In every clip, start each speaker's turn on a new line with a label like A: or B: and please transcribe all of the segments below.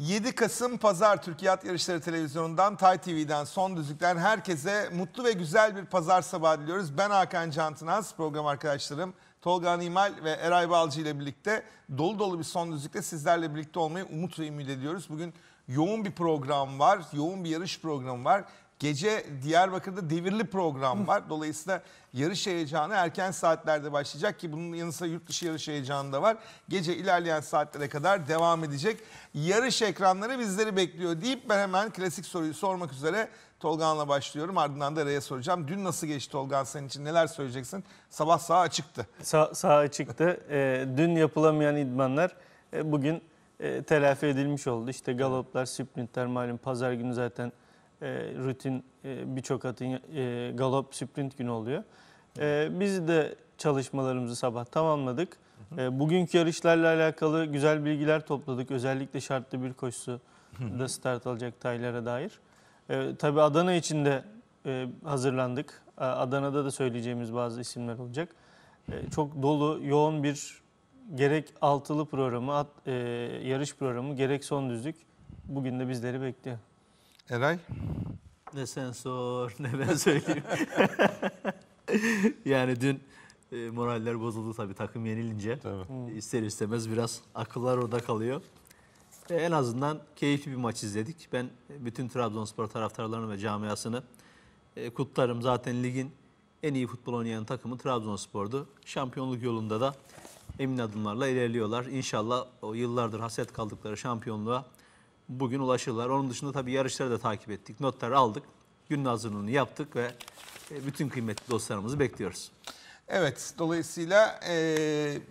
A: 7 Kasım Pazar Türkiye At Yarışları Televizyonu'ndan, Tay TV'den son düzlükler. Herkese mutlu ve güzel bir pazar sabahı diliyoruz. Ben Hakan Cantınas, program arkadaşlarım Tolga Nimal ve Eray Balcı ile birlikte dolu dolu bir son düzükte sizlerle birlikte olmayı umut ve ümit ediyoruz. Bugün yoğun bir program var, yoğun bir yarış programı var. Gece Diyarbakır'da devirli program var. Dolayısıyla yarış heyecanı erken saatlerde başlayacak ki bunun yanı sıra yurt dışı yarış heyecanı da var. Gece ilerleyen saatlere kadar devam edecek. Yarış ekranları bizleri bekliyor deyip ben hemen klasik soruyu sormak üzere Tolgan'la başlıyorum. Ardından da R'ye soracağım. Dün nasıl geçti Tolgan senin için? Neler söyleyeceksin? Sabah sağa açıktı. Sa sağa açıktı. e, ee, dün yapılamayan idmanlar e, bugün e, telafi
B: edilmiş oldu. İşte galoplar, sprintler malum pazar günü zaten e, rutin e, birçok atın e, galop sprint günü oluyor. E, biz de çalışmalarımızı sabah tamamladık. Hı hı. E, bugünkü yarışlarla alakalı güzel bilgiler topladık. Özellikle şartlı bir koşusu da start alacak taylara dair. E, tabii Adana için de e, hazırlandık. E, Adana'da da söyleyeceğimiz bazı isimler olacak. E, çok dolu, yoğun bir gerek altılı programı, at, e, yarış programı, gerek son düzlük bugün de bizleri bekliyor. Eray? Ne sen sor ne ben söyleyeyim. yani dün e, moraller
C: bozuldu tabii takım yenilince. Tabii. E, ister istemez biraz akıllar orada kalıyor. E, en azından keyifli bir maç izledik. Ben bütün Trabzonspor taraftarlarını ve camiasını e, kutlarım. Zaten ligin en iyi futbol oynayan takımı Trabzonspor'du. Şampiyonluk yolunda da emin adımlarla ilerliyorlar. İnşallah o yıllardır haset kaldıkları şampiyonluğa bugün ulaşırlar. Onun dışında tabii yarışları da takip ettik. Notları aldık. Günün hazırlığını
A: yaptık ve e, bütün kıymetli dostlarımızı bekliyoruz. Evet, dolayısıyla e,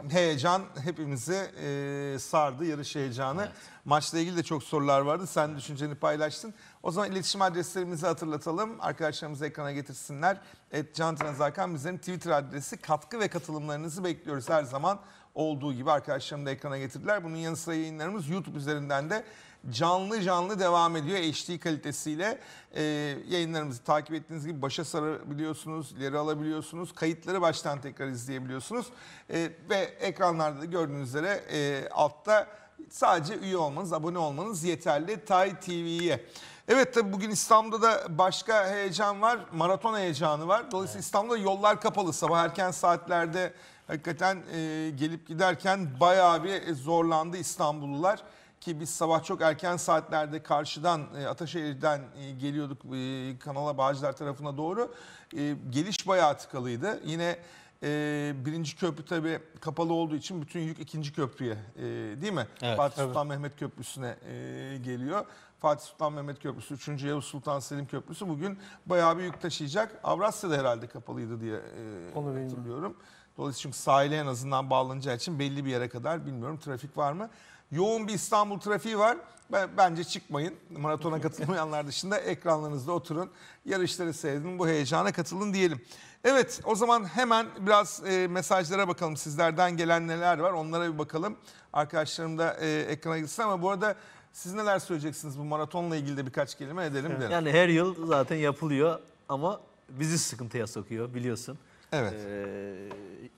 A: heyecan hepimizi e, sardı, yarış heyecanı. Evet. Maçla ilgili de çok sorular vardı, sen düşünceni paylaştın. O zaman iletişim adreslerimizi hatırlatalım, arkadaşlarımızı ekrana getirsinler. Evet, Can Transakan bizlerin Twitter adresi, katkı ve katılımlarınızı bekliyoruz her zaman olduğu gibi arkadaşlarım da ekrana getirdiler. Bunun yanı sıra yayınlarımız YouTube üzerinden de canlı canlı devam ediyor HD kalitesiyle. E, yayınlarımızı takip ettiğiniz gibi başa sarabiliyorsunuz, ileri alabiliyorsunuz, kayıtları baştan tekrar izleyebiliyorsunuz. E, ve ekranlarda da gördüğünüz üzere e, altta sadece üye olmanız, abone olmanız yeterli Tay TV'ye. Evet tabii bugün İstanbul'da da başka heyecan var. Maraton heyecanı var. Dolayısıyla evet. İstanbul'da yollar kapalı. Sabah erken saatlerde hakikaten e, gelip giderken bayağı bir zorlandı İstanbullular ki biz sabah çok erken saatlerde karşıdan e, Ataşehir'den e, geliyorduk e, kanala Bağcılar tarafına doğru. Geliş bayağı tıkalıydı. Yine birinci köprü tabii kapalı olduğu için bütün yük ikinci köprüye değil mi? Evet, Fatih tabii. Sultan Mehmet Köprüsü'ne geliyor. Fatih Sultan Mehmet Köprüsü, 3. Yavuz Sultan Selim Köprüsü bugün bayağı bir yük taşıyacak. Avrasya'da herhalde kapalıydı diye hatırlıyorum. Dolayısıyla çünkü sahile en azından bağlanacağı için belli bir yere kadar bilmiyorum trafik var mı? Yoğun bir İstanbul trafiği var. Ben, bence çıkmayın. Maratona katılmayanlar dışında ekranlarınızda oturun. Yarışları seyredin. Bu heyecana katılın diyelim. Evet o zaman hemen biraz e, mesajlara bakalım. Sizlerden gelen neler var onlara bir bakalım. Arkadaşlarım da e, ekrana gitsin ama bu arada siz neler söyleyeceksiniz bu maratonla ilgili de birkaç kelime edelim evet. Yani
C: her yıl zaten yapılıyor ama bizi sıkıntıya sokuyor biliyorsun. Evet. Ee,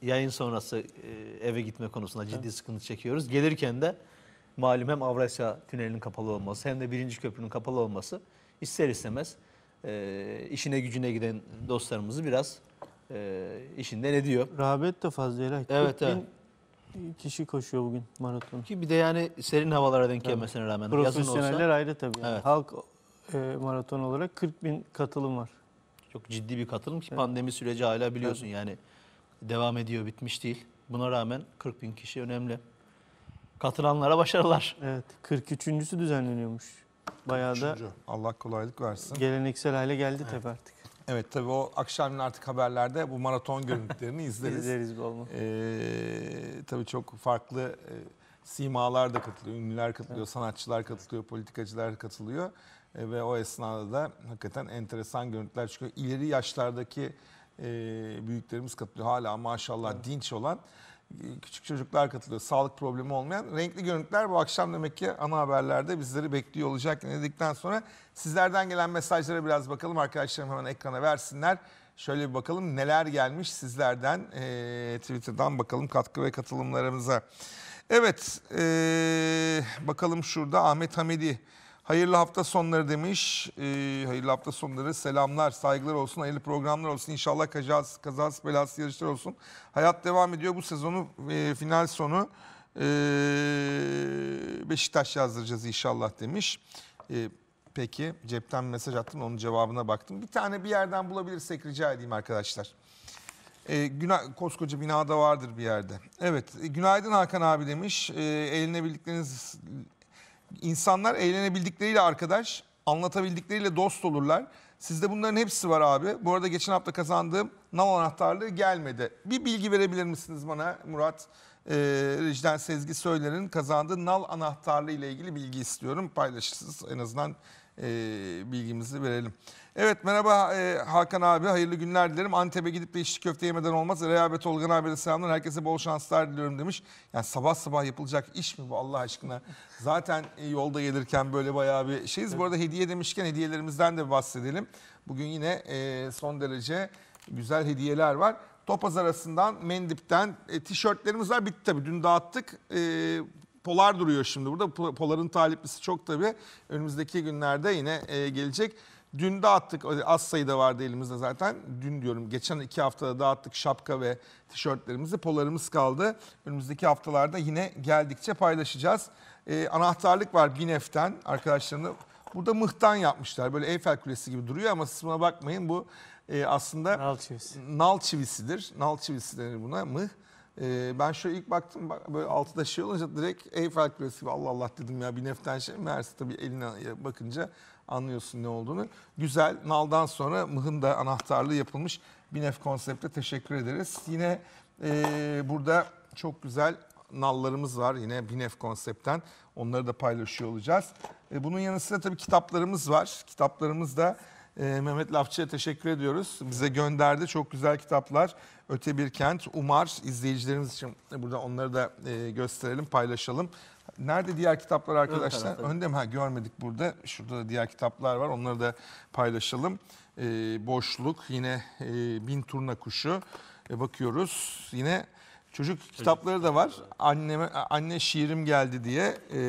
C: yayın sonrası e, eve gitme konusunda ciddi evet. sıkıntı çekiyoruz. Gelirken de malum hem Avrasya Tüneli'nin kapalı olması hem de birinci köprünün kapalı olması ister istemez e, işine gücüne giden dostlarımızı biraz e, işinden ediyor. Rağbet de fazla Evet, 40 evet.
B: bin kişi koşuyor bugün maraton. Ki bir de yani serin havalara denk gelmesine rağmen yazın olsa. Profesyoneller ayrı tabii. Evet. Halk e, maraton olarak 40 bin katılım var.
C: Çok ciddi bir katılım ki evet. pandemi süreci hala biliyorsun evet. yani devam ediyor bitmiş değil. Buna rağmen 40 bin kişi önemli. Katılanlara başarılar.
B: Evet. 43.sü
A: düzenleniyormuş. Bayağı Üçüncü. da Allah kolaylık versin. geleneksel hale geldi evet. tabii artık. Evet tabii o akşamın artık haberlerde bu maraton görüntülerini izleriz. İzleriz bol mu? Ee, tabii çok farklı e, simalar da katılıyor, ünlüler katılıyor, evet. sanatçılar katılıyor, politikacılar katılıyor. E, ve o esnada da hakikaten enteresan görüntüler çıkıyor. İleri yaşlardaki e, büyüklerimiz katılıyor. Hala maşallah evet. dinç olan küçük çocuklar katılıyor. Sağlık problemi olmayan. Renkli görüntüler bu akşam demek ki ana haberlerde bizleri bekliyor olacak dedikten sonra sizlerden gelen mesajlara biraz bakalım. Arkadaşlarım hemen ekrana versinler. Şöyle bir bakalım neler gelmiş sizlerden e, Twitter'dan bakalım katkı ve katılımlarımıza. Evet e, bakalım şurada Ahmet Hamidi Hayırlı hafta sonları demiş. Ee, hayırlı hafta sonları. Selamlar, saygılar olsun. Hayırlı programlar olsun. İnşallah kazas, kazas belası yarışlar olsun. Hayat devam ediyor. Bu sezonu e, final sonu e, Beşiktaş yazdıracağız inşallah demiş. E, peki cepten mesaj attım. Onun cevabına baktım. Bir tane bir yerden bulabilirsek rica edeyim arkadaşlar. E, günah, koskoca binada vardır bir yerde. Evet, günaydın Hakan abi demiş. E, eline bildikleriniz insanlar eğlenebildikleriyle arkadaş, anlatabildikleriyle dost olurlar. Sizde bunların hepsi var abi. Bu arada geçen hafta kazandığım nal anahtarlığı gelmedi. Bir bilgi verebilir misiniz bana Murat? Ee, Rejden Sezgi Söyler'in kazandığı nal anahtarlığı ile ilgili bilgi istiyorum. Paylaşırsınız en azından e, bilgimizi verelim. Evet merhaba e, Hakan abi hayırlı günler dilerim. Antep'e gidip de içli köfte yemeden olmaz. Rehabet Olgan abi de selamlar. Herkese bol şanslar diliyorum demiş. Yani sabah sabah yapılacak iş mi bu Allah aşkına? Zaten e, yolda gelirken böyle bayağı bir şeyiz. Evet. Bu arada hediye demişken hediyelerimizden de bahsedelim. Bugün yine e, son derece güzel hediyeler var. Topaz arasından, Mendip'ten e, tişörtlerimiz var. Bitti tabii dün dağıttık. E, Polar duruyor şimdi burada. Polar'ın taliplisi çok tabii. Önümüzdeki günlerde yine e, gelecek. Dün dağıttık az sayıda vardı elimizde zaten. Dün diyorum geçen iki haftada dağıttık şapka ve tişörtlerimizi. Polarımız kaldı. Önümüzdeki haftalarda yine geldikçe paylaşacağız. Ee, anahtarlık var Binef'ten arkadaşlarını. Burada mıhtan yapmışlar. Böyle Eyfel Kulesi gibi duruyor ama sısmına bakmayın. Bu e, aslında nal çivisi. Nal çivisidir. Nal çivisi denir buna mıh. E, ben şöyle ilk baktım bak, böyle altıda şey olunca direkt Eyfel Kulesi gibi Allah Allah dedim ya bir neften şey. Meğerse tabii eline bakınca anlıyorsun ne olduğunu. Güzel. Nal'dan sonra Mıh'ın da anahtarlığı yapılmış Binef konsepte teşekkür ederiz. Yine e, burada çok güzel nallarımız var yine Binef konseptten. Onları da paylaşıyor olacağız. E, bunun yanı sıra tabii kitaplarımız var. Kitaplarımız da e, Mehmet Lafçı'ya teşekkür ediyoruz. Bize gönderdi çok güzel kitaplar. Öte bir kent, Umar izleyicilerimiz için burada onları da e, gösterelim, paylaşalım. Nerede diğer kitaplar arkadaşlar? Ön Önde mi? Ha görmedik burada. Şurada da diğer kitaplar var. Onları da paylaşalım. E, boşluk yine e, Bin Turna Kuşu. E, bakıyoruz yine çocuk, çocuk kitapları da var. Anneme, anne şiirim geldi diye. E,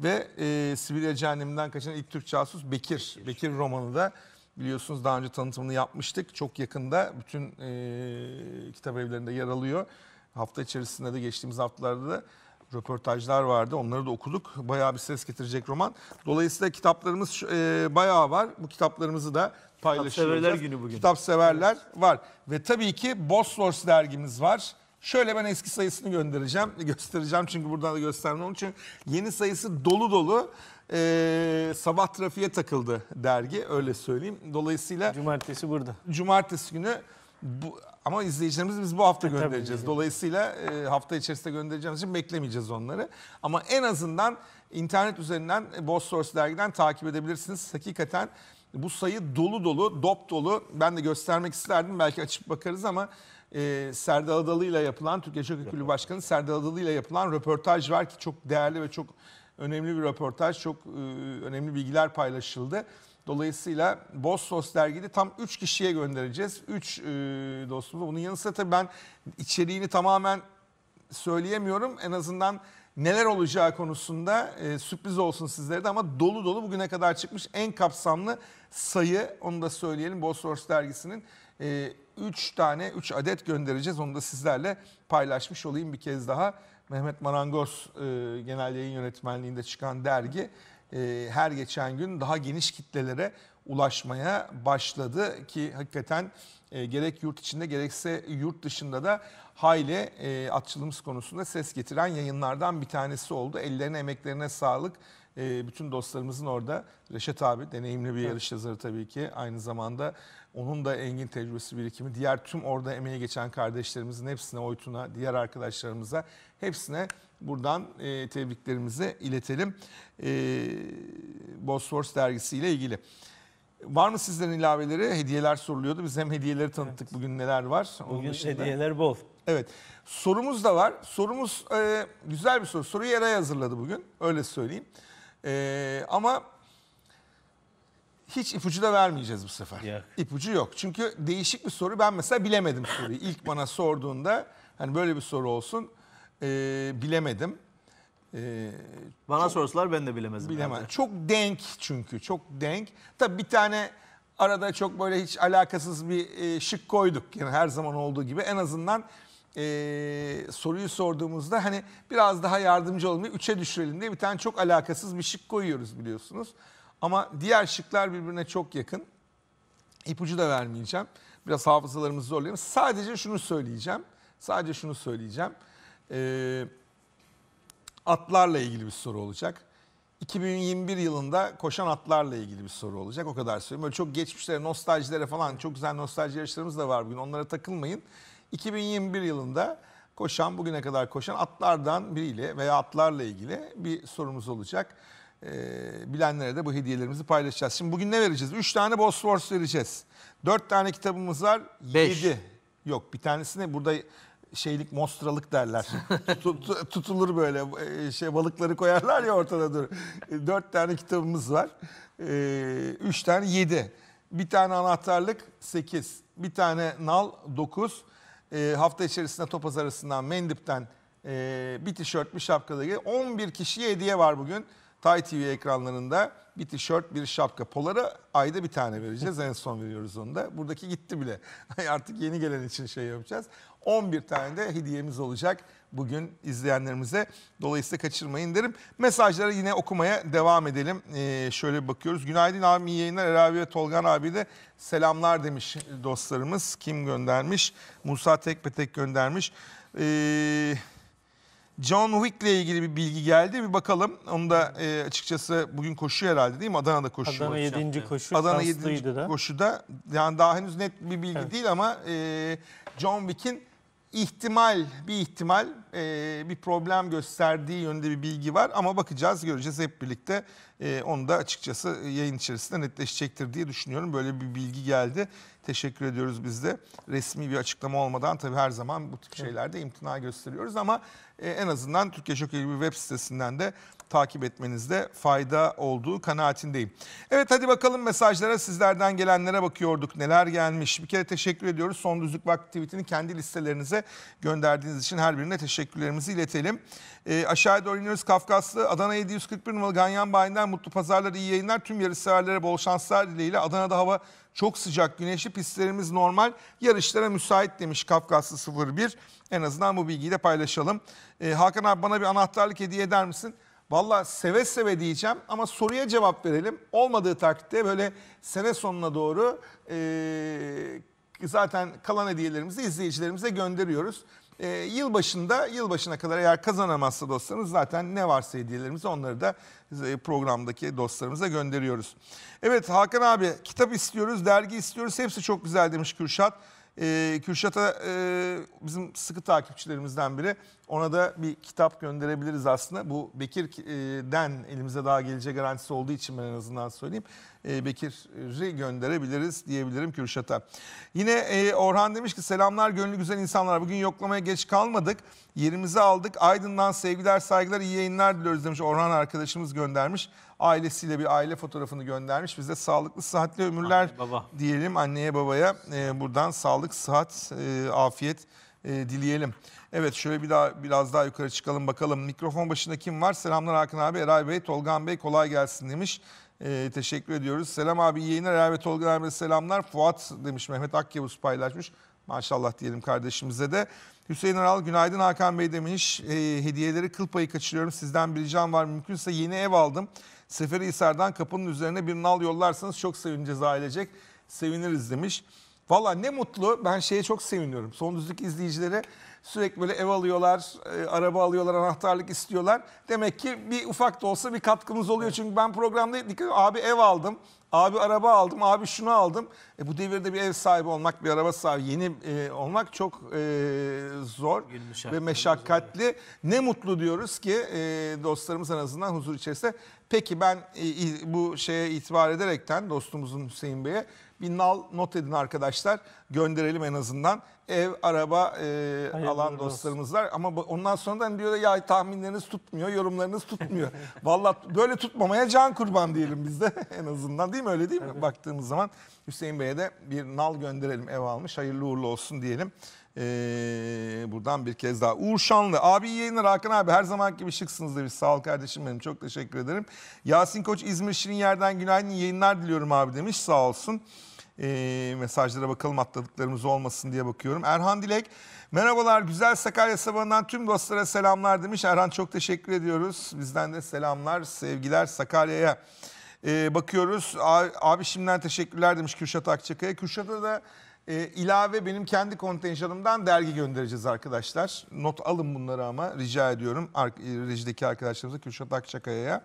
A: ve e, Sibirya Cehenneminden kaçan ilk Türk casus Bekir. Bekir, Bekir romanı da biliyorsunuz daha önce tanıtımını yapmıştık. Çok yakında bütün e, kitap evlerinde yer alıyor. Hafta içerisinde de geçtiğimiz haftalarda da röportajlar vardı. Onları da okuduk. Bayağı bir ses getirecek roman. Dolayısıyla kitaplarımız e, bayağı var. Bu kitaplarımızı da paylaşıyoruz. Kitap severler günü bugün. Kitap severler var. Ve tabii ki Bosworth dergimiz var. Şöyle ben eski sayısını göndereceğim, göstereceğim çünkü buradan da göstermem onun için. Yeni sayısı dolu dolu e, sabah trafiğe takıldı dergi öyle söyleyeyim. Dolayısıyla Cumartesi burada. Cumartesi günü bu ama izleyicilerimiz biz bu hafta e, göndereceğiz. Dolayısıyla e, hafta içerisinde göndereceğimiz için beklemeyeceğiz onları. Ama en azından internet üzerinden e, Boss Source dergiden takip edebilirsiniz. Hakikaten bu sayı dolu dolu, dop dolu. Ben de göstermek isterdim. Belki açıp bakarız ama e, Serdar Adalı ile yapılan, Türkiye Şaka Kulübü Başkanı Serdar Adalı ile yapılan röportaj var ki çok değerli ve çok önemli bir röportaj. Çok önemli bilgiler paylaşıldı. Dolayısıyla Bossos dergide tam 3 kişiye göndereceğiz. 3 e, dostumuz. Bunun yanı sıra tabii ben içeriğini tamamen söyleyemiyorum. En azından neler olacağı konusunda e, sürpriz olsun sizlere de ama dolu dolu bugüne kadar çıkmış en kapsamlı sayı onu da söyleyelim Bossos dergisinin 3 e, üç tane 3 adet göndereceğiz onu da sizlerle paylaşmış olayım bir kez daha Mehmet Marangoz e, genel yayın yönetmenliğinde çıkan dergi e, her geçen gün daha geniş kitlelere ulaşmaya başladı ki hakikaten e, gerek yurt içinde gerekse yurt dışında da hayli e, açılımız konusunda ses getiren yayınlardan bir tanesi oldu. Ellerine emeklerine sağlık. E, bütün dostlarımızın orada Reşet abi deneyimli bir evet. yarış yazarı tabii ki. Aynı zamanda onun da engin tecrübesi birikimi. Diğer tüm orada emeği geçen kardeşlerimizin hepsine, Oytun'a, diğer arkadaşlarımıza hepsine buradan e, tebriklerimizi iletelim. E, Bosphorus dergisiyle ilgili. Var mı sizlerin ilaveleri? Hediyeler soruluyordu. Biz hem hediyeleri tanıttık. Evet. Bugün neler var? Onun dışında. hediyeler bol. Evet. Sorumuz da var. Sorumuz e, güzel bir soru. Soruyu Eray hazırladı bugün. Öyle söyleyeyim. E, ama hiç ipucu da vermeyeceğiz bu sefer. Yok. İpucu yok. Çünkü değişik bir soru. Ben mesela bilemedim soruyu. İlk bana sorduğunda hani böyle bir soru olsun e, bilemedim. E, Bana çok, sorsalar ben de bilemezdim. bilemem. herhalde. Çok denk çünkü. Çok denk. Tabii bir tane arada çok böyle hiç alakasız bir e, şık koyduk. Yani her zaman olduğu gibi en azından e, soruyu sorduğumuzda hani biraz daha yardımcı olmayı üç'e düşürelim diye bir tane çok alakasız bir şık koyuyoruz biliyorsunuz. Ama diğer şıklar birbirine çok yakın. İpucu da vermeyeceğim. Biraz hafızalarımızı zorlayalım. Sadece şunu söyleyeceğim. Sadece şunu söyleyeceğim. E, atlarla ilgili bir soru olacak. 2021 yılında koşan atlarla ilgili bir soru olacak. O kadar söyleyeyim. Böyle çok geçmişlere, nostaljilere falan çok güzel nostalji yarışlarımız da var bugün. Onlara takılmayın. 2021 yılında koşan, bugüne kadar koşan atlardan biriyle veya atlarla ilgili bir sorumuz olacak. E, bilenlere de bu hediyelerimizi paylaşacağız. Şimdi bugün ne vereceğiz? 3 tane Bosworth vereceğiz. 4 tane kitabımız var. 7. Yok bir tanesini burada şeylik monstralık derler. tutulur böyle ee, şey balıkları koyarlar ya ortada dur. Ee, dört tane kitabımız var. üç tane yedi. Bir tane anahtarlık sekiz. Bir tane nal dokuz e, hafta içerisinde topaz pazarısından Mendip'ten e, bir tişört bir şapka da 11 kişiye hediye var bugün. Tay TV ekranlarında bir tişört, bir şapka. Polara ayda bir tane vereceğiz. En son veriyoruz onu da. Buradaki gitti bile. Artık yeni gelen için şey yapacağız. 11 tane de hediyemiz olacak bugün izleyenlerimize. Dolayısıyla kaçırmayın derim. Mesajları yine okumaya devam edelim. Ee, şöyle bakıyoruz. Günaydın abi iyi yayınlar. Erabi ve Tolgan abi de selamlar demiş dostlarımız. Kim göndermiş? Musa Tekpetek göndermiş. Ee, John Wick ile ilgili bir bilgi geldi. Bir bakalım. Onu da e, açıkçası bugün koşuyor herhalde değil mi? Adana'da koşuyor. Adana 7. koşu. Adana 7. koşuda. Yani daha henüz net bir bilgi evet. değil ama e, John Wick'in ihtimal bir ihtimal e, bir problem gösterdiği yönde bir bilgi var ama bakacağız göreceğiz hep birlikte e, onu da açıkçası e, yayın içerisinde netleşecektir diye düşünüyorum. Böyle bir bilgi geldi. Teşekkür ediyoruz biz de. Resmi bir açıklama olmadan tabii her zaman bu tip şeylerde imtina gösteriyoruz ama e, en azından Türkiye Şok bir web sitesinden de takip etmenizde fayda olduğu kanaatindeyim. Evet hadi bakalım mesajlara sizlerden gelenlere bakıyorduk. Neler gelmiş? Bir kere teşekkür ediyoruz. Son Düzlük Vakti tweetini kendi listelerinize gönderdiğiniz için her birine teşekkürlerimizi iletelim. E, aşağıya doğru iniyoruz. Kafkaslı Adana 741 numaralı Ganyan Bayi'nden mutlu pazarlar, iyi yayınlar. Tüm yarış severlere bol şanslar dileğiyle. Adana'da hava çok sıcak, güneşli pistlerimiz normal, yarışlara müsait demiş Kafkaslı 01. En azından bu bilgiyi de paylaşalım. E, Hakan abi bana bir anahtarlık hediye eder misin? Valla seve seve diyeceğim ama soruya cevap verelim. Olmadığı takdirde böyle sene sonuna doğru e, zaten kalan hediyelerimizi izleyicilerimize gönderiyoruz. E, yılbaşında, yılbaşına kadar eğer kazanamazsa dostlarımız zaten ne varsa hediyelerimizi onları da programdaki dostlarımıza gönderiyoruz. Evet Hakan abi kitap istiyoruz, dergi istiyoruz. Hepsi çok güzel demiş Kürşat. E, Kürşat'a e, bizim sıkı takipçilerimizden biri. Ona da bir kitap gönderebiliriz aslında. Bu Bekir'den elimize daha geleceği garantisi olduğu için ben en azından söyleyeyim. E, Bekir'i gönderebiliriz diyebilirim Kürşat'a. Yine e, Orhan demiş ki selamlar gönlü güzel insanlar. Bugün yoklamaya geç kalmadık. Yerimizi aldık. Aydın'dan sevgiler saygılar iyi yayınlar diliyoruz demiş. Orhan arkadaşımız göndermiş ailesiyle bir aile fotoğrafını göndermiş. Biz sağlıklı sıhhatli ömürler Anne, baba. diyelim anneye babaya. E, buradan sağlık, sıhhat, e, afiyet e, dileyelim. Evet şöyle bir daha biraz daha yukarı çıkalım bakalım. Mikrofon başında kim var? Selamlar Hakan abi, Eray Bey, Tolgan Bey kolay gelsin demiş. E, teşekkür ediyoruz. Selam abi iyi yayınlar. Eray ve Tolga abi selamlar. Fuat demiş Mehmet Akyavuz paylaşmış. Maşallah diyelim kardeşimize de. Hüseyin Aral günaydın Hakan Bey demiş. E, hediyeleri kıl payı kaçırıyorum. Sizden bir ricam var. Mümkünse yeni ev aldım. Seferi Seferihisar'dan kapının üzerine bir nal yollarsanız çok sevineceğiz ailecek. Seviniriz demiş. Valla ne mutlu. Ben şeye çok seviniyorum. Son düzlük izleyicilere sürekli böyle ev alıyorlar, e, araba alıyorlar, anahtarlık istiyorlar. Demek ki bir ufak da olsa bir katkımız oluyor. Çünkü ben programda dikkat abi ev aldım, abi araba aldım, abi şunu aldım. E, bu devirde bir ev sahibi olmak, bir araba sahibi yeni e, olmak çok e, zor ve meşakkatli. Ne mutlu diyoruz ki e, dostlarımız en azından huzur içerisinde. Peki ben e, bu şeye itibar ederekten dostumuzun Hüseyin Bey'e bir nal not edin arkadaşlar. Gönderelim en azından. Ev, araba e, alan dostlarımız var. Ama ondan sonra da hani diyor ya tahminleriniz tutmuyor, yorumlarınız tutmuyor. vallahi böyle tutmamaya can kurban diyelim biz de en azından değil mi öyle değil mi? Baktığımız zaman Hüseyin Bey'e de bir nal gönderelim ev almış. Hayırlı uğurlu olsun diyelim. Ee, buradan bir kez daha. Uğur Şanlı. Abi yayınlar Hakan abi. Her zaman gibi şıksınız demiş. Sağ ol kardeşim benim. Çok teşekkür ederim. Yasin Koç İzmir Şirin Yer'den günaydın. yayınlar diliyorum abi demiş. Sağ olsun e, mesajlara bakalım atladıklarımız olmasın diye bakıyorum. Erhan Dilek merhabalar güzel Sakarya sabahından tüm dostlara selamlar demiş. Erhan çok teşekkür ediyoruz. Bizden de selamlar sevgiler Sakarya'ya. E, bakıyoruz abi, abi şimdiden teşekkürler demiş Kürşat Akçakaya. Kürşat'a da e, ilave benim kendi kontenjanımdan dergi göndereceğiz arkadaşlar. Not alın bunları ama rica ediyorum. Ar e, rejideki arkadaşlarımıza Kürşat Akçakaya'ya.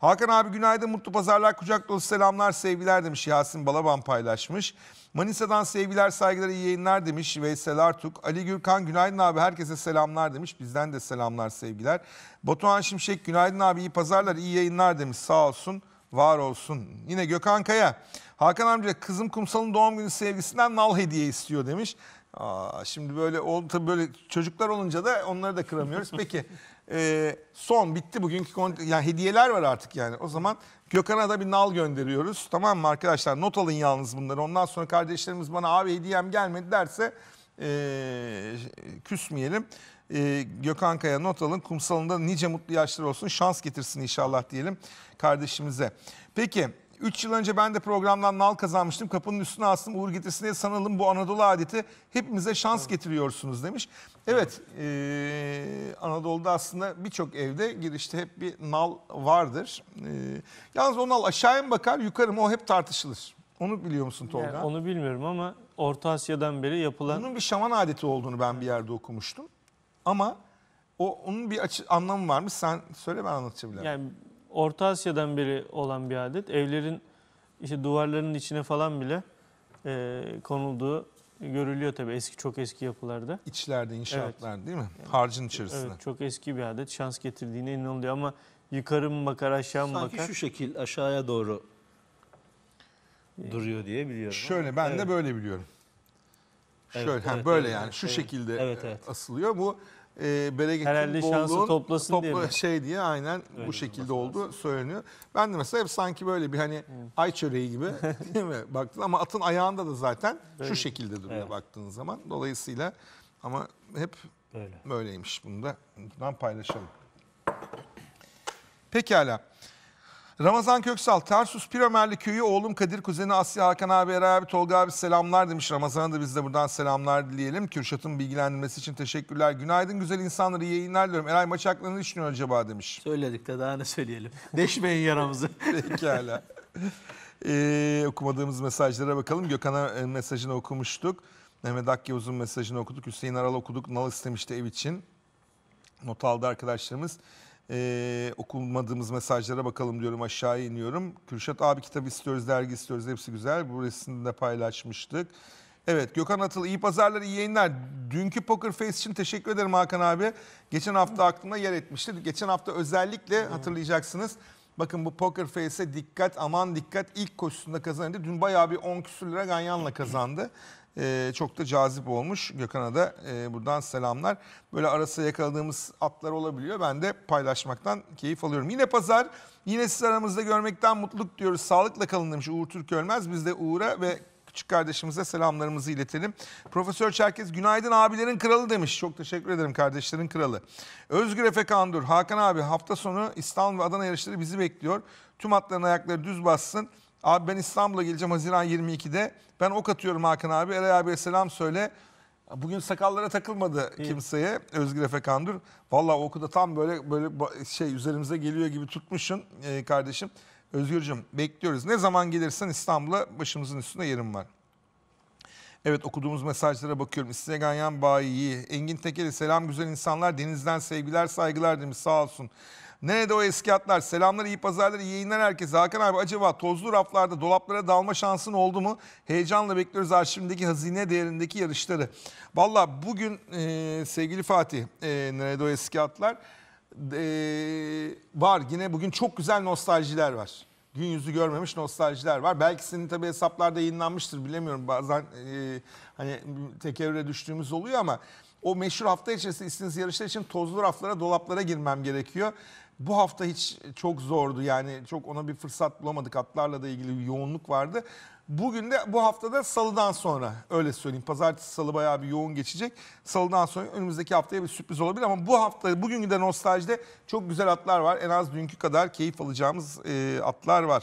A: Hakan abi günaydın mutlu pazarlar kucak dolu selamlar sevgiler demiş Yasin Balaban paylaşmış. Manisa'dan sevgiler saygılar iyi yayınlar demiş Veysel Artuk. Ali Gürkan günaydın abi herkese selamlar demiş bizden de selamlar sevgiler. Batuhan Şimşek günaydın abi iyi pazarlar iyi yayınlar demiş sağ olsun var olsun. Yine Gökhan Kaya Hakan amca kızım kumsalın doğum günü sevgisinden nal hediye istiyor demiş. Aa, şimdi böyle oldu tabii böyle çocuklar olunca da onları da kıramıyoruz. Peki e, son bitti bugünkü konu. Yani hediyeler var artık yani. O zaman Gökhan'a da bir nal gönderiyoruz. Tamam mı arkadaşlar? Not alın yalnız bunları. Ondan sonra kardeşlerimiz bana abi hediyem gelmedi derse e, küsmeyelim. E, Gökhan Kaya not alın. Kumsalında nice mutlu yaşlar olsun. Şans getirsin inşallah diyelim kardeşimize. Peki 3 yıl önce ben de programdan nal kazanmıştım. Kapının üstüne astım uğur getirsin diye sanalım bu Anadolu adeti hepimize şans getiriyorsunuz demiş. Evet e, Anadolu'da aslında birçok evde girişte hep bir nal vardır. E, yalnız o nal aşağıya mı bakar yukarı mı o hep tartışılır. Onu biliyor musun Tolga? Yani onu bilmiyorum ama Orta Asya'dan beri yapılan... Bunun bir şaman adeti olduğunu ben bir yerde okumuştum. Ama o, onun bir açı, anlamı var mı? Sen söyle ben anlatabilirim. Yani Orta
B: Asya'dan biri olan bir adet. Evlerin işte duvarlarının içine falan bile e, konulduğu görülüyor tabii eski çok eski yapılarda. İçlerde inşaatlar evet. değil mi? Harcın içerisinde. Evet, çok eski bir adet. Şans getirdiğine inanılıyor ama yukarı mı bakar aşağı mı bakar?
C: Sanki şu şekil aşağıya doğru e, duruyor diye biliyorum. Şöyle ben evet. de
A: böyle biliyorum. Evet, Şöyle evet, böyle evet, yani şu evet, şekilde evet, evet. asılıyor. Bu e, Bereket'in Herhalde şansı bolluğun toplasın diye şey diye aynen Öyle bu şekilde olması oldu söyleniyor. Ben de mesela hep sanki böyle bir hani ay çöreği gibi değil mi baktın ama atın ayağında da zaten şu şekilde duruyor Evet. baktığın zaman. Dolayısıyla ama hep Böyle. böyleymiş bunu da buradan paylaşalım. Pekala. Ramazan Köksal, Tarsus Piromerli köyü oğlum Kadir, kuzeni Asya Hakan abi, Eray abi, Tolga abi selamlar demiş. Ramazan'a da biz de buradan selamlar dileyelim. Kürşat'ın bilgilendirmesi için teşekkürler. Günaydın güzel insanları iyi yayınlar diliyorum. Eray maç hakkında ne düşünüyor acaba demiş. Söyledik de daha ne söyleyelim. Deşmeyin yaramızı. Pekala. Ee, okumadığımız mesajlara bakalım. Gökhan'a e, mesajını okumuştuk. Mehmet Akyavuz'un mesajını okuduk. Hüseyin Aral okuduk. Nal istemişti ev için. Not aldı arkadaşlarımız. Ee, okumadığımız mesajlara bakalım diyorum aşağı iniyorum. Kürşat abi kitap istiyoruz, dergi istiyoruz hepsi güzel. Burasını da paylaşmıştık. Evet Gökhan Atıl iyi pazarlar iyi yayınlar. Dünkü Poker Face için teşekkür ederim Hakan abi. Geçen hafta aklımda yer etmişti. Geçen hafta özellikle hatırlayacaksınız. Bakın bu Poker Face'e dikkat aman dikkat ilk koşusunda kazandı. Dün bayağı bir 10 küsür lira ganyanla kazandı e, çok da cazip olmuş. Gökhan'a da e, buradan selamlar. Böyle arası yakaladığımız atlar olabiliyor. Ben de paylaşmaktan keyif alıyorum. Yine pazar yine siz aramızda görmekten mutluluk diyoruz. Sağlıkla kalın demiş Uğur Türk Ölmez. Biz de Uğur'a ve küçük kardeşimize selamlarımızı iletelim. Profesör Çerkez günaydın abilerin kralı demiş. Çok teşekkür ederim kardeşlerin kralı. Özgür Efe Kandur, Hakan abi hafta sonu İstanbul ve Adana yarışları bizi bekliyor. Tüm atların ayakları düz bassın. Abi ben İstanbul'a geleceğim Haziran 22'de. Ben ok atıyorum Hakan abi. Eray abiye selam söyle. Bugün sakallara takılmadı İyi. kimseye Özgür Efe Kandur. Valla oku da tam böyle böyle şey üzerimize geliyor gibi tutmuşsun e, kardeşim. Özgürcüm bekliyoruz. Ne zaman gelirsen İstanbul'a başımızın üstünde yerim var. Evet okuduğumuz mesajlara bakıyorum. İsteganyan Bayi, Engin Tekeli selam güzel insanlar. Denizden sevgiler saygılar demiş sağ olsun. Nerede o eski atlar? Selamlar, iyi pazarlar, iyi yayınlar herkese. Hakan abi acaba tozlu raflarda dolaplara dalma şansın oldu mu? Heyecanla bekliyoruz arşivindeki hazine değerindeki yarışları. Valla bugün e, sevgili Fatih, e, nerede o eski atlar? E, var yine bugün çok güzel nostaljiler var. Gün yüzü görmemiş nostaljiler var. Belki senin tabii hesaplarda yayınlanmıştır bilemiyorum. Bazen e, hani tekevüre düştüğümüz oluyor ama o meşhur hafta içerisinde istediğiniz yarışlar için tozlu raflara, dolaplara girmem gerekiyor. Bu hafta hiç çok zordu yani çok ona bir fırsat bulamadık atlarla da ilgili bir yoğunluk vardı. Bugün de bu haftada salıdan sonra öyle söyleyeyim. Pazartesi salı bayağı bir yoğun geçecek. Salıdan sonra önümüzdeki haftaya bir sürpriz olabilir ama bu hafta bugünkü de nostaljide çok güzel atlar var. En az dünkü kadar keyif alacağımız e, atlar var.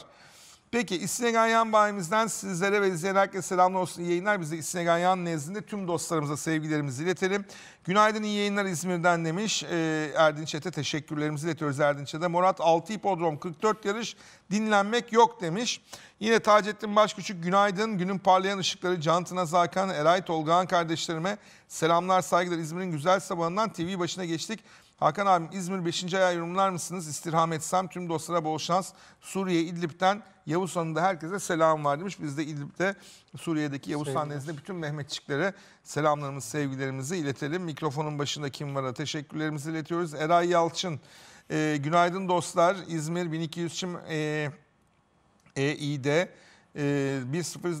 A: Peki İsne Ganyan bayimizden sizlere ve izleyen herkese selamlar olsun. İyi yayınlar. Biz de İsne Ganyan nezdinde tüm dostlarımıza sevgilerimizi iletelim. Günaydın iyi yayınlar İzmir'den demiş. Ee, Erdinç'e teşekkürlerimizi iletiyoruz Erdinç'e de. Murat 6 hipodrom 44 yarış dinlenmek yok demiş. Yine Taceddin Başküçük günaydın. Günün parlayan ışıkları Cantına Zakan, Eray Tolgahan kardeşlerime selamlar saygılar. İzmir'in güzel sabahından TV başına geçtik. Hakan abim İzmir 5. ayağı yorumlar mısınız? İstirham etsem tüm dostlara bol şans. Suriye İdlib'den Yavuz Hanı'nda herkese selam var demiş. Biz de İdlib'de Suriye'deki Yavuz Hanı'nda bütün Mehmetçiklere selamlarımızı, sevgilerimizi iletelim. Mikrofonun başında kim var'a teşekkürlerimizi iletiyoruz. Eray Yalçın, e, günaydın dostlar. İzmir 1200 çim e, Eİ'de e, 1.0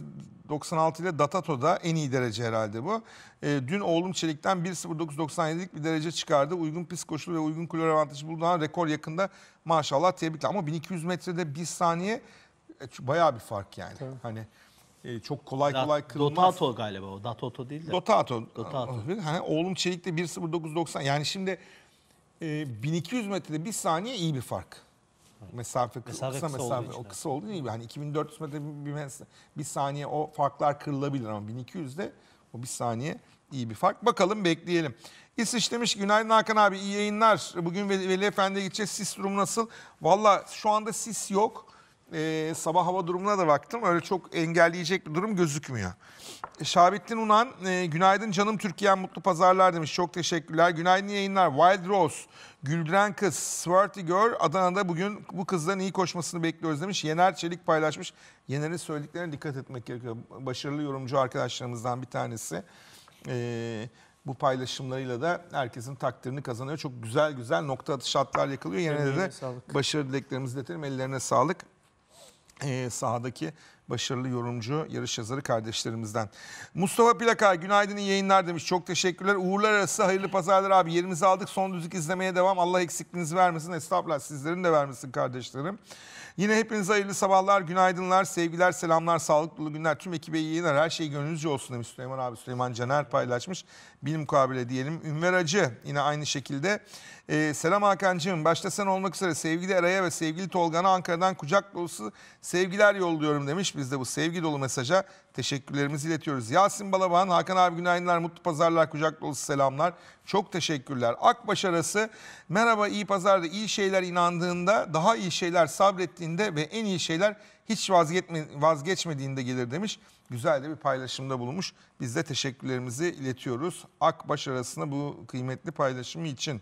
A: 96 ile Datato'da en iyi derece herhalde bu. E, dün Oğlum Çelik'ten 1.09.97'lik bir derece çıkardı. Uygun pist koşulu ve uygun klor avantajı bulduğundan rekor yakında maşallah tebrikler. Ama 1200 metrede 1 saniye e, bayağı bir fark yani. Tabii. Hani e, çok kolay kolay kırılmaz.
C: Dotato galiba o. Datoto değil de. Dotato.
A: Dotato. Hani Oğlum Çelik'te 1.09.90 yani şimdi e, 1200 metrede 1 saniye iyi bir fark mesafe, mesafe kısa, kısa mesafe o kısa olduğu gibi hani 2400 metre bir, bir saniye o farklar kırılabilir ama 1200'de o bir saniye iyi bir fark. Bakalım bekleyelim. İsviç demiş günaydın Hakan abi iyi yayınlar. Bugün Veli, Veli Efendi'ye gideceğiz. Sis durumu nasıl? Valla şu anda sis yok. Ee, sabah hava durumuna da baktım. Öyle çok engelleyecek bir durum gözükmüyor. Şahabettin Unan, e, günaydın canım Türkiye'm mutlu pazarlar demiş. Çok teşekkürler. Günaydın yayınlar. Wild Rose, Güldüren Kız, Swarty Girl, Adana'da bugün bu kızların iyi koşmasını bekliyoruz demiş. Yener Çelik paylaşmış. Yener'in söylediklerine dikkat etmek gerekiyor. Başarılı yorumcu arkadaşlarımızdan bir tanesi. E, bu paylaşımlarıyla da herkesin takdirini kazanıyor. Çok güzel güzel nokta atışı hatlar yakalıyor. Yener'e de başarı dileklerimizi iletelim. Ellerine sağlık. E, sahadaki başarılı yorumcu, yarış yazarı kardeşlerimizden. Mustafa Plaka günaydın iyi yayınlar demiş. Çok teşekkürler. Uğurlar arası hayırlı pazarlar abi. Yerimizi aldık. Son düzük izlemeye devam. Allah eksikliğinizi vermesin. Estağfurullah sizlerin de vermesin kardeşlerim. Yine hepinize hayırlı sabahlar, günaydınlar, sevgiler, selamlar, sağlıklı günler. Tüm ekibe iyi yayınlar. Her şey gönlünüzce olsun demiş Süleyman abi. Süleyman Caner paylaşmış bilim bilmukabele diyelim. Ünver Acı yine aynı şekilde. Ee, selam Hakan'cığım başta sen olmak üzere sevgili Eray'a ve sevgili Tolgan'a Ankara'dan kucak dolusu sevgiler yolluyorum demiş. Biz de bu sevgi dolu mesaja teşekkürlerimizi iletiyoruz. Yasin Balaban, Hakan abi günaydınlar, mutlu pazarlar, kucak dolusu selamlar. Çok teşekkürler. Akbaş arası merhaba iyi pazarda iyi şeyler inandığında, daha iyi şeyler sabrettiğinde ve en iyi şeyler hiç vazgeçme, vazgeçmediğinde gelir demiş güzel de bir paylaşımda bulunmuş. Biz de teşekkürlerimizi iletiyoruz Akbaş arasında bu kıymetli paylaşımı için.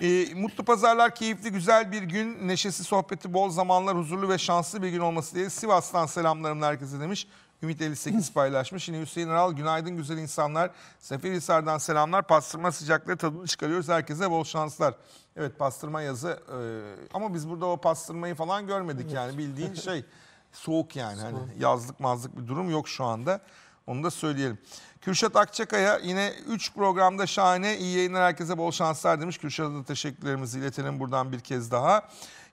A: E, mutlu pazarlar, keyifli, güzel bir gün, neşesi, sohbeti, bol zamanlar, huzurlu ve şanslı bir gün olması diye Sivas'tan selamlarım herkese demiş. Ümit 58 paylaşmış. Yine Hüseyin Aral günaydın güzel insanlar. Seferihisar'dan selamlar. Pastırma sıcaklığı tadını çıkarıyoruz. Herkese bol şanslar. Evet pastırma yazı e, ama biz burada o pastırmayı falan görmedik yani bildiğin şey soğuk yani. Hani soğuk. Hani yazlık mazlık bir durum yok şu anda. Onu da söyleyelim. Kürşat Akçakaya yine 3 programda şahane. iyi yayınlar herkese bol şanslar demiş. Kürşat'a da teşekkürlerimizi iletelim buradan bir kez daha.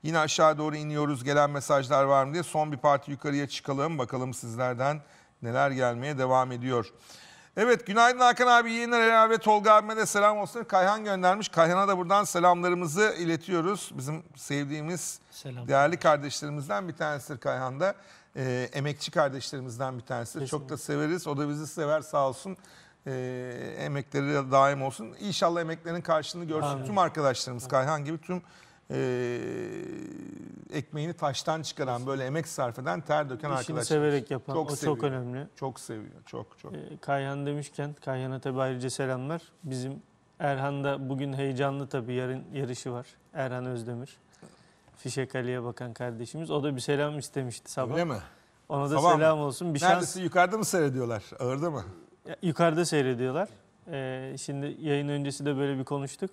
A: Yine aşağı doğru iniyoruz. Gelen mesajlar var mı diye. Son bir parti yukarıya çıkalım. Bakalım sizlerden neler gelmeye devam ediyor. Evet günaydın Hakan abi, iyi yayınlar ve Tolga abime de selam olsun. Kayhan göndermiş. Kayhan'a da buradan selamlarımızı iletiyoruz. Bizim sevdiğimiz selam. değerli kardeşlerimizden bir tanesidir Kayhan'da. Ee, emekçi kardeşlerimizden bir tanesidir. Kesinlikle. Çok da severiz. O da bizi sever sağ olsun. Ee, emekleri de daim olsun. İnşallah emeklerin karşılığını görsün Amin. tüm arkadaşlarımız Amin. Kayhan gibi tüm e, ekmeğini taştan çıkaran böyle emek sarf eden ter döken İşini arkadaşlar. severek yapan çok o seviyor. çok önemli. Çok seviyor
B: çok çok. E, Kayhan demişken Kayhan'a tabi ayrıca selamlar. Bizim Erhan da bugün heyecanlı tabi yarın yarışı var. Erhan Özdemir. Fişek bakan kardeşimiz. O da bir selam istemişti sabah. Öyle mi? Ona da Sabah selam olsun. Bir Neredesin?
A: Şans... Yukarıda mı seyrediyorlar? Ağırda mı?
B: Ya, yukarıda seyrediyorlar. Ee, şimdi yayın öncesi de böyle bir konuştuk.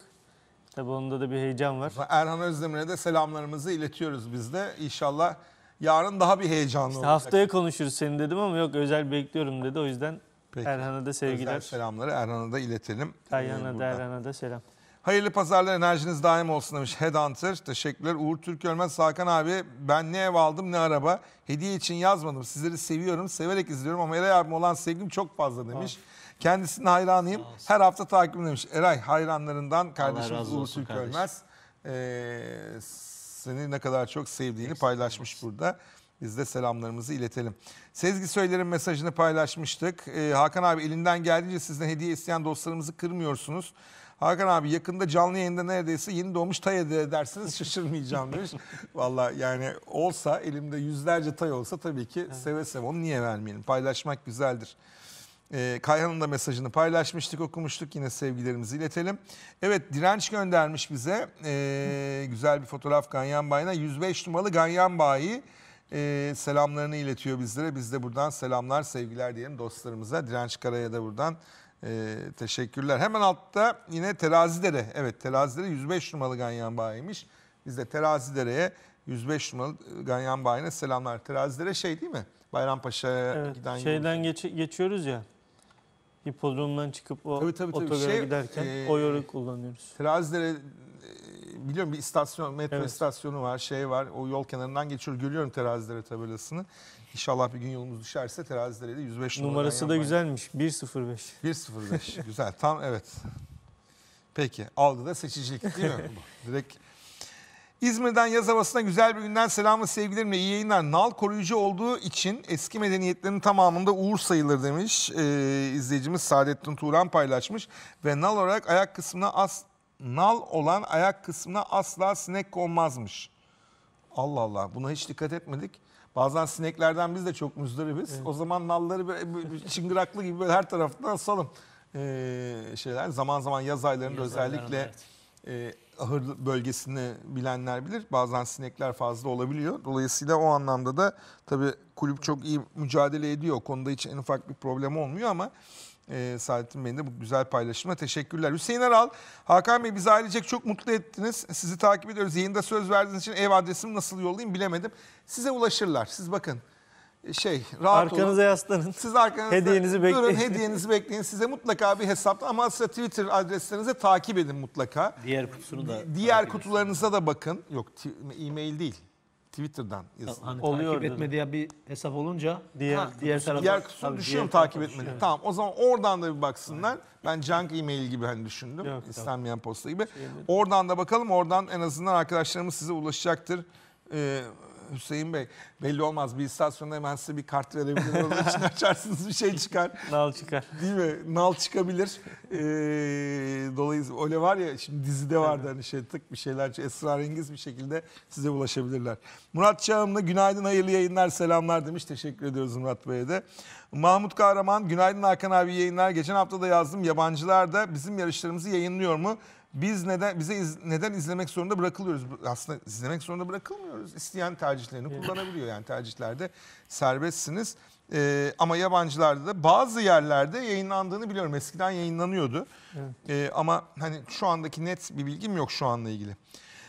B: Tabii onda da bir heyecan var. Erhan Özdemir'e de selamlarımızı iletiyoruz biz de.
A: İnşallah yarın daha bir heyecanlı işte olacak. Haftaya
B: konuşuruz seni dedim ama yok özel bekliyorum dedi. O yüzden Erhan'a da sevgiler. Özel selamları Erhan'a da iletelim. Erhan'a da Erhan'a da selam.
A: Hayırlı pazarlar enerjiniz daim olsun demiş Headhunter. Teşekkürler. Uğur Türkölmez Hakan abi ben ne ev aldım ne araba. Hediye için yazmadım. Sizleri seviyorum. Severek izliyorum ama ele abim olan sevgim çok fazla demiş. Of. Ah. Kendisinin hayranıyım. Her hafta takip takibimdeymiş. Eray hayranlarından kardeşimiz Uğur olsun Türk Ölmez. Ee, seni ne kadar çok sevdiğini paylaşmış burada. Biz de selamlarımızı iletelim. Sezgi Söyler'in mesajını paylaşmıştık. Ee, Hakan abi elinden geldiğince sizden hediye isteyen dostlarımızı kırmıyorsunuz. Hakan abi yakında canlı yayında neredeyse yeni doğmuş tay hediye edersiniz şaşırmayacağım demiş. Valla yani olsa elimde yüzlerce tay olsa tabii ki seve seve onu niye vermeyelim paylaşmak güzeldir. Ee, Kayhan'ın da mesajını paylaşmıştık, okumuştuk. Yine sevgilerimizi iletelim. Evet, direnç göndermiş bize. E, güzel bir fotoğraf Ganyan Bayi'ne. 105 numaralı Ganyan Bayi e, selamlarını iletiyor bizlere. Biz de buradan selamlar, sevgiler diyelim dostlarımıza. Direnç Kara'ya da buradan e, teşekkürler. Hemen altta yine Terazidere. Evet, Terazidere 105 numaralı Ganyan Bayi'miş. Biz de Terazidere'ye 105 numaralı e, Ganyan Bayi'ne selamlar. Terazidere şey değil mi? Bayrampaşa'ya evet, giden şeyden geç, geçiyoruz
B: ya hipodromdan çıkıp o tabii, tabii, tabii. otogara şey, giderken e, o yolu kullanıyoruz.
A: Terazilere e, biliyorum bir istasyon, metro evet. istasyonu var, şey var. O yol kenarından geçiyor. Görüyorum terazilere tabelasını. İnşallah bir gün yolumuz düşerse terazilere de 105 Numarası da güzelmiş. 105. 105. Güzel. Tam evet. Peki. Algıda seçicilik değil mi? Direkt İzmir'den yaz havasına güzel bir günden selamlı sevgilerimle iyi yayınlar. Nal koruyucu olduğu için eski medeniyetlerin tamamında uğur sayılır demiş. Ee, izleyicimiz Saadettin Turan paylaşmış. Ve nal olarak ayak kısmına as nal olan ayak kısmına asla sinek konmazmış. Allah Allah buna hiç dikkat etmedik. Bazen sineklerden biz de çok müzdaribiz. Evet. O zaman nalları böyle çıngıraklı gibi böyle her taraftan asalım. Ee, şeyler zaman zaman yaz aylarında yaz özellikle aylarında, evet. e, ahır bölgesini bilenler bilir. Bazen sinekler fazla olabiliyor. Dolayısıyla o anlamda da tabii kulüp çok iyi mücadele ediyor. O konuda hiç en ufak bir problem olmuyor ama e, Saadettin Bey'in de bu güzel paylaşıma teşekkürler. Hüseyin Aral, Hakan Bey bizi ailecek çok mutlu ettiniz. Sizi takip ediyoruz. Yayında söz verdiğiniz için ev adresimi nasıl yollayayım bilemedim. Size ulaşırlar. Siz bakın şey rahat Arkanıza olun. yaslanın. Siz arkanızda hediyenizi durun, hediyenizi bekleyin. Size mutlaka bir hesapta ama size Twitter adreslerinizi takip edin mutlaka. Diğer kutusunu da Diğer kutularınıza da bakın. Yok e-mail değil. Twitter'dan yazın. Hani Oluyor takip etme diye bir hesap olunca diğer ha, diğer tarafa diğer kısmını düşünüyorum takip etmedi. Evet. Tamam o zaman oradan da bir baksınlar. Aynen. Ben junk e-mail gibi hani düşündüm. Yok, İstenmeyen tamam. posta gibi. Şey, oradan da bakalım. Oradan en azından arkadaşlarımız size ulaşacaktır. Ee, Hüseyin Bey belli olmaz bir istasyonda hemen size bir kart verebilirim. Onun için açarsınız bir şey çıkar. Nal çıkar. Değil mi? Nal çıkabilir. Ee, dolayısıyla öyle var ya şimdi dizide vardı evet. hani şey tık bir şeyler şey esrarengiz bir şekilde size ulaşabilirler. Murat Çağım'la günaydın hayırlı yayınlar selamlar demiş. Teşekkür ediyoruz Murat Bey'e de. Mahmut Kahraman günaydın Hakan abi yayınlar. Geçen hafta da yazdım yabancılar da bizim yarışlarımızı yayınlıyor mu? biz neden bize iz, neden izlemek zorunda bırakılıyoruz? Aslında izlemek zorunda bırakılmıyoruz. İsteyen tercihlerini kullanabiliyor. Yani tercihlerde serbestsiniz. Ee, ama yabancılarda da bazı yerlerde yayınlandığını biliyorum. Eskiden yayınlanıyordu. Evet. Ee, ama hani şu andaki net bir bilgim yok şu anla ilgili.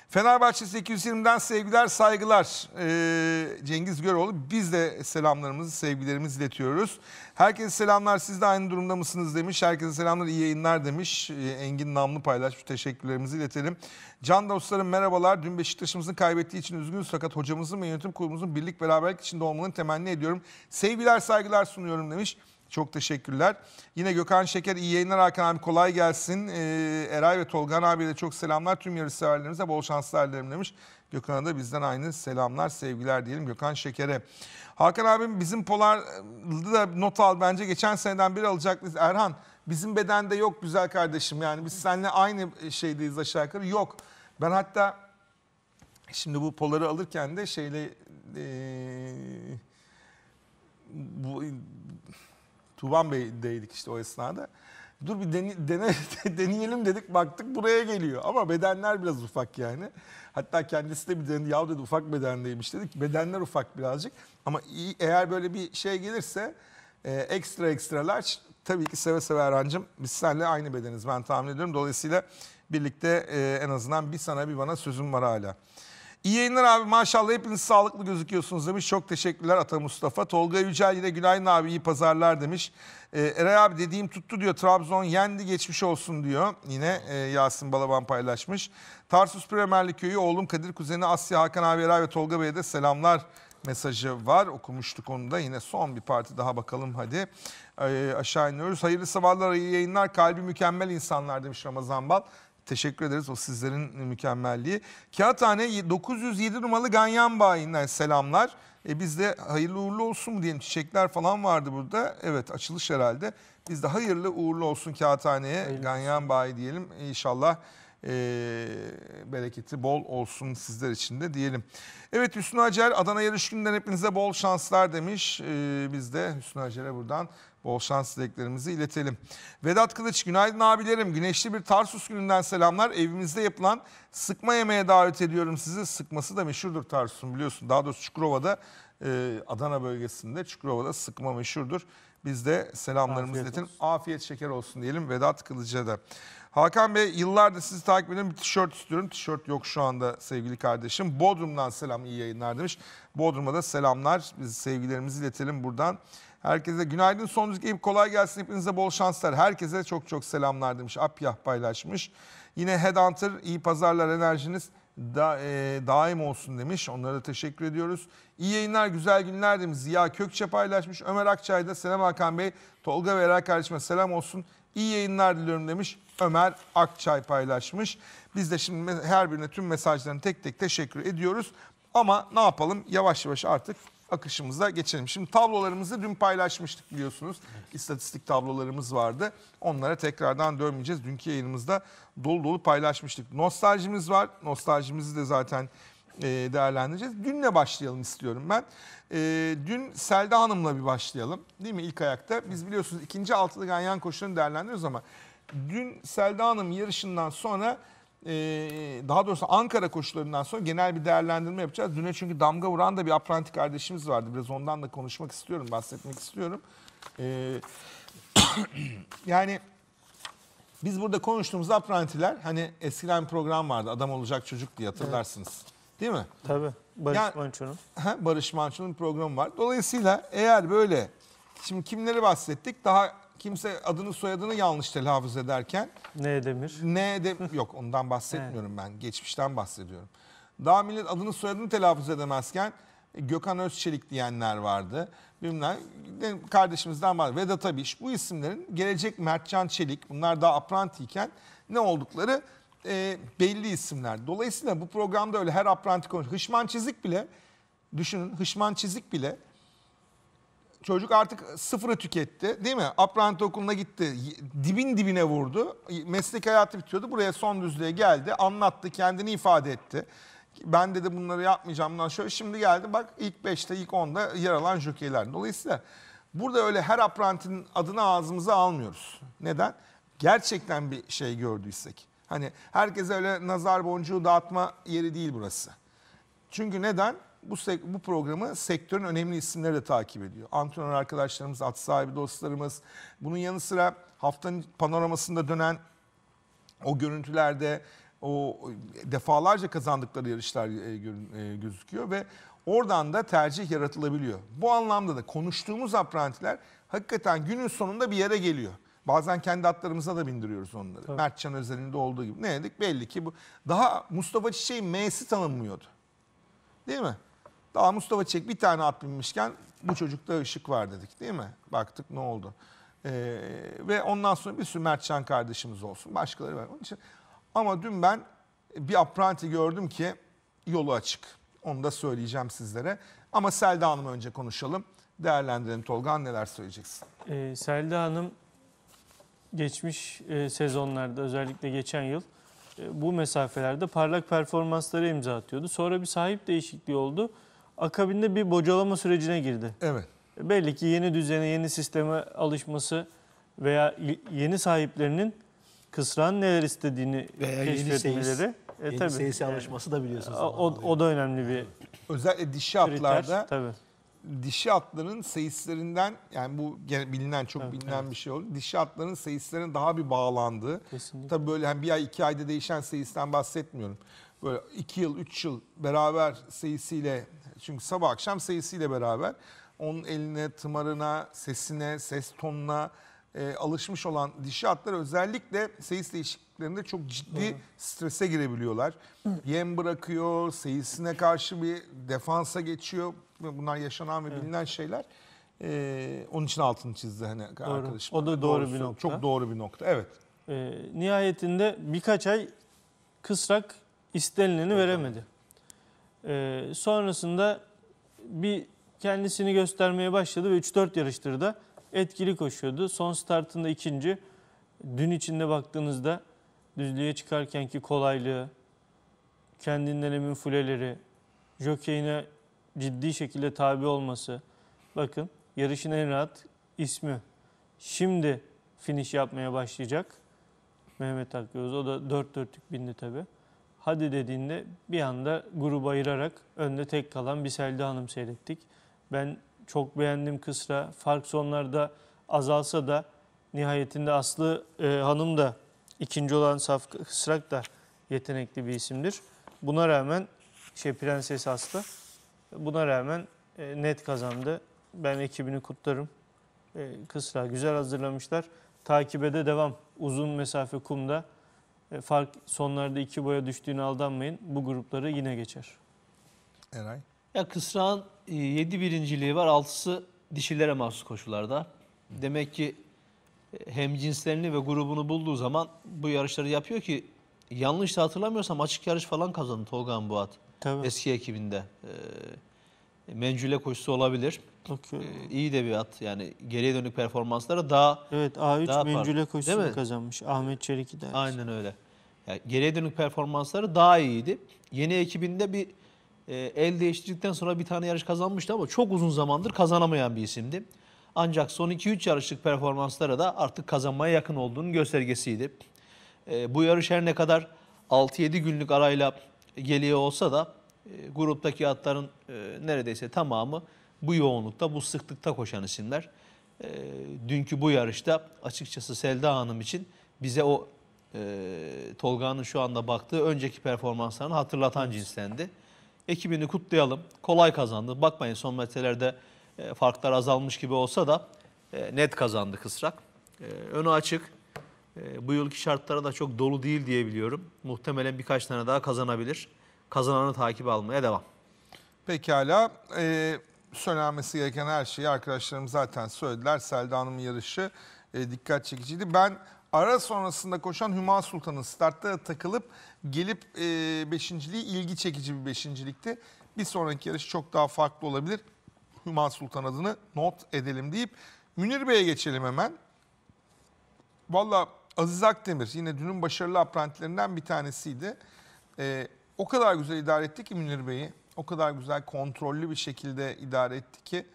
A: Fenerbahçe 820'den sevgiler, saygılar. Ee, Cengiz Göroğlu biz de selamlarımızı, sevgilerimizi iletiyoruz. Herkese selamlar, siz de aynı durumda mısınız demiş. Herkese selamlar, iyi yayınlar demiş. Ee, Engin Namlı paylaşmış, teşekkürlerimizi iletelim. Can dostlarım merhabalar. Dün Beşiktaş'ımızın kaybettiği için üzgünüz fakat hocamızın ve yönetim kurumumuzun birlik beraberlik içinde olmalarını temenni ediyorum. Sevgiler, saygılar sunuyorum demiş. Çok teşekkürler. Yine Gökhan Şeker iyi yayınlar Hakan abi kolay gelsin. Ee, Eray ve Tolgan abiye de çok selamlar. Tüm yarış yarışseverlerimize bol şanslar dilerim demiş. Gökhan'a da bizden aynı selamlar, sevgiler diyelim Gökhan Şeker'e. Hakan abim bizim Polar'da da not al bence. Geçen seneden bir alacaklıyız. Erhan bizim bedende yok güzel kardeşim. Yani biz seninle aynı şeydeyiz aşağı yukarı. Yok. Ben hatta şimdi bu Polar'ı alırken de şeyle... Ee, bu Tuban Bey'deydik işte o esnada. Dur bir dene, dene, deneyelim dedik baktık buraya geliyor. Ama bedenler biraz ufak yani. Hatta kendisi de bir denedi. Yahu dedi ufak bedendeymiş dedik. Bedenler ufak birazcık. Ama iyi, eğer böyle bir şey gelirse e, ekstra ekstralar tabii ki seve seve Erhan'cığım biz seninle aynı bedeniz ben tahmin ediyorum. Dolayısıyla birlikte e, en azından bir sana bir bana sözüm var hala. İyi yayınlar abi maşallah hepiniz sağlıklı gözüküyorsunuz demiş. Çok teşekkürler Ata Mustafa. Tolga Yücel yine günaydın abi iyi pazarlar demiş. Ee, Eray abi dediğim tuttu diyor. Trabzon yendi geçmiş olsun diyor. Yine e, Yasin Balaban paylaşmış. Tarsus Premerli Köyü oğlum Kadir Kuzeni Asya Hakan abi Eray ve Tolga Bey'e de selamlar mesajı var. Okumuştuk onu da yine son bir parti daha bakalım hadi. Ee, aşağı iniyoruz. Hayırlı sabahlar, iyi yayınlar. Kalbi mükemmel insanlar demiş Ramazan Bal. Teşekkür ederiz. O sizlerin mükemmelliği. Kağıthane 907 numaralı Ganyan Bayi'nden selamlar. E biz de hayırlı uğurlu olsun diyelim. Çiçekler falan vardı burada. Evet açılış herhalde. Biz de hayırlı uğurlu olsun Kağıthane'ye Ganyan Bayi diyelim. İnşallah e, bereketi bol olsun sizler için de diyelim. Evet Hüsnü Acer Adana yarış günden hepinize bol şanslar demiş. E, biz de Hüsnü Acer'e buradan Bol şans dileklerimizi iletelim. Vedat Kılıç günaydın abilerim. Güneşli bir Tarsus gününden selamlar. Evimizde yapılan sıkma yemeğe davet ediyorum sizi. Sıkması da meşhurdur Tarsus'un biliyorsun. Daha doğrusu Çukurova'da e, Adana bölgesinde Çukurova'da sıkma meşhurdur. Biz de selamlarımızı Afiyet iletelim. Afiyet şeker olsun diyelim Vedat Kılıç'a da. Hakan Bey yıllardır sizi takip ediyorum. Bir tişört istiyorum. Tişört yok şu anda sevgili kardeşim. Bodrum'dan selam iyi yayınlar demiş. Bodrum'a da selamlar. Biz sevgilerimizi iletelim buradan. Herkese günaydın. Son düzgeyip kolay gelsin. Hepinize bol şanslar. Herkese çok çok selamlar demiş. Apyah paylaşmış. Yine Headhunter iyi pazarlar enerjiniz da, e, daim olsun demiş. Onlara da teşekkür ediyoruz. İyi yayınlar, güzel günler demiş. Ziya Kökçe paylaşmış. Ömer Akçay da selam Hakan Bey. Tolga ve Eray kardeşime selam olsun. İyi yayınlar diliyorum demiş. Ömer Akçay paylaşmış. Biz de şimdi her birine tüm mesajlarını tek tek teşekkür ediyoruz. Ama ne yapalım? Yavaş yavaş artık akışımıza geçelim. Şimdi tablolarımızı dün paylaşmıştık biliyorsunuz. Evet. İstatistik tablolarımız vardı. Onlara tekrardan dönmeyeceğiz. Dünkü yayınımızda dolu dolu paylaşmıştık. Nostaljimiz var. Nostaljimizi de zaten e, değerlendireceğiz. Dünle başlayalım istiyorum ben. E, dün Selda Hanım'la bir başlayalım. Değil mi ilk ayakta? Biz biliyorsunuz ikinci altılı ganyan koşularını değerlendiriyoruz ama dün Selda Hanım yarışından sonra e, daha doğrusu Ankara koşularından sonra genel bir değerlendirme yapacağız. Düne çünkü damga vuran da bir apranti kardeşimiz vardı. Biraz ondan da konuşmak istiyorum, bahsetmek istiyorum. E, yani biz burada konuştuğumuz aprantiler hani eskiden bir program vardı adam olacak çocuk diye hatırlarsınız. Evet. Değil mi? Tabii. Barış yani, Manço'nun. Barış Manço'nun programı var. Dolayısıyla eğer böyle şimdi kimleri bahsettik? Daha kimse adını soyadını yanlış telaffuz ederken ne demir? Ne de yok ondan bahsetmiyorum ben. Geçmişten bahsediyorum. Daha millet adını soyadını telaffuz edemezken e, Gökhan Özçelik diyenler vardı. Bilmem kardeşimizden var. Vedat Abiş bu isimlerin gelecek Mertcan Çelik bunlar daha aprantiyken ne oldukları e, belli isimler. Dolayısıyla bu programda öyle her apranti konu. Hışman Çizik bile düşünün Hışman Çizik bile Çocuk artık sıfırı tüketti değil mi? Apprenti okuluna gitti. Dibin dibine vurdu. Meslek hayatı bitiyordu. Buraya son düzlüğe geldi. Anlattı, kendini ifade etti. Ben dedi bunları yapmayacağım, yapmayacağımdan şöyle. Şimdi geldi bak ilk 5'te, ilk 10'da yer alan jokeyler. Dolayısıyla burada öyle her apprentinin adını ağzımıza almıyoruz. Neden? Gerçekten bir şey gördüysek. Hani herkese öyle nazar boncuğu dağıtma yeri değil burası. Çünkü neden? bu, bu programı sektörün önemli isimleri de takip ediyor. Antrenör arkadaşlarımız, at sahibi dostlarımız. Bunun yanı sıra haftanın panoramasında dönen o görüntülerde o defalarca kazandıkları yarışlar e, e, gözüküyor ve oradan da tercih yaratılabiliyor. Bu anlamda da konuştuğumuz aprantiler hakikaten günün sonunda bir yere geliyor. Bazen kendi atlarımıza da bindiriyoruz onları. Evet. Mertcan özelinde olduğu gibi. Ne dedik? Belli ki bu daha Mustafa Çiçek'in M'si tanınmıyordu. Değil mi? Daha Mustafa Çek bir tane at binmişken bu çocukta ışık var dedik değil mi? Baktık ne oldu. Ee, ve ondan sonra bir sürü Mertcan kardeşimiz olsun. Başkaları var. Onun için. Ama dün ben bir apranti gördüm ki yolu açık. Onu da söyleyeceğim sizlere. Ama Selda Hanım önce konuşalım. Değerlendirelim Tolga neler söyleyeceksin?
B: Ee, Selda Hanım geçmiş e, sezonlarda özellikle geçen yıl e, bu mesafelerde parlak performansları imza atıyordu. Sonra bir sahip değişikliği oldu. Akabinde bir bocalama sürecine girdi. Evet. E, belli ki yeni düzene, yeni sisteme alışması veya yeni sahiplerinin kısran neler istediğini veya keşfetmeleri. E, yeni e, tabii. seyisi
A: alışması da biliyorsunuz. O, o, o da önemli bir Özellikle dişi atlarda tabii. dişi atların seyislerinden yani bu bilinen çok evet, bilinen evet. bir şey oldu. Dişi atların seyislerin daha bir bağlandığı. Kesinlikle. Tabii böyle hani bir ay iki ayda değişen seyisten bahsetmiyorum. Böyle iki yıl, üç yıl beraber seyisiyle çünkü sabah akşam sayısıyla beraber onun eline, tımarına, sesine, ses tonuna e, alışmış olan dişi atlar özellikle seyis değişikliklerinde çok ciddi Doğru. strese girebiliyorlar. Hı. Yem bırakıyor, seyisine karşı bir defansa geçiyor. Bunlar yaşanan ve bilinen şeyler. Ee, onun için altını çizdi hani doğru. arkadaşım. O da doğru Doğrusu, bir nokta. Çok doğru bir nokta. Evet. Ee, nihayetinde birkaç ay
B: kısrak istenileni evet. veremedi. E, sonrasında bir kendisini göstermeye başladı ve 3-4 yarıştırda etkili koşuyordu. Son startında ikinci. Dün içinde baktığınızda düzlüğe çıkarkenki kolaylığı, kendinden emin fuleleri, jokeyine ciddi şekilde tabi olması. Bakın yarışın en rahat ismi. Şimdi finish yapmaya başlayacak. Mehmet Akgöz. O da 4 dörtlük bindi tabii hadi dediğinde bir anda grubu ayırarak önde tek kalan bir Selda Hanım seyrettik. Ben çok beğendim Kısra. Fark sonlarda azalsa da nihayetinde Aslı e, Hanım da ikinci olan Saf Kısrak da yetenekli bir isimdir. Buna rağmen şey Prenses Aslı buna rağmen e, net kazandı. Ben ekibini kutlarım. E, Kısra güzel hazırlamışlar. Takibe de devam. Uzun mesafe kumda e, fark sonlarda iki boya düştüğüne aldanmayın. Bu grupları yine geçer.
A: Eray?
C: Ya Kısra'nın 7 e, birinciliği var. 6'sı dişilere mahsus koşularda. Demek ki e, hem cinslerini ve grubunu bulduğu zaman bu yarışları yapıyor ki yanlış da hatırlamıyorsam açık yarış falan kazandı Tolga Buat. Tabii. Eski ekibinde. E, mencule koşusu olabilir. Bakıyor. Ee, de bir at. Yani geriye dönük performanslara daha Evet A3 daha Mencule koşusunu kazanmış. Ahmet Çelik de. Aynen öyle. Yani geriye dönük performansları daha iyiydi. Yeni ekibinde bir e, el değiştirdikten sonra bir tane yarış kazanmıştı ama çok uzun zamandır kazanamayan bir isimdi. Ancak son 2-3 yarışlık performanslara da artık kazanmaya yakın olduğunun göstergesiydi. E, bu yarış her ne kadar 6-7 günlük arayla geliyor olsa da e, gruptaki atların e, neredeyse tamamı bu yoğunlukta, bu sıklıkta koşan isimler. E, dünkü bu yarışta açıkçası Selda Hanım için bize o e, Tolga'nın şu anda baktığı önceki performanslarını hatırlatan cinslendi. Ekibini kutlayalım. Kolay kazandı. Bakmayın son metrelerde e, farklar azalmış gibi olsa da e, net kazandı kısrak. E, önü açık. E, bu yılki şartlara da çok dolu değil diyebiliyorum Muhtemelen birkaç tane daha kazanabilir. Kazananı takip almaya devam.
A: Pekala. Ee, söylenmesi gereken her şeyi arkadaşlarım zaten söylediler. Selda Hanım'ın yarışı e, dikkat çekiciydi. Ben ara sonrasında koşan Hüma Sultan'ın startta takılıp gelip e, beşinciliği ilgi çekici bir beşincilikti. Bir sonraki yarış çok daha farklı olabilir. Hüma Sultan adını not edelim deyip Münir Bey'e geçelim hemen. Valla Aziz Akdemir yine dünün başarılı aprantilerinden bir tanesiydi. E, o kadar güzel idare etti ki Münir Bey'i o kadar güzel kontrollü bir şekilde idare etti ki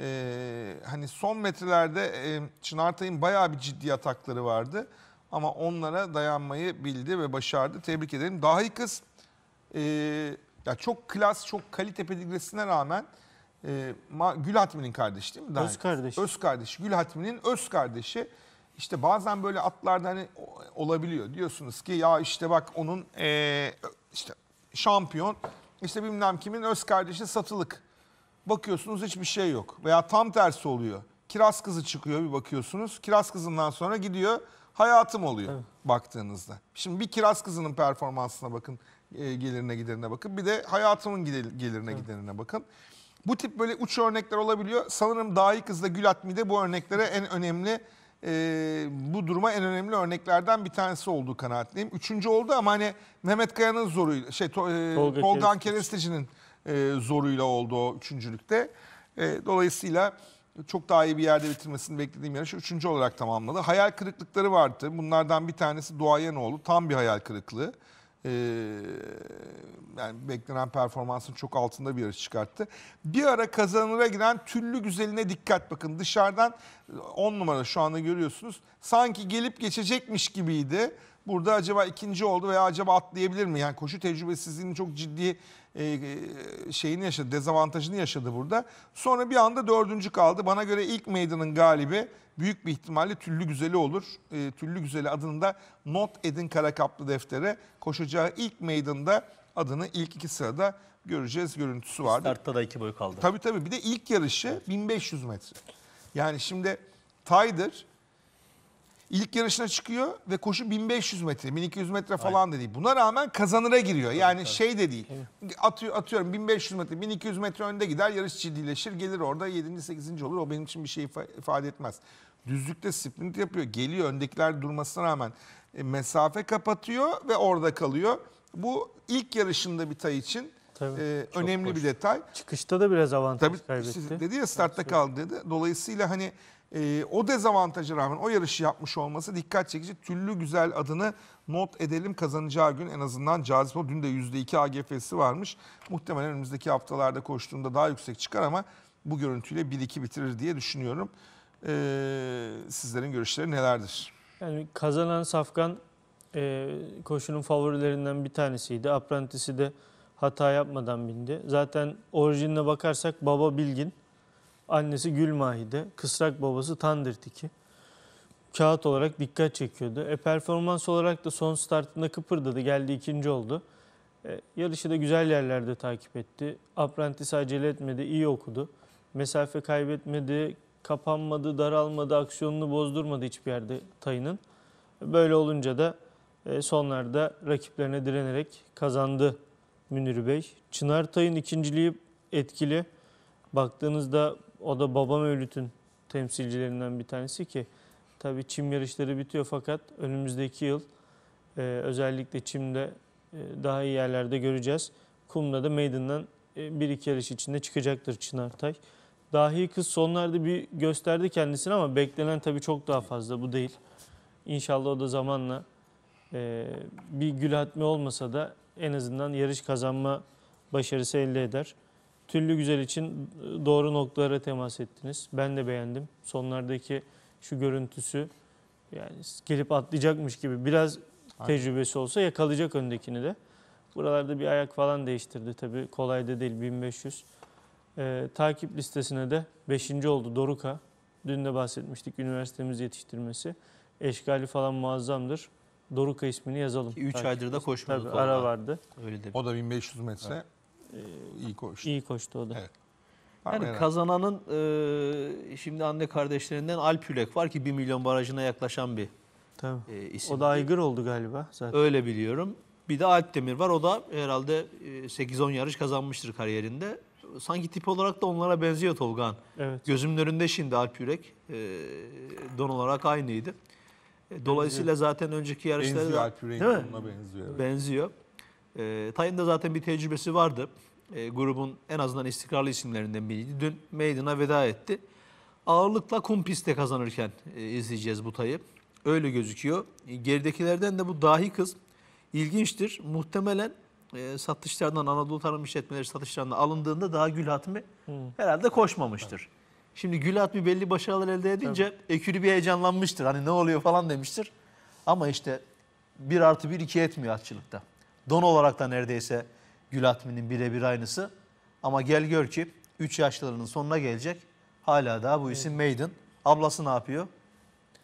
A: e, hani son metrelerde e, Çınartay'ın bayağı bir ciddi atakları vardı. Ama onlara dayanmayı bildi ve başardı. Tebrik ederim. Daha Dahi kız e, ya çok klas, çok kalite pedigresine rağmen e, Ma, Gül Hatmi'nin kardeşi değil mi? Dahi öz kardeşi. Öz kardeşi. Gül Hatmi'nin öz kardeşi. İşte bazen böyle atlarda hani olabiliyor. Diyorsunuz ki ya işte bak onun e, işte şampiyon işte bilmem kimin öz kardeşi satılık. Bakıyorsunuz hiçbir şey yok. Veya tam tersi oluyor. Kiraz kızı çıkıyor bir bakıyorsunuz. Kiraz kızından sonra gidiyor hayatım oluyor evet. baktığınızda. Şimdi bir kiraz kızının performansına bakın, e, gelirine giderine bakın. Bir de hayatımın gelirine evet. giderine bakın. Bu tip böyle uç örnekler olabiliyor. Sanırım Dahi kızla Gülatmi de bu örneklere en önemli e, bu duruma en önemli örneklerden bir tanesi olduğu kanaatliyim. Üçüncü oldu ama hani Mehmet Kaya'nın zoruyla, şey to, e, Tolga Tolga e, zoruyla oldu o üçüncülükte. E, dolayısıyla çok daha iyi bir yerde bitirmesini beklediğim yarışı üçüncü olarak tamamladı. Hayal kırıklıkları vardı. Bunlardan bir tanesi oldu. Tam bir hayal kırıklığı e, yani beklenen performansın çok altında bir yarış çıkarttı. Bir ara kazanıra giden tüllü güzeline dikkat bakın. Dışarıdan 10 numara şu anda görüyorsunuz. Sanki gelip geçecekmiş gibiydi. Burada acaba ikinci oldu veya acaba atlayabilir mi? Yani koşu tecrübesizliğinin çok ciddi e, şeyini yaşadı, dezavantajını yaşadı burada. Sonra bir anda dördüncü kaldı. Bana göre ilk meydanın galibi büyük bir ihtimalle Tüllü Güzeli olur. E, Tüllü Güzeli adında not edin kara kaplı deftere koşacağı ilk meydanda adını ilk iki sırada göreceğiz görüntüsü vardı.
C: Startta da iki boy kaldı.
A: Tabii tabii bir de ilk yarışı 1500 metre. Yani şimdi Taydır İlk yarışına çıkıyor ve koşu 1500 metre, 1200 metre falan dedi. Buna rağmen kazanıra giriyor. Yani evet, şey de değil. Atıyor, atıyorum 1500 metre, 1200 metre önde gider, yarış ciddileşir, gelir orada 7. 8. olur. O benim için bir şey ifade etmez. Düzlükte sprint yapıyor, geliyor öndekiler durmasına rağmen e, mesafe kapatıyor ve orada kalıyor. Bu ilk yarışında bir tay için Tabii, e, önemli hoş. bir detay. Çıkışta da biraz avantaj Tabii, kaybetti. Dedi ya startta kaldı dedi. Dolayısıyla hani e, o dezavantaja rağmen o yarışı yapmış olması dikkat çekici. Tüllü Güzel adını not edelim kazanacağı gün en azından cazip o. Dün de %2 AGF'si varmış. Muhtemelen önümüzdeki haftalarda koştuğunda daha yüksek çıkar ama bu görüntüyle 1-2 bitirir diye düşünüyorum. E, sizlerin
B: görüşleri nelerdir? Yani kazanan Safkan e, koşunun favorilerinden bir tanesiydi. Apprentice'i de hata yapmadan bindi. Zaten orijinine bakarsak Baba Bilgin Annesi Gülmahide, kısrak babası Tandirtiki. Kağıt olarak dikkat çekiyordu. E, performans olarak da son startında kıpırdadı, geldi ikinci oldu. E, yarışı da güzel yerlerde takip etti. Apprentice acele etmedi, iyi okudu. Mesafe kaybetmedi, kapanmadı, daralmadı, aksiyonunu bozdurmadı hiçbir yerde Tayının. Böyle olunca da e, sonlarda rakiplerine direnerek kazandı Münir Bey. Çınar Tay'ın ikinciliği etkili. Baktığınızda o da Babam Övlüt'ün temsilcilerinden bir tanesi ki tabii çim yarışları bitiyor fakat önümüzdeki yıl e, özellikle çimde e, daha iyi yerlerde göreceğiz. Kumda da meydandan e, bir iki yarış içinde çıkacaktır Çınartay. Dahi kız sonlarda bir gösterdi kendisini ama beklenen tabii çok daha fazla bu değil. İnşallah o da zamanla e, bir gül hatmi olmasa da en azından yarış kazanma başarısı elde eder. Tüllü Güzel için e, doğru noktalara temas ettiniz. Ben de beğendim. Sonlardaki şu görüntüsü yani gelip atlayacakmış gibi biraz tecrübesi olsa yakalayacak öndekini de. Buralarda bir ayak falan değiştirdi tabii. Kolay da değil 1500. Ee, takip listesine de 5. oldu Doruka. Dün de bahsetmiştik üniversitemiz yetiştirmesi. Eşgali falan muazzamdır. Doruka ismini yazalım. 3 aydır da koşmadı. Tabii
A: ara vardı. Öyle de. O da 1500 metre. Evet. Ee, iyi koştu. İyi koştu o da. Evet.
C: Yani kazananın e, şimdi anne kardeşlerinden Alpülek var ki 1 milyon barajına yaklaşan bir Tabii. E, isim. O da aygır
B: oldu galiba zaten.
C: Öyle biliyorum. Bir de Alp Demir var. O da herhalde 8-10 e, yarış kazanmıştır kariyerinde. Sanki tip olarak da onlara benziyor Tolgan. Evet. Gözümün önünde şimdi Alp Yürek. E, don olarak aynıydı. E, dolayısıyla benziyor. zaten önceki yarışlarda benziyor, Alp Yürek'in benziyor. Evet. Benziyor. E, ee, Tay'ın da zaten bir tecrübesi vardı. E, grubun en azından istikrarlı isimlerinden biriydi. Dün meydana veda etti. Ağırlıkla kum pistte kazanırken e, izleyeceğiz bu Tay'ı. Öyle gözüküyor. E, geridekilerden de bu dahi kız ilginçtir. Muhtemelen e, satışlardan Anadolu Tarım İşletmeleri satışlarından alındığında daha Gül Hatmi hmm. herhalde koşmamıştır. Evet. Şimdi Gül Hatmi belli başarılar elde edince evet. Ekülü bir heyecanlanmıştır. Hani ne oluyor falan demiştir. Ama işte bir artı bir iki etmiyor atçılıkta. Don olarak da neredeyse Gülatminin birebir aynısı. Ama gel gör ki 3 yaşlarının sonuna gelecek. Hala daha bu isim evet. Maiden. Ablası ne yapıyor?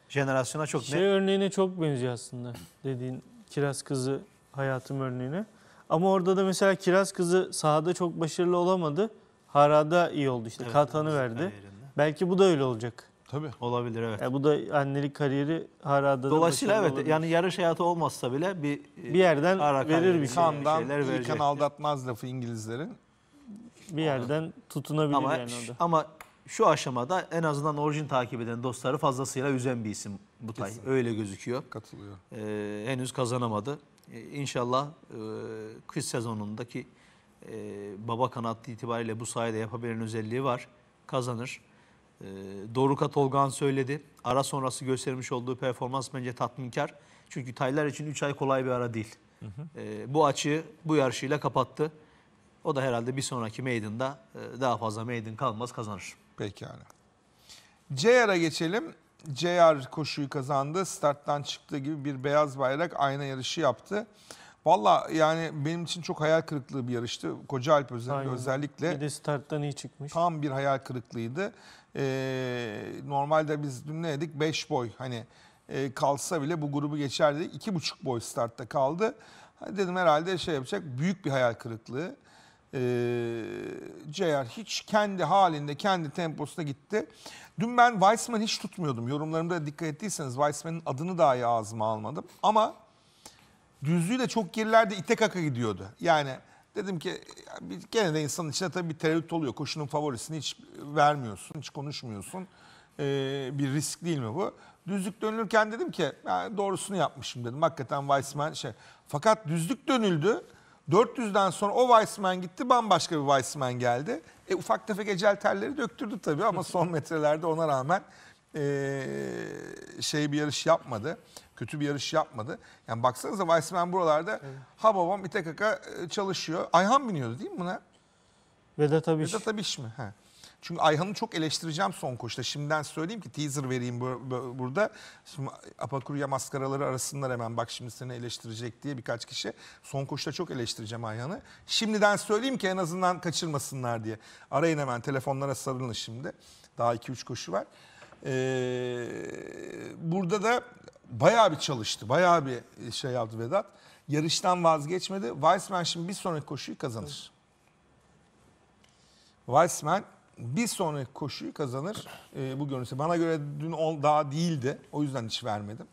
C: Jenerasyona çok şey ne?
B: örneğine çok benziyor aslında dediğin Kiraz Kızı hayatım örneğine. Ama orada da mesela Kiraz Kızı sahada çok başarılı olamadı. Harada iyi oldu işte. Evet, Katan'ı verdi. Belki bu da öyle olacak. Tabii. Olabilir evet. Yani bu da annelik kariyeri harada Dolayısıyla evet olabilir. yani yarış hayatı olmazsa bile bir e, bir yerden ara verir bir
A: şey. Kandan bir kan aldatmaz lafı İngilizlerin.
B: Bir yerden tutunabilir
A: ama, yani orada.
C: Ama şu aşamada en azından orijin takip eden dostları fazlasıyla üzen bir isim bu Tay. Öyle gözüküyor. Katılıyor. Ee, henüz kazanamadı. Ee, inşallah e, kış sezonundaki e, baba kanatlı itibariyle bu sayede yapabilen özelliği var. Kazanır. Ee, Doruka Tolgan söyledi. Ara sonrası göstermiş olduğu performans bence tatminkar. Çünkü Taylar için 3 ay kolay bir ara değil. Hı hı. E, bu açığı bu yarışıyla kapattı. O da herhalde bir sonraki meydanda e, daha fazla meydin kalmaz kazanır. Pekala.
A: CR'a geçelim. CR koşuyu kazandı. Starttan çıktığı gibi bir beyaz bayrak ayna yarışı yaptı. Valla yani benim için çok hayal kırıklığı bir yarıştı. Koca Alp özellikle. Aynen. özellikle. Bir de starttan iyi çıkmış. Tam bir hayal kırıklığıydı. E, normalde biz dün ne dedik? 5 boy hani e, kalsa bile bu grubu geçerdi. 2,5 boy startta kaldı. Hani dedim herhalde şey yapacak büyük bir hayal kırıklığı. E, ee, Ceyar hiç kendi halinde, kendi temposuna gitti. Dün ben Weissman hiç tutmuyordum. Yorumlarımda dikkat ettiyseniz Weissman'ın adını dahi ağzıma almadım. Ama düzlüğü de çok gerilerde ite kaka gidiyordu. Yani Dedim ki bir, gene de insanın içine tabii bir tereddüt oluyor. Koşunun favorisini hiç vermiyorsun, hiç konuşmuyorsun. Ee, bir risk değil mi bu? Düzlük dönülürken dedim ki yani doğrusunu yapmışım dedim. Hakikaten Weissman şey. Fakat düzlük dönüldü. 400'den sonra o Weissman gitti bambaşka bir Weissman geldi. E, ufak tefek ecel terleri döktürdü tabii ama son metrelerde ona rağmen e, şey bir yarış yapmadı kötü bir yarış yapmadı. Yani baksanıza Weissman buralarda evet. ha babam ite kaka çalışıyor. Ayhan biniyordu değil mi buna? Vedat Abiş. Vedat Abiş mi? Ha. Çünkü Ayhan'ı çok eleştireceğim son koşta. Şimdiden söyleyeyim ki teaser vereyim bu, bu, burada. Şimdi Apakurya maskaraları arasınlar hemen bak şimdi seni eleştirecek diye birkaç kişi. Son koşta çok eleştireceğim Ayhan'ı. Şimdiden söyleyeyim ki en azından kaçırmasınlar diye. Arayın hemen telefonlara sarılın şimdi. Daha 2-3 koşu var. Ee, burada da bayağı bir çalıştı. Bayağı bir e, şey yaptı Vedat. Yarıştan vazgeçmedi. Weissman şimdi bir sonraki koşuyu kazanır. Weissman bir sonraki koşuyu kazanır. E, bu görünse bana göre dün ol, daha değildi. O yüzden hiç vermedim.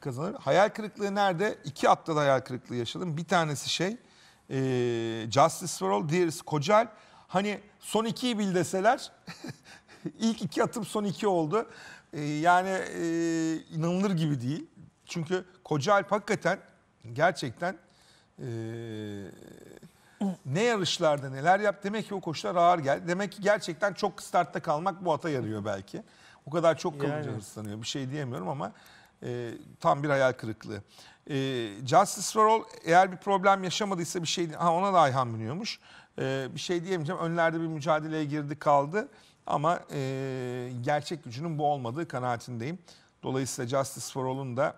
A: Kazanır. Hayal kırıklığı nerede? İki atta da hayal kırıklığı yaşadım. Bir tanesi şey e, Justice for All, diğerisi Kocal. Hani son ikiyi bil deseler ilk iki atım son iki oldu. Ee, yani e, inanılır gibi değil. Çünkü Koca Alp hakikaten gerçekten e, ne yarışlarda neler yap demek ki o koşular ağır gel Demek ki gerçekten çok startta kalmak bu ata yarıyor belki. O kadar çok kalınca yani. hırslanıyor. Bir şey diyemiyorum ama e, tam bir hayal kırıklığı. E, Justice for All eğer bir problem yaşamadıysa bir şey... Ha ona da Ayhan biniyormuş. E, bir şey diyemeyeceğim. Önlerde bir mücadeleye girdi kaldı. Ama e, gerçek gücünün bu olmadığı kanaatindeyim. Dolayısıyla Justice for All'un da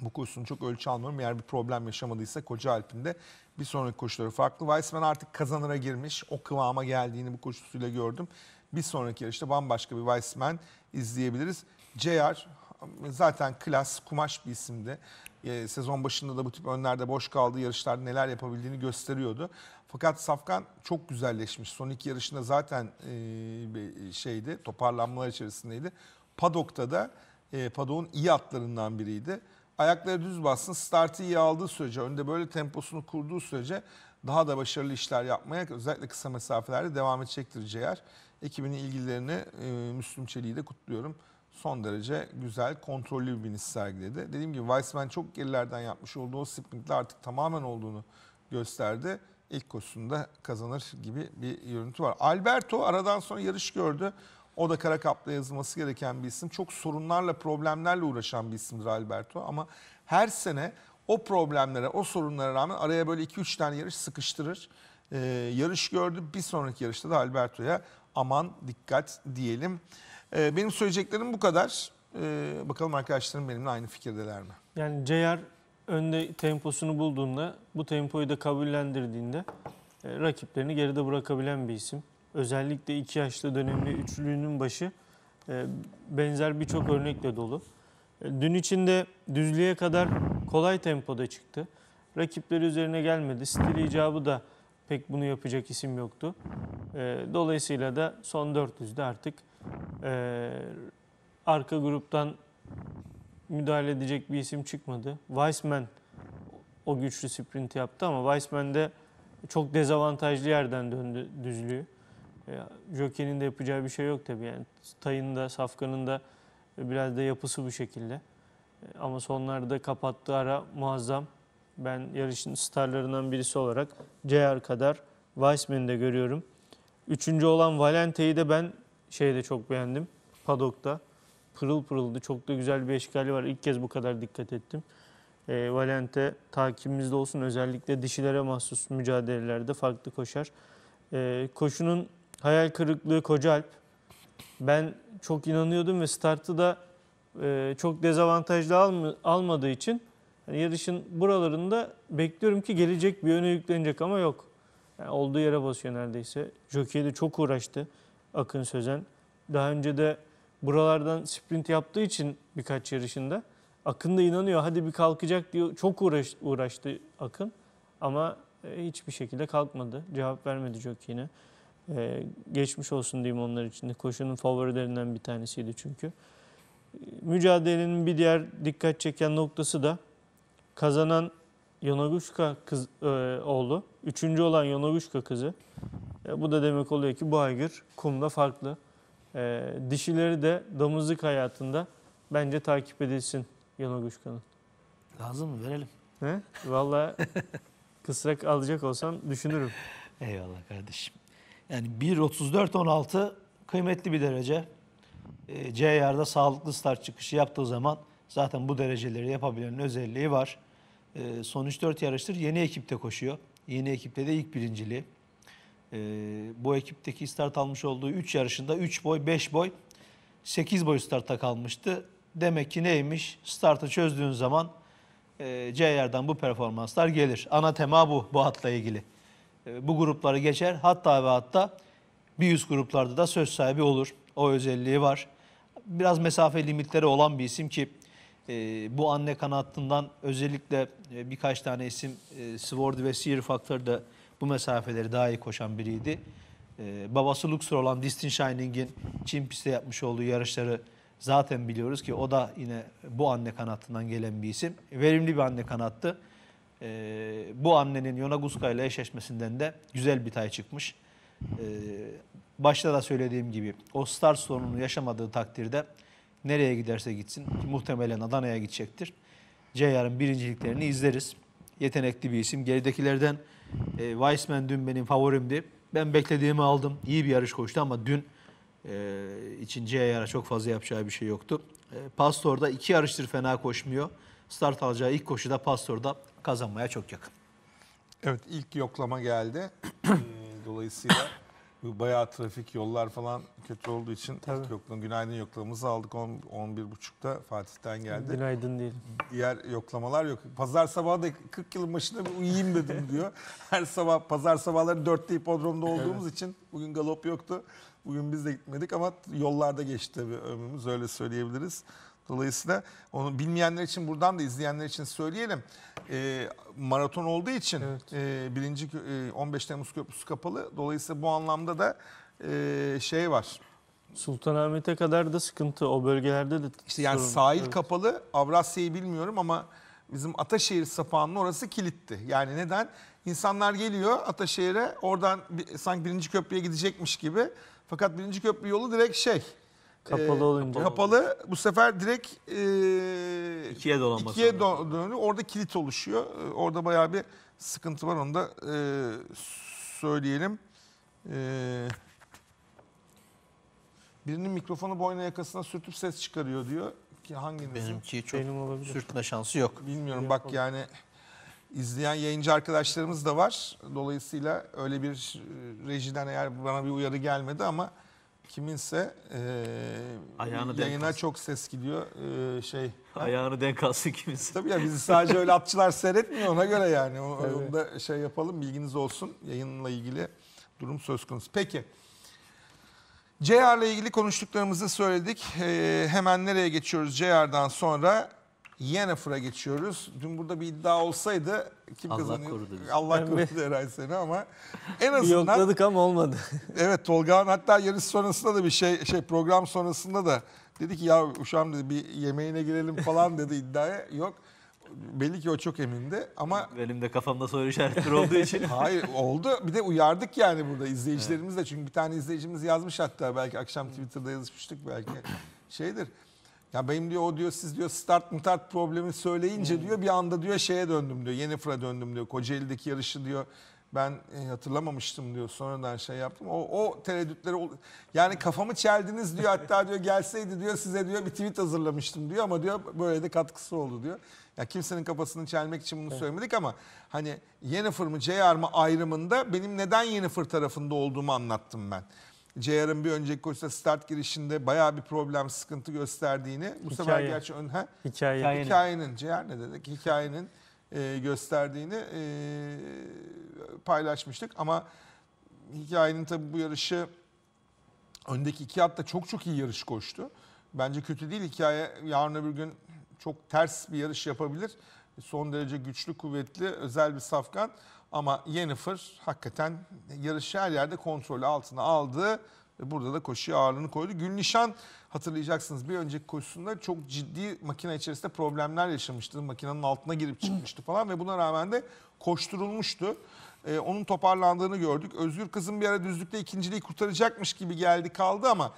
A: bu koşusunun çok ölçü almıyorum. Eğer bir problem yaşamadıysa Koca Alp'inde bir sonraki koşuları farklı. Weissman artık kazanıra girmiş. O kıvama geldiğini bu koşusuyla gördüm. Bir sonraki yarışta bambaşka bir Weissman izleyebiliriz. JR zaten klas, kumaş bir isimdi. sezon başında da bu tip önlerde boş kaldığı yarışlarda neler yapabildiğini gösteriyordu. Fakat Safkan çok güzelleşmiş. Son iki yarışında zaten e, şeydi, toparlanmalar içerisindeydi. Padok'ta da e, Padok'un iyi atlarından biriydi. Ayakları düz bassın, startı iyi aldığı sürece, önde böyle temposunu kurduğu sürece daha da başarılı işler yapmaya özellikle kısa mesafelerde devam edecektir Ciğer. Ekibinin ilgilerini e, Müslüm Çelik'i de kutluyorum. Son derece güzel, kontrollü bir biniş sergiledi. Dediğim gibi Weissman çok gerilerden yapmış olduğu o sprintle artık tamamen olduğunu gösterdi ilk koşusunda kazanır gibi bir görüntü var. Alberto aradan sonra yarış gördü. O da kara kapla yazılması gereken bir isim. Çok sorunlarla, problemlerle uğraşan bir isimdir Alberto ama her sene o problemlere, o sorunlara rağmen araya böyle 2-3 tane yarış sıkıştırır. Ee, yarış gördü. Bir sonraki yarışta da Alberto'ya aman dikkat diyelim. Ee, benim söyleyeceklerim bu kadar. Ee, bakalım arkadaşlarım benimle aynı fikirdeler mi?
B: Yani Ceyar önde temposunu bulduğunda, bu tempoyu da kabullendirdiğinde e, rakiplerini geride bırakabilen bir isim. Özellikle iki yaşlı dönemli üçlünün başı e, benzer birçok örnekle dolu. E, dün içinde düzlüğe kadar kolay tempoda çıktı. Rakipleri üzerine gelmedi. Stil icabı da pek bunu yapacak isim yoktu. E, dolayısıyla da son 400'de artık e, arka gruptan müdahale edecek bir isim çıkmadı. Weissman o güçlü sprinti yaptı ama Weissman de çok dezavantajlı yerden döndü düzlüğü. E, Jockey'nin de yapacağı bir şey yok tabii. Yani Tay'ın da Safkan'ın da biraz da yapısı bu şekilde. E, ama sonlarda kapattığı ara muazzam. Ben yarışın starlarından birisi olarak CR kadar Weissman'ı da görüyorum. Üçüncü olan Valente'yi de ben şeyde çok beğendim. Padok'ta pırıl pırıldı. Çok da güzel bir eşkali var. İlk kez bu kadar dikkat ettim. E, Valente takibimizde olsun. Özellikle dişilere mahsus mücadelelerde farklı koşar. E, koşunun hayal kırıklığı Kocaalp. Ben çok inanıyordum ve startı da e, çok dezavantajlı alm almadığı için yani yarışın buralarında bekliyorum ki gelecek bir öne yüklenecek ama yok. Yani olduğu yere basıyor neredeyse. Jockey'e de çok uğraştı Akın Sözen. Daha önce de buralardan sprint yaptığı için birkaç yarışında Akın da inanıyor hadi bir kalkacak diyor. Çok uğraş, uğraştı Akın ama e, hiçbir şekilde kalkmadı. Cevap vermedi Jockey'ine. Ee, geçmiş olsun diyeyim onlar için de. Koşunun favorilerinden bir tanesiydi çünkü. E, mücadelenin bir diğer dikkat çeken noktası da kazanan Yonaguşka kız, e, oğlu, üçüncü olan Yonaguşka kızı. E, bu da demek oluyor ki bu aygır kumda farklı e, dişileri de damızlık hayatında bence takip edilsin Yanol Guşkan'ın. Lazım mı? Verelim. He? Vallahi kısrak alacak olsam düşünürüm. Eyvallah kardeşim. Yani 1.34.16
C: kıymetli bir derece. E, ee, CYR'da sağlıklı start çıkışı yaptığı zaman zaten bu dereceleri yapabilenin özelliği var. E, son 3-4 yarıştır yeni ekipte koşuyor. Yeni ekipte de ilk birinciliği e, bu ekipteki start almış olduğu 3 yarışında 3 boy, 5 boy, 8 boy starta kalmıştı. Demek ki neymiş? Startı çözdüğün zaman e, yerden bu performanslar gelir. Ana tema bu, bu hatla ilgili. E, bu grupları geçer. Hatta ve hatta bir yüz gruplarda da söz sahibi olur. O özelliği var. Biraz mesafe limitleri olan bir isim ki e, bu anne kanatından özellikle e, birkaç tane isim e, Sword ve Seer Factor'da bu mesafeleri daha iyi koşan biriydi. Ee, babası Luxor olan Distin Shining'in Çin pistte yapmış olduğu yarışları zaten biliyoruz ki o da yine bu anne kanatından gelen bir isim. Verimli bir anne kanattı. Ee, bu annenin Yonaguska ile eşleşmesinden de güzel bir tay çıkmış. Ee, başta da söylediğim gibi o start sorununu yaşamadığı takdirde nereye giderse gitsin muhtemelen Adana'ya gidecektir. Ceyar'ın birinciliklerini izleriz. Yetenekli bir isim. Geridekilerden e, Weissman dün benim favorimdi. Ben beklediğimi aldım. İyi bir yarış koştu ama dün e, ikinci yara çok fazla yapacağı bir şey yoktu. E, da iki yarıştır fena koşmuyor. Start alacağı ilk koşuda Pastor da kazanmaya çok yakın.
A: Evet ilk yoklama geldi. E, dolayısıyla bu bayağı trafik, yollar falan kötü olduğu için Tabii. yokluğun günaydın yoklamamızı aldık. 10, 11.30'da Fatih'ten geldi. Günaydın değil. Diğer yoklamalar yok. Pazar sabahı da 40 yılın başında bir uyuyayım dedim diyor. Her sabah pazar sabahları 4'te hipodromda olduğumuz evet. için bugün galop yoktu. Bugün biz de gitmedik ama yollarda geçti ömrümüz öyle söyleyebiliriz. Dolayısıyla onu bilmeyenler için buradan da izleyenler için söyleyelim. E, maraton olduğu için evet. e, birinci e, 15 Temmuz Köprüsü kapalı. Dolayısıyla bu anlamda da e, şey var. Sultanahmet'e kadar da sıkıntı o bölgelerde de. İşte yani sorun. sahil evet. kapalı. Avrasya'yı bilmiyorum ama bizim Ataşehir sapağının orası kilitti. Yani neden? İnsanlar geliyor Ataşehir'e oradan bir, sanki birinci köprüye gidecekmiş gibi. Fakat birinci köprü yolu direkt şey Kapalı e, olunca. Kapalı. Bu sefer direkt e,
C: ikiye dolanması. İkiye
A: do- dönüyor. Orada kilit oluşuyor. Ee, orada bayağı bir sıkıntı var. Onu da e, söyleyelim. E, birinin mikrofonu boyna yakasına sürtüp ses çıkarıyor diyor. Ki hanginizin? Benimki çok Benim olabilir. sürtme şansı yok. Bilmiyorum bak yani izleyen yayıncı arkadaşlarımız da var. Dolayısıyla öyle bir e, rejiden eğer bana bir uyarı gelmedi ama Kiminse e, Ayağını yayına alsın. çok ses gidiyor. E, şey Ayağını denk alsın kimisi. Tabii ya bizi sadece öyle atçılar seyretmiyor ona göre yani. O, onu da şey yapalım bilginiz olsun yayınla ilgili durum söz konusu. Peki. CR ile ilgili konuştuklarımızı söyledik. Ee, hemen nereye geçiyoruz CR'dan sonra? Yennefer'a geçiyoruz. Dün burada bir iddia olsaydı kim Allah kazanıyor? Korudu bizi. Allah korudu herhalde seni ama en azından... Yokladık ama olmadı. evet Tolga'nın hatta yarış sonrasında da bir şey, şey program sonrasında da dedi ki ya uşağım dedi bir yemeğine girelim falan dedi iddiaya. Yok belli ki o çok emindi ama...
C: Benim de kafamda soru işaretleri olduğu için. Hayır
A: oldu. Bir de uyardık yani burada izleyicilerimiz de. Çünkü bir tane izleyicimiz yazmış hatta belki akşam Twitter'da yazışmıştık belki. Şeydir ya benim diyor o diyor siz diyor start start problemi söyleyince hmm. diyor bir anda diyor şeye döndüm diyor. yeni Yenifra döndüm diyor. Kocaeli'deki yarışı diyor ben e, hatırlamamıştım diyor. Sonradan şey yaptım. O, o tereddütleri yani kafamı çeldiniz diyor. Hatta diyor gelseydi diyor size diyor bir tweet hazırlamıştım diyor ama diyor böyle de katkısı oldu diyor. Ya kimsenin kafasını çelmek için bunu söylemedik ama hani Yennefer mı JR mı ayrımında benim neden yeni fır tarafında olduğumu anlattım ben. CR'ın bir önceki koşuda start girişinde bayağı bir problem, sıkıntı gösterdiğini bu Hikaye. sefer gerçi ön, ha
B: Hikaye. hikayenin, hikayenin
A: CR ne dedik? Hikayenin e, gösterdiğini e, paylaşmıştık ama hikayenin tabii bu yarışı öndeki iki hatta çok çok iyi yarış koştu. Bence kötü değil hikaye yarın öbür gün çok ters bir yarış yapabilir. Son derece güçlü, kuvvetli, özel bir safkan. Ama Yennefer hakikaten yarışı her yerde kontrolü altına aldı. Ve burada da koşuya ağırlığını koydu. Gülnişan hatırlayacaksınız bir önceki koşusunda çok ciddi makine içerisinde problemler yaşamıştı. Makinenin altına girip çıkmıştı falan ve buna rağmen de koşturulmuştu. Ee, onun toparlandığını gördük. Özgür kızım bir ara düzlükte ikinciliği kurtaracakmış gibi geldi kaldı ama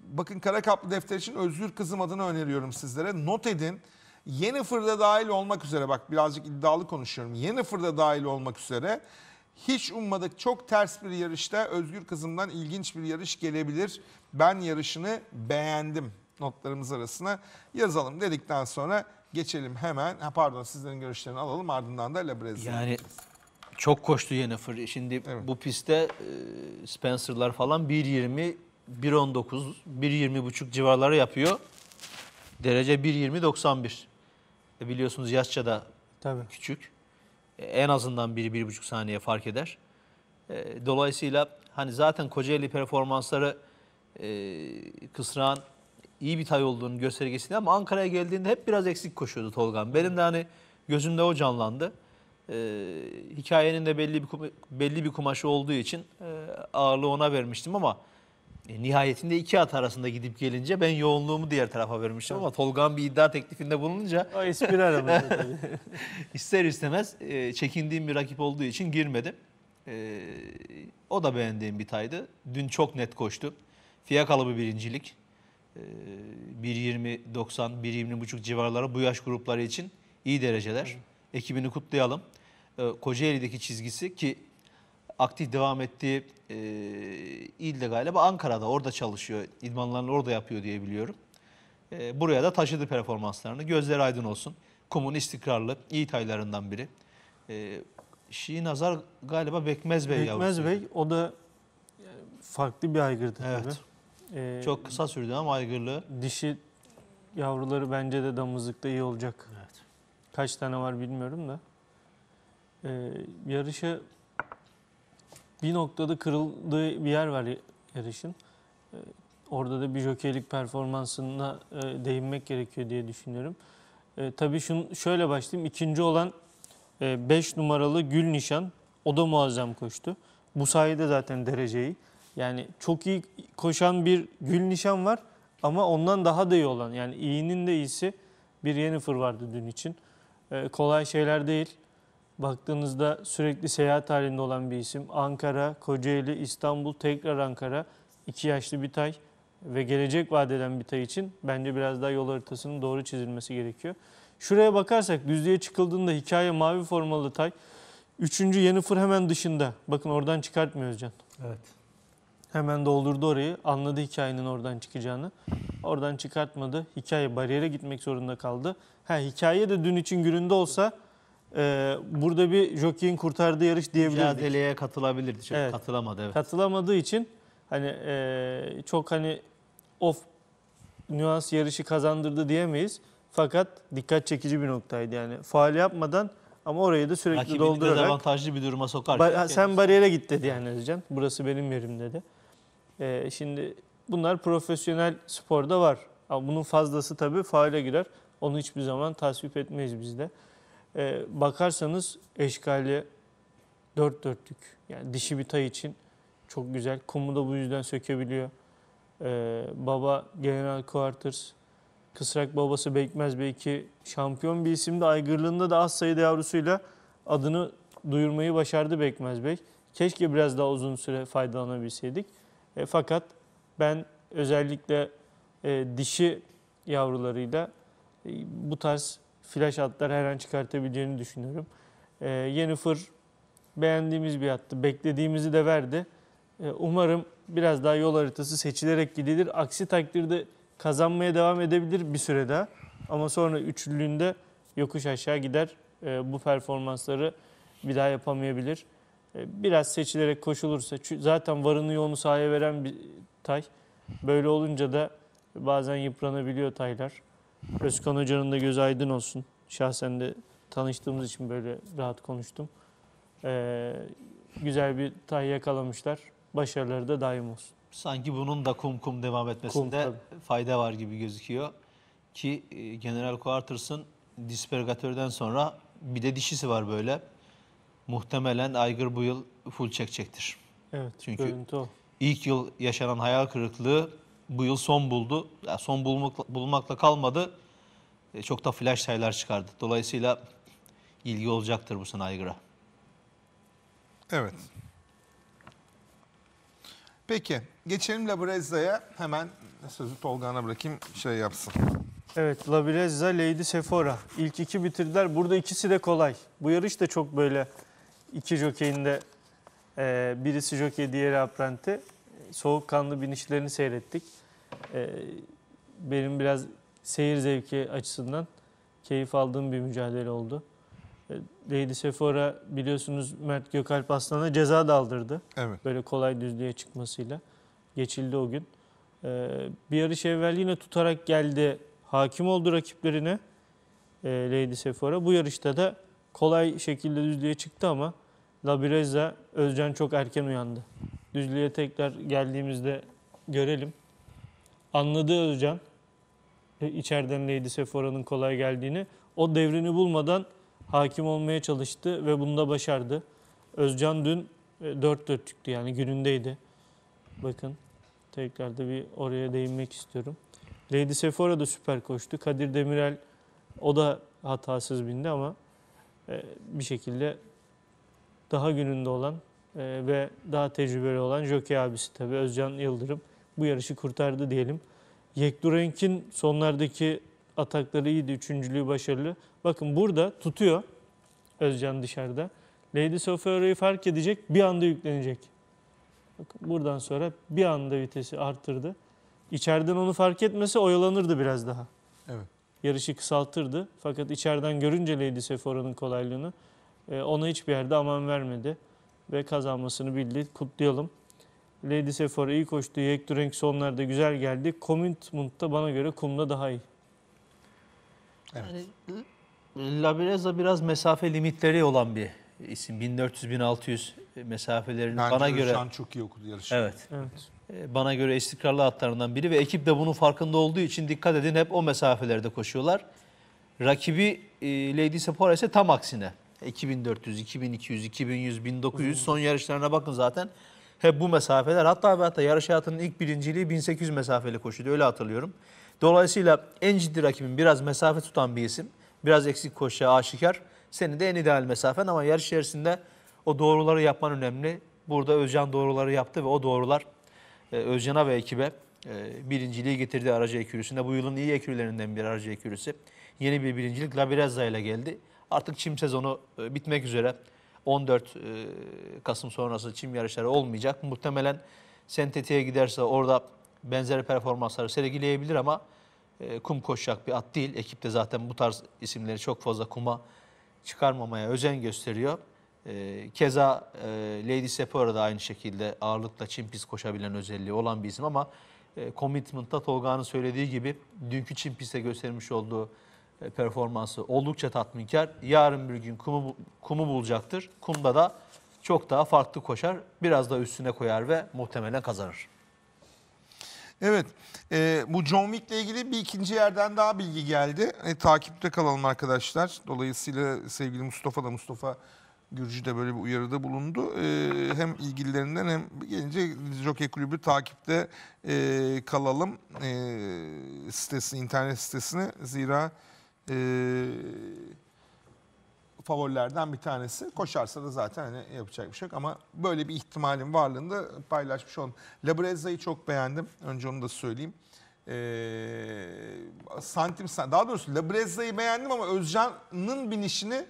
A: bakın kara kaplı defter için Özgür kızım adını öneriyorum sizlere. Not edin. Yeni fırda dahil olmak üzere bak birazcık iddialı konuşuyorum. fırda dahil olmak üzere hiç ummadık çok ters bir yarışta Özgür Kızım'dan ilginç bir yarış gelebilir. Ben yarışını beğendim notlarımız arasına yazalım dedikten sonra geçelim hemen. Ha pardon sizlerin görüşlerini alalım ardından da Lebrez'i. Yani
C: çok koştu Yennefer. Şimdi evet. bu pistte e, Spencer'lar falan 1.20, 1.19, 1.20 buçuk civarları yapıyor. Derece 1.20, 91. E, biliyorsunuz yaşça da Tabii. küçük. E, en azından biri bir buçuk saniye fark eder. E, dolayısıyla hani zaten Kocaeli performansları kısrağın iyi bir tay olduğunu göstergesini ama Ankara'ya geldiğinde hep biraz eksik koşuyordu Tolga'nın Benim de hani gözümde o canlandı. Ee, hikayenin de belli bir belli bir kumaşı olduğu için e, ağırlığı ona vermiştim ama e, nihayetinde iki at arasında gidip gelince ben yoğunluğumu diğer tarafa vermiştim evet. ama Tolga'nın bir iddia teklifinde bulununca... O espri aramızda tabii. istemez e, çekindiğim bir rakip olduğu için girmedim. E, o da beğendiğim bir taydı. Dün çok net koştu. Fiyakalı bir birincilik. E, 1.20-90, 1.20.5 civarları bu yaş grupları için iyi dereceler. Hı. Ekibini kutlayalım. E, Kocaeli'deki çizgisi ki aktif devam ettiği e, ilde galiba Ankara'da orada çalışıyor. İdmanlarını orada yapıyor diye biliyorum. E, buraya da taşıdı performanslarını. Gözleri aydın olsun. Kum'un istikrarlı iyi taylarından biri. E, Şii
B: Nazar galiba Bekmez Bey yavrusu. Bekmez Bey o da e, farklı bir aygırdı evet. tabii. Ee, Çok kısa sürdü ama aygırlı. Dişi yavruları bence de damızlıkta iyi olacak. Evet. Kaç tane var bilmiyorum da. Ee, yarışa bir noktada kırıldığı bir yer var yarışın. Ee, orada da bir jokeylik performansına e, değinmek gerekiyor diye düşünüyorum. Ee, tabii şun, şöyle başlayayım. İkinci olan 5 e, numaralı Gül Nişan. O da muazzam koştu. Bu sayede zaten dereceyi. Yani çok iyi koşan bir Gül Nişan var ama ondan daha da iyi olan yani iyinin de iyisi bir Yennefer vardı dün için. Ee, kolay şeyler değil baktığınızda sürekli seyahat halinde olan bir isim. Ankara, Kocaeli, İstanbul, tekrar Ankara. İki yaşlı bir tay ve gelecek vadeden bir tay için bence biraz daha yol haritasının doğru çizilmesi gerekiyor. Şuraya bakarsak düzlüğe çıkıldığında hikaye mavi formalı tay. Üçüncü Yenifur hemen dışında. Bakın oradan çıkartmıyoruz Can. Evet. Hemen doldurdu orayı. Anladı hikayenin oradan çıkacağını. Oradan çıkartmadı. Hikaye bariyere gitmek zorunda kaldı. Ha hikaye de dün için gününde olsa ee, burada bir jockey'in kurtardığı yarış diyebilirdik. Mücadeleye katılabilirdi. Çünkü evet. Katılamadı evet. Katılamadığı için hani e, çok hani off nüans yarışı kazandırdı diyemeyiz. Fakat dikkat çekici bir noktaydı yani. Faal yapmadan ama orayı da sürekli Rakibini doldurarak. avantajlı
C: bir duruma sokar. Ba- sen
B: bariyere git dedi yani Özcan. Burası benim yerim dedi. Ee, şimdi bunlar profesyonel sporda var. Ama bunun fazlası tabii faale girer. Onu hiçbir zaman tasvip etmeyiz biz de e, bakarsanız eşkali dört dörtlük. Yani dişi bir tay için çok güzel. Kumu da bu yüzden sökebiliyor. E, baba General Quarters, kısrak babası Bekmez belki şampiyon bir isimdi. Aygırlığında da az sayıda yavrusuyla adını duyurmayı başardı Bekmez Bey. Keşke biraz daha uzun süre faydalanabilseydik. E, fakat ben özellikle e, dişi yavrularıyla e, bu tarz flash atlar her an çıkartabileceğini düşünüyorum. E, ee, fır beğendiğimiz bir attı, Beklediğimizi de verdi. E, umarım biraz daha yol haritası seçilerek gidilir. Aksi takdirde kazanmaya devam edebilir bir süre daha. Ama sonra üçlülüğünde yokuş aşağı gider. E, bu performansları bir daha yapamayabilir. E, biraz seçilerek koşulursa zaten varını yoğunu sahaya veren bir tay. Böyle olunca da bazen yıpranabiliyor taylar. Özkan Hoca'nın da göz aydın olsun. Şahsen de tanıştığımız için böyle rahat konuştum. Ee, güzel bir tay yakalamışlar. Başarıları da daim olsun. Sanki bunun da
C: kum kum devam etmesinde kum, fayda var gibi gözüküyor. Ki e, General Quarters'ın dispergatörden sonra bir de dişisi var böyle. Muhtemelen Aygır bu yıl full çekecektir. Evet, Çünkü ilk yıl yaşanan hayal kırıklığı bu yıl son buldu. Yani son bulmak, bulmakla kalmadı. E, çok da flash sayılar çıkardı. Dolayısıyla ilgi olacaktır bu sene Aygır'a.
B: Evet.
A: Peki geçelim Labreza'ya. Hemen sözü Tolga'na bırakayım şey yapsın.
B: Evet Labrezza, Lady Sephora. İlk iki bitirdiler. Burada ikisi de kolay. Bu yarış da çok böyle iki jokeyin de e, birisi jokey diğeri aprenti. Soğukkanlı binişlerini seyrettik e, benim biraz seyir zevki açısından keyif aldığım bir mücadele oldu. Ee, Lady Sephora biliyorsunuz Mert Gökalp Aslan'a ceza daldırdı, Evet. Böyle kolay düzlüğe çıkmasıyla. Geçildi o gün. E, bir yarış evvel yine tutarak geldi. Hakim oldu rakiplerine e, Lady Sephora. Bu yarışta da kolay şekilde düzlüğe çıktı ama Labireza Özcan çok erken uyandı. Düzlüğe tekrar geldiğimizde görelim anladı Özcan e, içeriden Lady Sephora'nın kolay geldiğini. O devrini bulmadan hakim olmaya çalıştı ve bunda başardı. Özcan dün e, dört dörtlüktü yani günündeydi. Bakın tekrar da bir oraya değinmek istiyorum. Lady Sephora da süper koştu. Kadir Demirel o da hatasız bindi ama e, bir şekilde daha gününde olan ve daha tecrübeli olan Jockey abisi tabii Özcan Yıldırım bu yarışı kurtardı diyelim. Yekdurenkin sonlardaki atakları iyiydi. Üçüncülüğü başarılı. Bakın burada tutuyor Özcan dışarıda. Lady Sofia fark edecek. Bir anda yüklenecek. Bakın buradan sonra bir anda vitesi arttırdı. İçeriden onu fark etmese oyalanırdı biraz daha. Evet. Yarışı kısaltırdı. Fakat içeriden görünce Lady Sephora'nın kolaylığını e, ona hiçbir yerde aman vermedi. Ve kazanmasını bildi. Kutlayalım. Lady Sephora iyi koştu. Jack Durenk sonlarda güzel geldi. Commitment da bana göre kumda daha iyi. Evet. Yani, e, Labireza biraz mesafe limitleri olan bir isim. 1400-1600
C: mesafelerini Bence bana göre... Bence çok iyi okudu yarışı. Evet. evet. E, bana göre istikrarlı atlarından biri ve ekip de bunun farkında olduğu için dikkat edin hep o mesafelerde koşuyorlar. Rakibi e, Lady Sephora ise tam aksine. 2400, 2200, 2100, 1900 son yarışlarına bakın zaten hep bu mesafeler. Hatta ve hatta yarış hayatının ilk birinciliği 1800 mesafeli koşuydu öyle hatırlıyorum. Dolayısıyla en ciddi rakibin biraz mesafe tutan bir isim. Biraz eksik koşacağı aşikar. Senin de en ideal mesafen ama yarış içerisinde o doğruları yapman önemli. Burada Özcan doğruları yaptı ve o doğrular e, Özcan'a ve ekibe e, birinciliği getirdi aracı ekürüsünde. Bu yılın iyi ekürülerinden bir aracı ekürüsü. Yeni bir birincilik Labirezza ile geldi. Artık çim sezonu e, bitmek üzere. 14 e, Kasım sonrası çim yarışları olmayacak. Muhtemelen sentetiğe giderse orada benzeri performansları sergileyebilir ama e, kum koşacak bir at değil. Ekip de zaten bu tarz isimleri çok fazla kuma çıkarmamaya özen gösteriyor. E, keza Lady Sephora da aynı şekilde ağırlıkla çim pist koşabilen özelliği olan bir isim ama commitment'ta Tolga'nın söylediği gibi dünkü çim pistte göstermiş olduğu e, performansı oldukça tatminkar. Yarın bir gün kumu, kumu bulacaktır. Kumda da çok daha farklı koşar. Biraz da üstüne koyar ve muhtemelen kazanır.
A: Evet e, bu John Wick ile ilgili bir ikinci yerden daha bilgi geldi. E, takipte kalalım arkadaşlar. Dolayısıyla sevgili Mustafa da Mustafa Gürcü de böyle bir uyarıda bulundu. E, hem ilgililerinden hem gelince Jockey Kulübü takipte e, kalalım e, sitesini, internet sitesini. Zira e, favorilerden bir tanesi. Koşarsa da zaten hani yapacak bir şey yok ama böyle bir ihtimalin varlığını da paylaşmış oldum. Labreza'yı çok beğendim. Önce onu da söyleyeyim. Ee, santim daha doğrusu Labreza'yı beğendim ama Özcan'ın binişini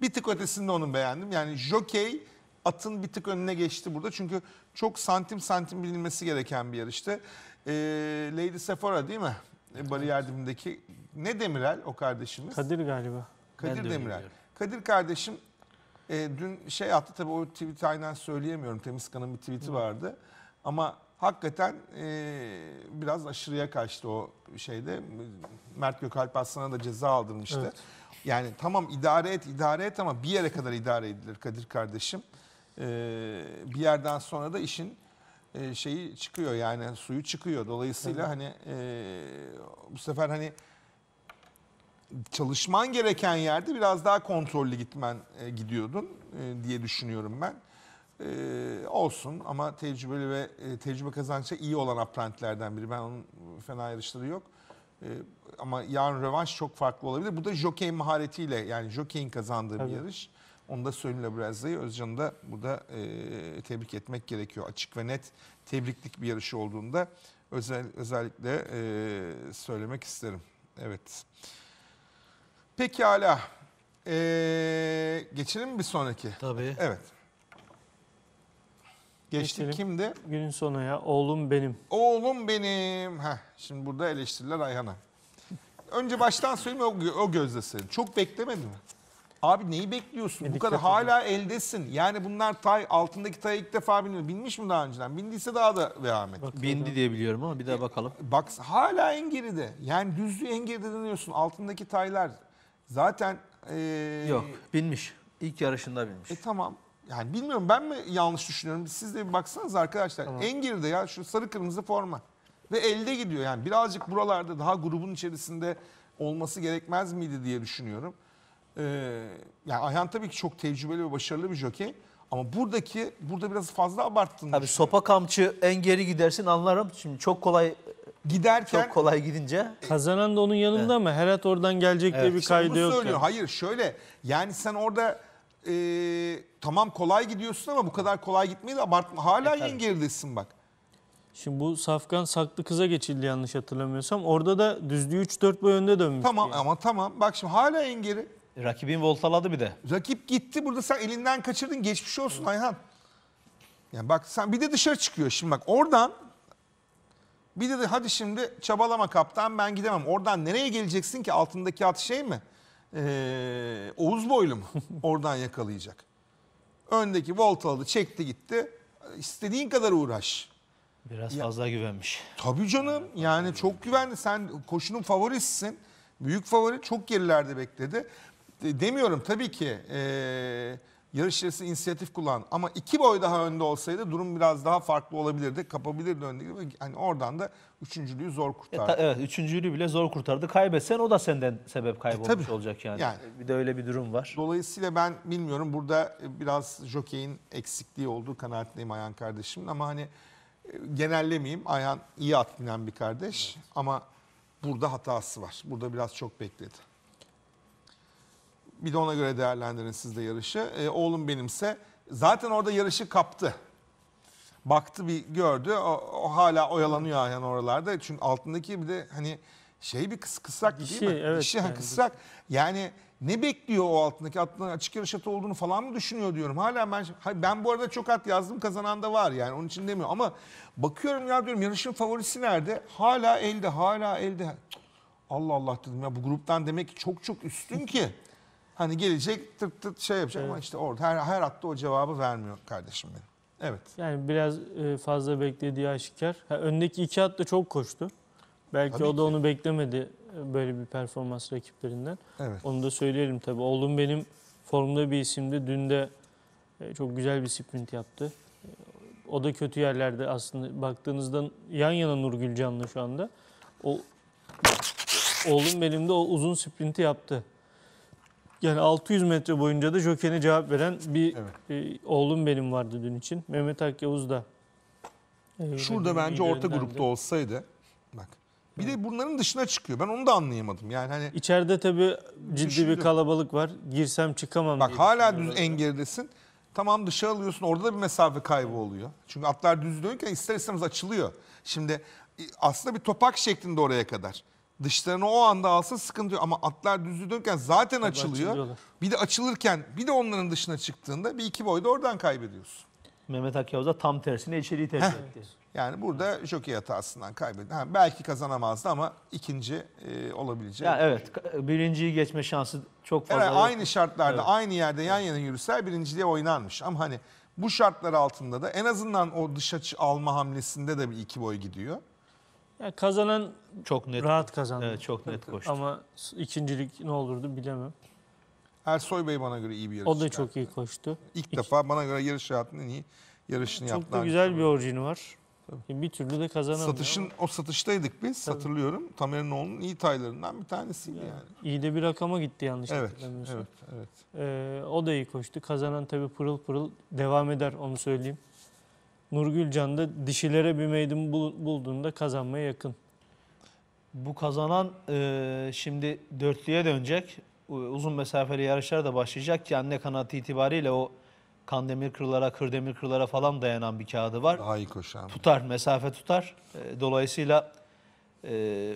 A: bir tık ötesinde onun beğendim. Yani jockey atın bir tık önüne geçti burada. Çünkü çok santim santim bilinmesi gereken bir yarıştı. Ee, Lady Sephora değil mi? e, bariyer dibindeki ne Demirel o kardeşimiz? Kadir galiba. Kadir Demirel. Kadir kardeşim e, dün şey attı tabii o tweet'i aynen söyleyemiyorum. Temizkan'ın bir tweet'i vardı. Ama hakikaten e, biraz aşırıya kaçtı o şeyde. Mert Gökalp Aslan'a da ceza aldırmıştı. Evet. Yani tamam idare et idare et ama bir yere kadar idare edilir Kadir kardeşim. E, bir yerden sonra da işin e, şeyi çıkıyor yani suyu çıkıyor. Dolayısıyla hani e, bu sefer hani çalışman gereken yerde biraz daha kontrollü gitmen e, gidiyordun e, diye düşünüyorum ben. E, olsun ama tecrübeli ve e, tecrübe kazançta iyi olan apprentlerden biri. Ben onun fena yarışları yok. E, ama yarın rövanş çok farklı olabilir. Bu da jockey maharetiyle yani jockey'in kazandığı Tabii. bir yarış. Onu da Sönül Abrazlı'yı Özcan'ı da burada e, tebrik etmek gerekiyor. Açık ve net tebriklik bir yarışı olduğunda özel, özellikle e, söylemek isterim. Evet. Pekala. E, geçelim mi bir sonraki? Tabii. Evet. Geçtik Geçelim. kimdi? Günün sonu Oğlum benim. Oğlum benim. Heh, şimdi burada eleştiriler Ayhan'a. Önce baştan söyleyeyim o, o gözde senin. Çok beklemedi mi? Abi neyi bekliyorsun? E, Bu kadar hala eldesin. Yani bunlar tay altındaki tay ilk defa biniyor. Binmiş mi daha önceden? Bindiyse daha da vehamet. Bak, bindi diye biliyorum ama bir daha e, bakalım. Bak hala en geride. Yani düzlüğü en geride deniyorsun. Altındaki taylar zaten... Ee... Yok binmiş. İlk yarışında binmiş. E tamam. Yani bilmiyorum ben mi yanlış düşünüyorum? Siz de bir baksanız arkadaşlar. Tamam. En geride ya şu sarı kırmızı forma. Ve elde gidiyor yani. Birazcık buralarda daha grubun içerisinde olması gerekmez miydi diye düşünüyorum. Ee, yani Ayhan tabii ki çok tecrübeli ve başarılı bir jockey. Ama buradaki burada biraz fazla abarttın. Abi sopa kamçı en geri gidersin anlarım. Şimdi çok kolay giderken çok kolay gidince.
B: E, Kazanan da onun yanında evet. ama Herat oradan gelecek evet. diye bir kaydı yok. Söylüyor. Hayır
A: şöyle yani sen orada e, tamam kolay gidiyorsun ama bu kadar kolay gitmeyi de abartma. Hala evet, en geridesin bak.
B: Şimdi bu Safkan Saklı Kız'a geçildi yanlış hatırlamıyorsam. Orada da düzlüğü 3-4 boy önde dönmüş. Tamam yani. ama tamam. Bak şimdi
A: hala en geri. Rakibin voltaladı bir de. Rakip gitti burada sen elinden kaçırdın geçmiş olsun Ayhan. Yani bak sen bir de dışarı çıkıyor şimdi bak oradan bir de, de hadi şimdi çabalama kaptan ben gidemem. Oradan nereye geleceksin ki altındaki at şey mi? Ee, Oğuz Boylu mu? Oradan yakalayacak. Öndeki voltaladı çekti gitti. İstediğin kadar uğraş. Biraz ya, fazla güvenmiş. Tabii canım yani çok güvenli. Sen koşunun favorisisin. Büyük favori çok gerilerde bekledi demiyorum tabii ki e, yarış içerisinde inisiyatif kullan ama iki boy daha önde olsaydı durum biraz daha farklı olabilirdi. Kapabilirdi önde. Yani oradan da üçüncülüğü zor e, kurtardı. E,
C: ta, evet üçüncülüğü bile zor kurtardı. Kaybetsen o da senden sebep kaybolmuş e, tabii. olacak yani. yani. Bir de
A: öyle bir durum var. Dolayısıyla ben bilmiyorum burada e, biraz jokeyin eksikliği olduğu kanaatindeyim Ayhan kardeşim ama hani e, genellemeyeyim. Ayhan iyi at bir kardeş evet. ama burada hatası var. Burada biraz çok bekledi. Bir de ona göre değerlendirin siz de yarışı. E, oğlum benimse zaten orada yarışı kaptı. Baktı bir gördü. O, o hala oyalanıyor yani oralarda. Çünkü altındaki bir de hani şey bir kıs kısak Dişi, değil mi? Evet, Dişi yani. kısak. Yani ne bekliyor o altındaki atların açık yarış atı olduğunu falan mı düşünüyor diyorum. Hala ben ben bu arada çok at yazdım kazanan da var yani onun için demiyorum ama bakıyorum ya diyorum yarışın favorisi nerede? Hala elde hala elde. Allah Allah dedim ya bu gruptan demek ki çok çok üstün ki. Hani gelecek tık tık şey yapacak ama işte orada her, her hatta o cevabı vermiyor kardeşim benim.
B: Evet. Yani biraz e, fazla beklediği aşikar. öndeki iki at çok koştu. Belki Tabii o da ki. onu beklemedi e, böyle bir performans rakiplerinden. Evet. Onu da söyleyelim tabii. Oğlum benim formda bir isimdi. Dün de e, çok güzel bir sprint yaptı. O da kötü yerlerde aslında. Baktığınızda yan yana Nurgül Canlı şu anda. O Oğlum benim de o uzun sprinti yaptı. Yani 600 metre boyunca da Joker'e cevap veren bir evet. e, oğlum benim vardı dün için. Mehmet Ak Yavuz da. E, Şurada bence orta grupta olsaydı. Bak.
A: Bir evet. de bunların dışına çıkıyor. Ben onu da anlayamadım. Yani hani içeride tabii ciddi düşündüm. bir kalabalık var. Girsem çıkamam. Bak hala düz en geridesin. Tamam dışarı alıyorsun. Orada da bir mesafe kaybı oluyor. Çünkü atlar düz dönüyorken ister istemez açılıyor. Şimdi aslında bir topak şeklinde oraya kadar dışlarını o anda alsa sıkıntı yok. Ama atlar düz dönken zaten Tabii açılıyor. Bir de açılırken bir de onların dışına çıktığında bir iki boy da oradan kaybediyorsun. Mehmet Akyavuz da tam tersine içeriği tercih etti. Yani burada evet. jockey hatasından kaybetti. Ha, belki kazanamazdı ama ikinci e, olabileceği. Ya evet birinciyi geçme şansı çok fazla. Evet, aynı şartlarda evet. aynı yerde yan yana yürüseler birinciliğe oynanmış. Ama hani bu şartlar altında da en azından o dışa alma hamlesinde de bir iki boy gidiyor.
B: Yani kazanan çok net. rahat kazandı. Evet, çok net koştu. Ama ikincilik ne olurdu bilemem.
A: Ersoy Bey bana göre iyi bir yarışçı. O da çok
B: iyi koştu.
A: İlk İki. defa bana göre yarış hayatının en iyi yarışını yaptı. Çok da güzel bir orijini var. Tabii. Bir türlü de kazanamıyor. Satışın o satıştaydık biz Tabii. hatırlıyorum. Tamer Noğlu'nun iyi taylarından bir tanesiydi yani. İyi de bir rakama
B: gitti yanlış Evet, hatırlamıyorsam. evet, evet. Ee, o da iyi koştu. Kazanan tabii pırıl pırıl devam eder onu söyleyeyim. Nurgül Can'da dişilere bir meydan bulduğunda kazanmaya yakın. Bu kazanan e, şimdi dörtlüye dönecek.
C: Uzun mesafeli yarışlar da başlayacak ki anne kanatı itibariyle o kan demir kırlara, kır demir kırlara falan dayanan bir kağıdı var. Daha iyi koşan. Tutar, mesafe tutar. E, dolayısıyla e,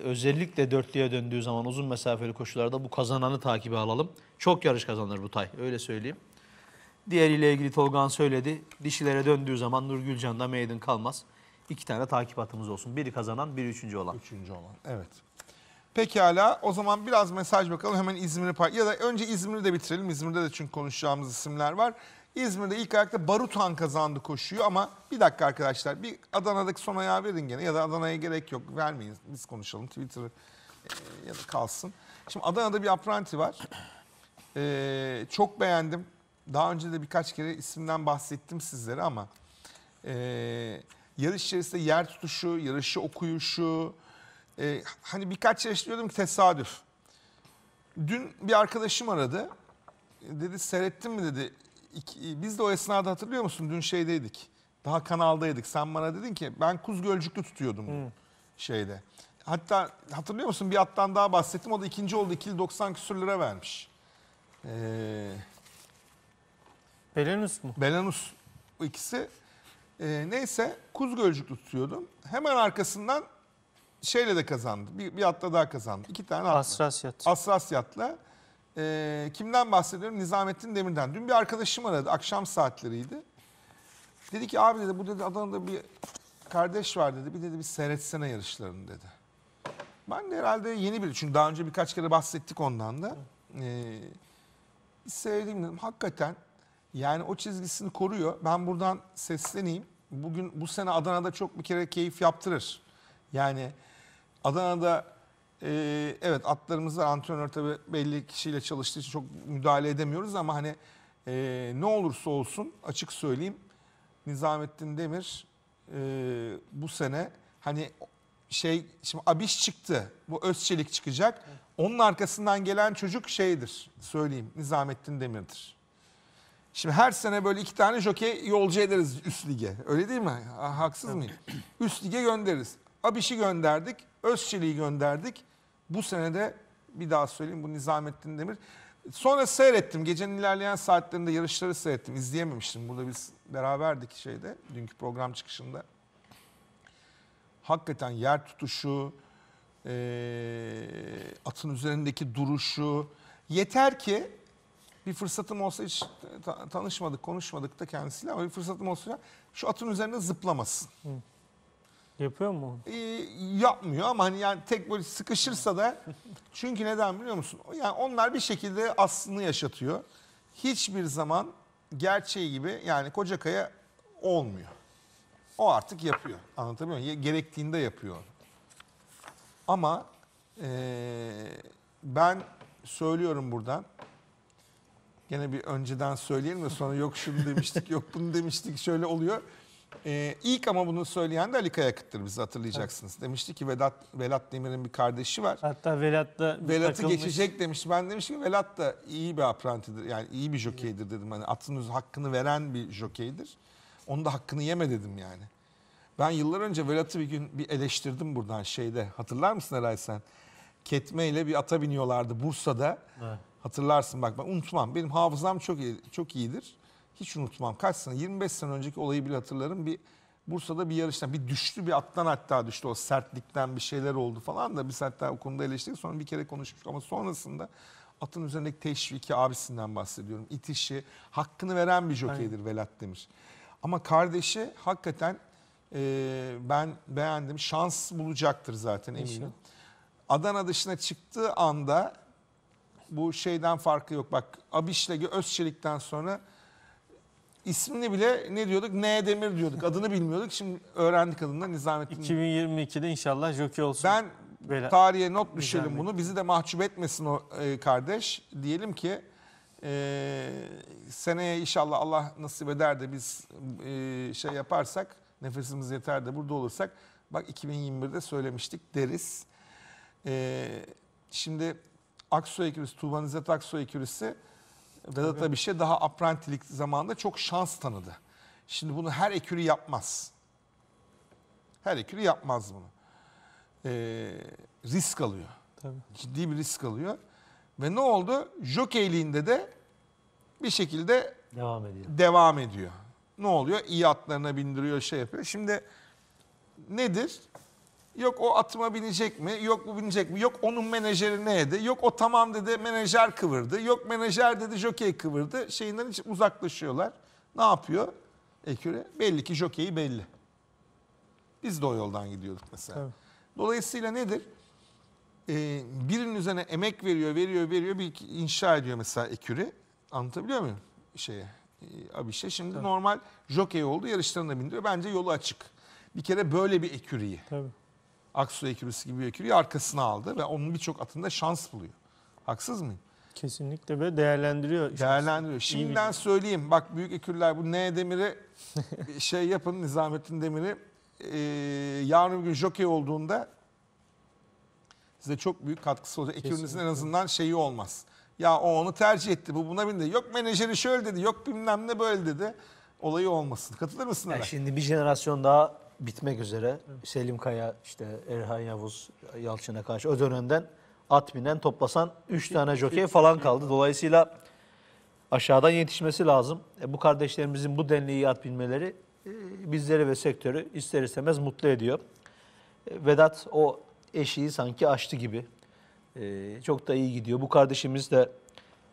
C: özellikle dörtlüye döndüğü zaman uzun mesafeli koşularda bu kazananı takibe alalım. Çok yarış kazanır bu tay, öyle söyleyeyim. Diğeriyle ilgili Tolgan söyledi. Dişilere döndüğü zaman Nur Gülcan'da meydan kalmaz. İki tane takip atımız olsun. Biri kazanan, biri üçüncü olan. Üçüncü olan,
A: evet. Pekala o zaman biraz mesaj bakalım hemen İzmir'i pay ya da önce İzmir'i de bitirelim. İzmir'de de çünkü konuşacağımız isimler var. İzmir'de ilk ayakta Barutan kazandı koşuyu ama bir dakika arkadaşlar bir Adana'daki son ayağı verin gene ya da Adana'ya gerek yok vermeyin biz konuşalım Twitter'ı e, ya da kalsın. Şimdi Adana'da bir apranti var. Ee, çok beğendim daha önce de birkaç kere isimden bahsettim sizlere ama e, yarış içerisinde yer tutuşu, yarışı okuyuşu, e, hani birkaç yarış şey diyordum ki tesadüf. Dün bir arkadaşım aradı. Dedi seyrettin mi dedi. İki, biz de o esnada hatırlıyor musun? Dün şeydeydik. Daha kanaldaydık. Sen bana dedin ki ben kuz gölcüklü tutuyordum hmm. şeyde. Hatta hatırlıyor musun bir attan daha bahsettim. O da ikinci oldu. 2.90 küsür lira vermiş. Eee... Belenus mu? Belenus. Bu ikisi. E, neyse kuz gölcüklü tutuyordum. Hemen arkasından şeyle de kazandı. Bir, bir atla daha kazandı. İki tane atla. Asrasyat. Asrasyat'la. E, kimden bahsediyorum? Nizamettin Demir'den. Dün bir arkadaşım aradı. Akşam saatleriydi. Dedi ki abi dedi bu dedi Adana'da bir kardeş var dedi. Bir dedi bir seyretsene yarışlarını dedi. Ben de herhalde yeni bir çünkü daha önce birkaç kere bahsettik ondan da. Ee, sevdiğim dedim. Hakikaten yani o çizgisini koruyor. Ben buradan sesleneyim. Bugün bu sene Adana'da çok bir kere keyif yaptırır. Yani Adana'da e, evet atlarımızda antrenör tabi belli kişiyle çalıştığı için çok müdahale edemiyoruz ama hani e, ne olursa olsun açık söyleyeyim Nizamettin Demir e, bu sene hani şey şimdi Abiş çıktı. Bu Özçelik çıkacak. Onun arkasından gelen çocuk şeydir söyleyeyim Nizamettin Demir'dir. Şimdi her sene böyle iki tane jokey yolcu ederiz üst lige. Öyle değil mi? Haksız mıyım? Üst lige göndeririz. Abiş'i gönderdik. Özçelik'i gönderdik. Bu sene de bir daha söyleyeyim bu Nizamettin Demir. Sonra seyrettim. Gecenin ilerleyen saatlerinde yarışları seyrettim. İzleyememiştim. Burada biz beraberdik şeyde. Dünkü program çıkışında. Hakikaten yer tutuşu, e, atın üzerindeki duruşu. Yeter ki bir fırsatım olsa hiç tanışmadık, konuşmadık da kendisiyle ama bir fırsatım olsa şu atın üzerine zıplamasın. Hı. Yapıyor mu? Ee, yapmıyor ama hani yani tek böyle sıkışırsa da çünkü neden biliyor musun? Yani onlar bir şekilde aslını yaşatıyor. Hiçbir zaman gerçeği gibi yani Kocakaya olmuyor. O artık yapıyor. Anlatabiliyor muyum? Gerektiğinde yapıyor. Ama ee, ben söylüyorum buradan Gene bir önceden söyleyelim ve sonra yok şunu demiştik, yok bunu demiştik, şöyle oluyor. Ee, ilk ama bunu söyleyen de Ali Kayakıt'tır bizi hatırlayacaksınız. Evet. Demişti ki Vedat, Velat Demir'in bir kardeşi var. Hatta Velat da Velat'ı takılmış. geçecek demiş. Ben demiştim ki Velat da iyi bir aprantidir. Yani iyi bir jokeydir dedim. Hani atınız hakkını veren bir jokeydir. Onu da hakkını yeme dedim yani. Ben yıllar önce Velat'ı bir gün bir eleştirdim buradan şeyde. Hatırlar mısın Eray sen? Ketme ile bir ata biniyorlardı Bursa'da. Evet. Hatırlarsın bak ben unutmam. Benim hafızam çok iyi, çok iyidir. Hiç unutmam. Kaç sene? 25 sene önceki olayı bile hatırlarım. Bir Bursa'da bir yarıştan bir düştü bir attan hatta düştü o sertlikten bir şeyler oldu falan da biz hatta o konuda eleştirdik sonra bir kere konuşmuştuk ama sonrasında atın üzerindeki teşviki abisinden bahsediyorum itişi hakkını veren bir jokeydir Velat Demir ama kardeşi hakikaten e, ben beğendim şans bulacaktır zaten eminim Adana dışına çıktığı anda bu şeyden farkı yok. Bak Abiş'le Özçelik'ten sonra ismini bile ne diyorduk? ne Demir diyorduk. Adını bilmiyorduk. Şimdi öğrendik adından Nizamettin. 2022'de inşallah jockey olsun. Ben Bela. tarihe not düşelim bunu. Bizi de mahcup etmesin o e, kardeş. Diyelim ki e, seneye inşallah Allah nasip eder de biz e, şey yaparsak nefesimiz yeter de burada olursak bak 2021'de söylemiştik deriz. E, şimdi Aksoy ekibisi, Tuğba Nizzet Aksoy ekibisi e, Vedat Tabii. şey daha aprantilik zamanında çok şans tanıdı. Şimdi bunu her ekürü yapmaz. Her ekürü yapmaz bunu. Ee, risk alıyor. Tabii. Ciddi bir risk alıyor. Ve ne oldu? Jokeyliğinde de bir şekilde devam ediyor. Devam ediyor. Ne oluyor? İyi atlarına bindiriyor, şey yapıyor. Şimdi nedir? Yok o atıma binecek mi? Yok bu binecek mi? Yok onun menajeri neydi? Yok o tamam dedi menajer kıvırdı. Yok menajer dedi jokey kıvırdı. Şeyinden hiç uzaklaşıyorlar. Ne yapıyor? Eküre belli ki jokeyi belli. Biz de o yoldan gidiyorduk mesela. Evet. Dolayısıyla nedir? Ee, birinin üzerine emek veriyor, veriyor, veriyor. Bir inşa ediyor mesela eküre. Anlatabiliyor muyum? Şeye, e, şey Şimdi evet. normal jokey oldu, yarışlarına bindiriyor. Bence yolu açık. Bir kere böyle bir eküriyi. Tabii Aksu ekürüsü gibi bir ekürüyü arkasına aldı ve onun birçok atında şans buluyor. Haksız mıyım? Kesinlikle ve değerlendiriyor. Işte. Değerlendiriyor. Şimdiden söyleyeyim bak büyük ekürler bu ne demiri şey yapın Nizamettin Demir'i e, yarın bir gün jockey olduğunda size çok büyük katkısı olacak. Ekürünüzün en azından şeyi olmaz. Ya o onu tercih etti bu buna bindi. Yok menajeri şöyle dedi yok bilmem ne böyle dedi. Olayı olmasın. Katılır mısın? Yani şimdi bir jenerasyon daha bitmek üzere. Evet. Selim Kaya, işte Erhan
C: Yavuz, Yalçın'a karşı o dönemden at binen toplasan 3 tane jokey falan kaldı. Dolayısıyla aşağıdan yetişmesi lazım. E, bu kardeşlerimizin bu denli iyi at binmeleri e, bizleri ve sektörü ister istemez mutlu ediyor. E, Vedat o eşiği sanki açtı gibi. E, çok da iyi gidiyor. Bu kardeşimiz de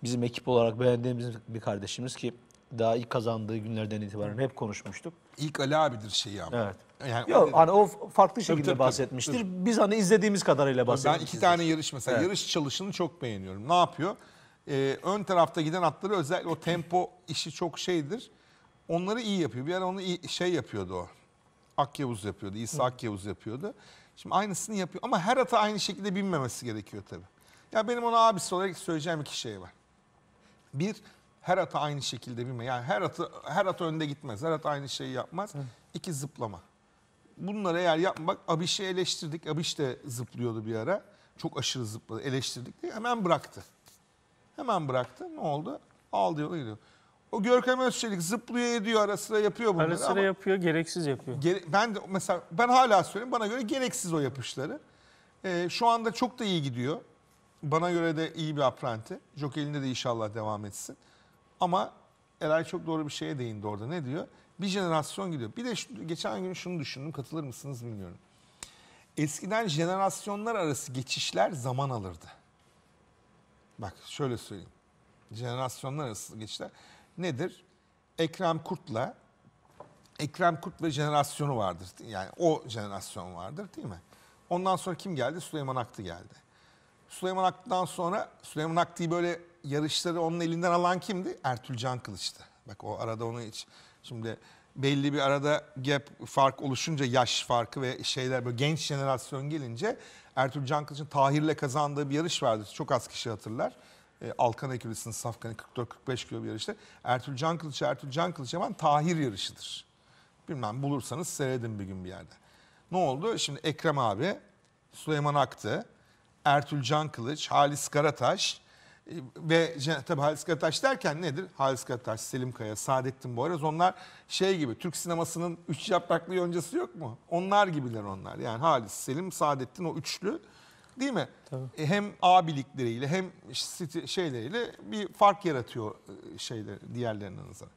C: bizim ekip olarak beğendiğimiz bir kardeşimiz ki daha ilk kazandığı günlerden itibaren hep
A: konuşmuştuk. İlk Ali abidir şeyi ama. Evet. Yani Yok hani o farklı şekilde tabii, bahsetmiştir. Tabii. Biz hani izlediğimiz kadarıyla bahsetmişiz. Ben iki tane yarış mesela evet. yarış çalışını çok beğeniyorum. Ne yapıyor? Ee, ön tarafta giden atları özellikle o tempo işi çok şeydir. Onları iyi yapıyor. Bir ara onu iyi, şey yapıyordu o. Akyavuz yapıyordu. İsa Akyavuz yapıyordu. Şimdi aynısını yapıyor ama her ata aynı şekilde binmemesi gerekiyor tabii. Ya benim ona abisi olarak söyleyeceğim iki şey var. Bir, her ata aynı şekilde binme. Yani her atı her at önde gitmez. Her at aynı şeyi yapmaz. Hı. İki zıplama bunları eğer yapma bak Abiş'i eleştirdik. Abiş de zıplıyordu bir ara. Çok aşırı zıpladı. Eleştirdik diye hemen bıraktı. Hemen bıraktı. Ne oldu? Aldı yola gidiyor. O Görkem Özçelik zıplıyor ediyor ara sıra yapıyor bunları. Ara sıra ama yapıyor, gereksiz yapıyor. gere- ben de mesela ben hala söyleyeyim bana göre gereksiz o yapışları. Ee, şu anda çok da iyi gidiyor. Bana göre de iyi bir apranti. Joker'inde de inşallah devam etsin. Ama Eray çok doğru bir şeye değindi orada. Ne diyor? Bir jenerasyon gidiyor. Bir de şu, geçen gün şunu düşündüm. Katılır mısınız bilmiyorum. Eskiden jenerasyonlar arası geçişler zaman alırdı. Bak şöyle söyleyeyim. Jenerasyonlar arası geçişler nedir? Ekrem Kurt'la Ekrem Kurt ve jenerasyonu vardır. Yani o jenerasyon vardır değil mi? Ondan sonra kim geldi? Süleyman Aktı geldi. Süleyman Aktı'dan sonra Süleyman Aktı'yı böyle yarışları onun elinden alan kimdi? Ertül Can Kılıç'tı. Bak o arada onu hiç Şimdi belli bir arada gap fark oluşunca yaş farkı ve şeyler böyle genç jenerasyon gelince Ertuğrul Cankılıç'ın Tahir'le kazandığı bir yarış vardı. Çok az kişi hatırlar. E, Alkan Ekülüs'ün Safkan'ı 44-45 kilo bir yarışta. Ertuğrul Cankılıç, Ertuğrul Cankılıç hemen Tahir yarışıdır. Bilmem bulursanız seyredin bir gün bir yerde. Ne oldu? Şimdi Ekrem abi, Süleyman Aktı, Ertuğrul Cankılıç, Halis Karataş, ve tabii Halis Kataş derken nedir? Halis Kataş, Selim Kaya, Saadettin Boyraz onlar şey gibi Türk sinemasının üç yapraklı yoncası yok mu? Onlar gibiler onlar. Yani Halis, Selim, Saadettin o üçlü değil mi? Tabii. E, hem abilikleriyle hem şeyleriyle bir fark yaratıyor e, şeyler diğerlerinin nazaran.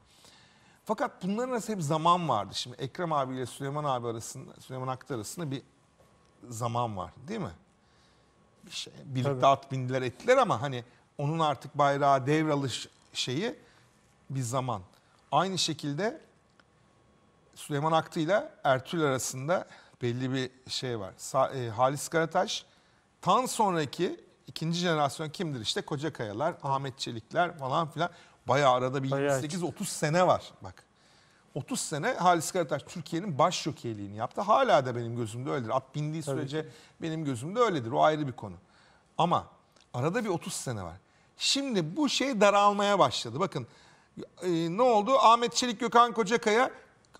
A: Fakat bunların arasında hep zaman vardı. Şimdi Ekrem abiyle Süleyman abi arasında, Süleyman Aktar arasında bir zaman var değil mi? Bir şey, birlikte Tabii. at bindiler ettiler ama hani onun artık bayrağı devralış şeyi bir zaman. Aynı şekilde Süleyman Aktı ile Ertuğrul arasında belli bir şey var. E, Halis Karataş tan sonraki ikinci jenerasyon kimdir? İşte Kocakayalar, Ahmet Çelikler falan filan. Bayağı arada bir 28-30 sene var bak. 30 sene Halis Karataş Türkiye'nin baş şokeyliğini yaptı. Hala da benim gözümde öyledir. At bindiği sürece Tabii. benim gözümde öyledir. O ayrı bir konu. Ama arada bir 30 sene var. Şimdi bu şey daralmaya başladı. Bakın e, ne oldu? Ahmet Çelik, Gökhan Kocakaya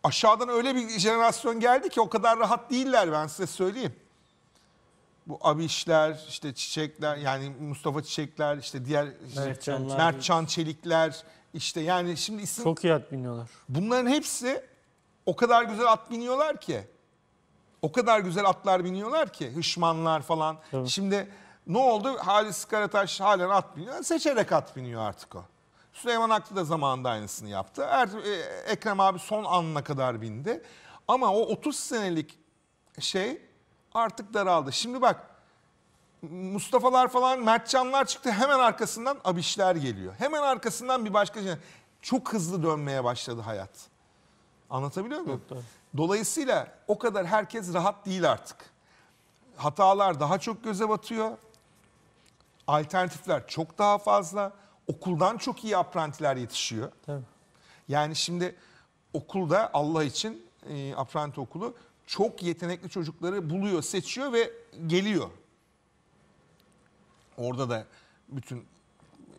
A: aşağıdan öyle bir jenerasyon geldi ki o kadar rahat değiller ben size söyleyeyim. Bu Abişler, işte Çiçekler yani Mustafa Çiçekler, işte diğer Mert işte, Çelikler işte yani şimdi isim... Çok iyi at biniyorlar. Bunların hepsi o kadar güzel at biniyorlar ki. O kadar güzel atlar biniyorlar ki hışmanlar falan. Tabii. Şimdi ne oldu? Halis Karataş halen at biniyor. Seçerek at biniyor artık o. Süleyman Aklı da zamanında aynısını yaptı. Er, Ekrem abi son anına kadar bindi. Ama o 30 senelik şey artık daraldı. Şimdi bak Mustafa'lar falan Mertcanlar çıktı. Hemen arkasından Abişler geliyor. Hemen arkasından bir başka şey. Çok hızlı dönmeye başladı hayat. Anlatabiliyor muyum? Evet, Dolayısıyla o kadar herkes rahat değil artık. Hatalar daha çok göze batıyor alternatifler çok daha fazla. Okuldan çok iyi aprantiler yetişiyor. Tabii. Yani şimdi okulda Allah için e, apranti okulu çok yetenekli çocukları buluyor, seçiyor ve geliyor. Orada da bütün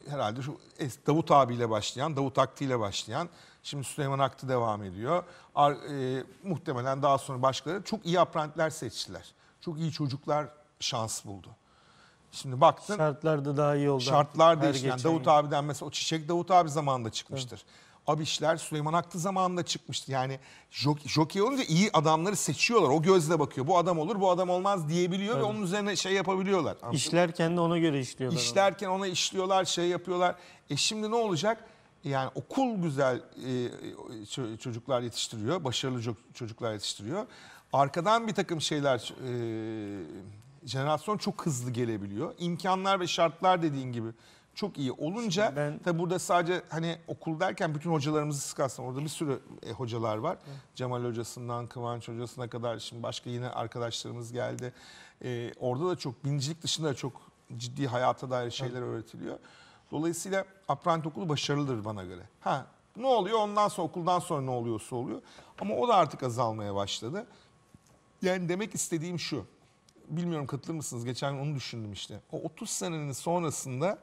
A: herhalde şu Davut abiyle başlayan, Davut Akti ile başlayan, şimdi Süleyman Akti devam ediyor. Ar, e, muhtemelen daha sonra başkaları çok iyi aprantiler seçtiler. Çok iyi çocuklar şans buldu. Şimdi baktın. Şartlar da daha iyi oldu. Şartlar değişti. Yani Davut gün. abiden mesela o Çiçek Davut abi zamanında çıkmıştır. Evet. Abişler Süleyman Hakkı zamanında çıkmıştı. Yani jockey olunca iyi adamları seçiyorlar. O gözle bakıyor. Bu adam olur, bu adam olmaz diyebiliyor evet. ve onun üzerine şey yapabiliyorlar. Anladın? İşlerken de ona göre işliyorlar. İşlerken ona. ona işliyorlar, şey yapıyorlar. E şimdi ne olacak? Yani okul güzel e, çocuklar yetiştiriyor, başarılı çocuklar yetiştiriyor. Arkadan bir takım şeyler e, jenerasyon çok hızlı gelebiliyor. İmkanlar ve şartlar dediğin gibi çok iyi olunca ben... tabi burada sadece hani okul derken bütün hocalarımızı sıkarsan Orada bir sürü e, hocalar var. Hı. Cemal hocasından Kıvanç hocasına kadar şimdi başka yine arkadaşlarımız geldi. E, orada da çok binicilik dışında da çok ciddi hayata dair şeyler Hı. öğretiliyor. Dolayısıyla Aprant okulu başarılıdır bana göre. Ha ne oluyor ondan sonra okuldan sonra ne oluyorsa oluyor. Ama o da artık azalmaya başladı. Yani demek istediğim şu bilmiyorum katılır mısınız? Geçen gün onu düşündüm işte. O 30 senenin sonrasında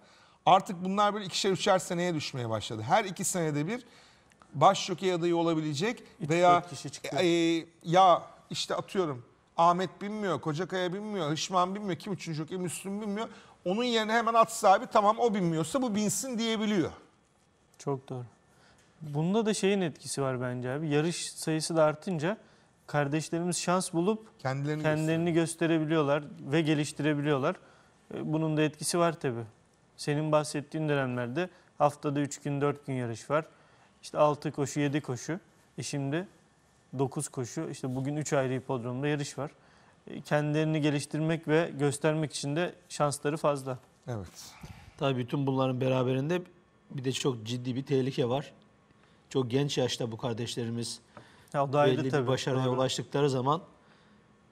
A: artık bunlar böyle ikişer üçer seneye düşmeye başladı. Her iki senede bir baş başjokey adayı olabilecek veya kişi e, e, ya işte atıyorum Ahmet binmiyor, Kocakaya binmiyor, Hışman binmiyor, kim üçüncü jokey Müslüm binmiyor. Onun yerine hemen at sahibi tamam o binmiyorsa bu binsin diyebiliyor. Çok doğru. Bunda da şeyin etkisi var bence abi. Yarış
B: sayısı da artınca kardeşlerimiz şans bulup kendilerini, kendilerini gösterebiliyorlar ve geliştirebiliyorlar. E, bunun da etkisi var tabi. Senin bahsettiğin dönemlerde haftada 3 gün 4 gün yarış var. İşte 6 koşu 7 koşu. E şimdi 9 koşu İşte bugün 3 ayrı hipodromda yarış var. E, kendilerini geliştirmek ve göstermek için de şansları fazla. Evet. Tabi bütün bunların beraberinde
C: bir de çok ciddi bir tehlike var. Çok genç yaşta bu kardeşlerimiz ya, belli bir başarıya doğru. ulaştıkları zaman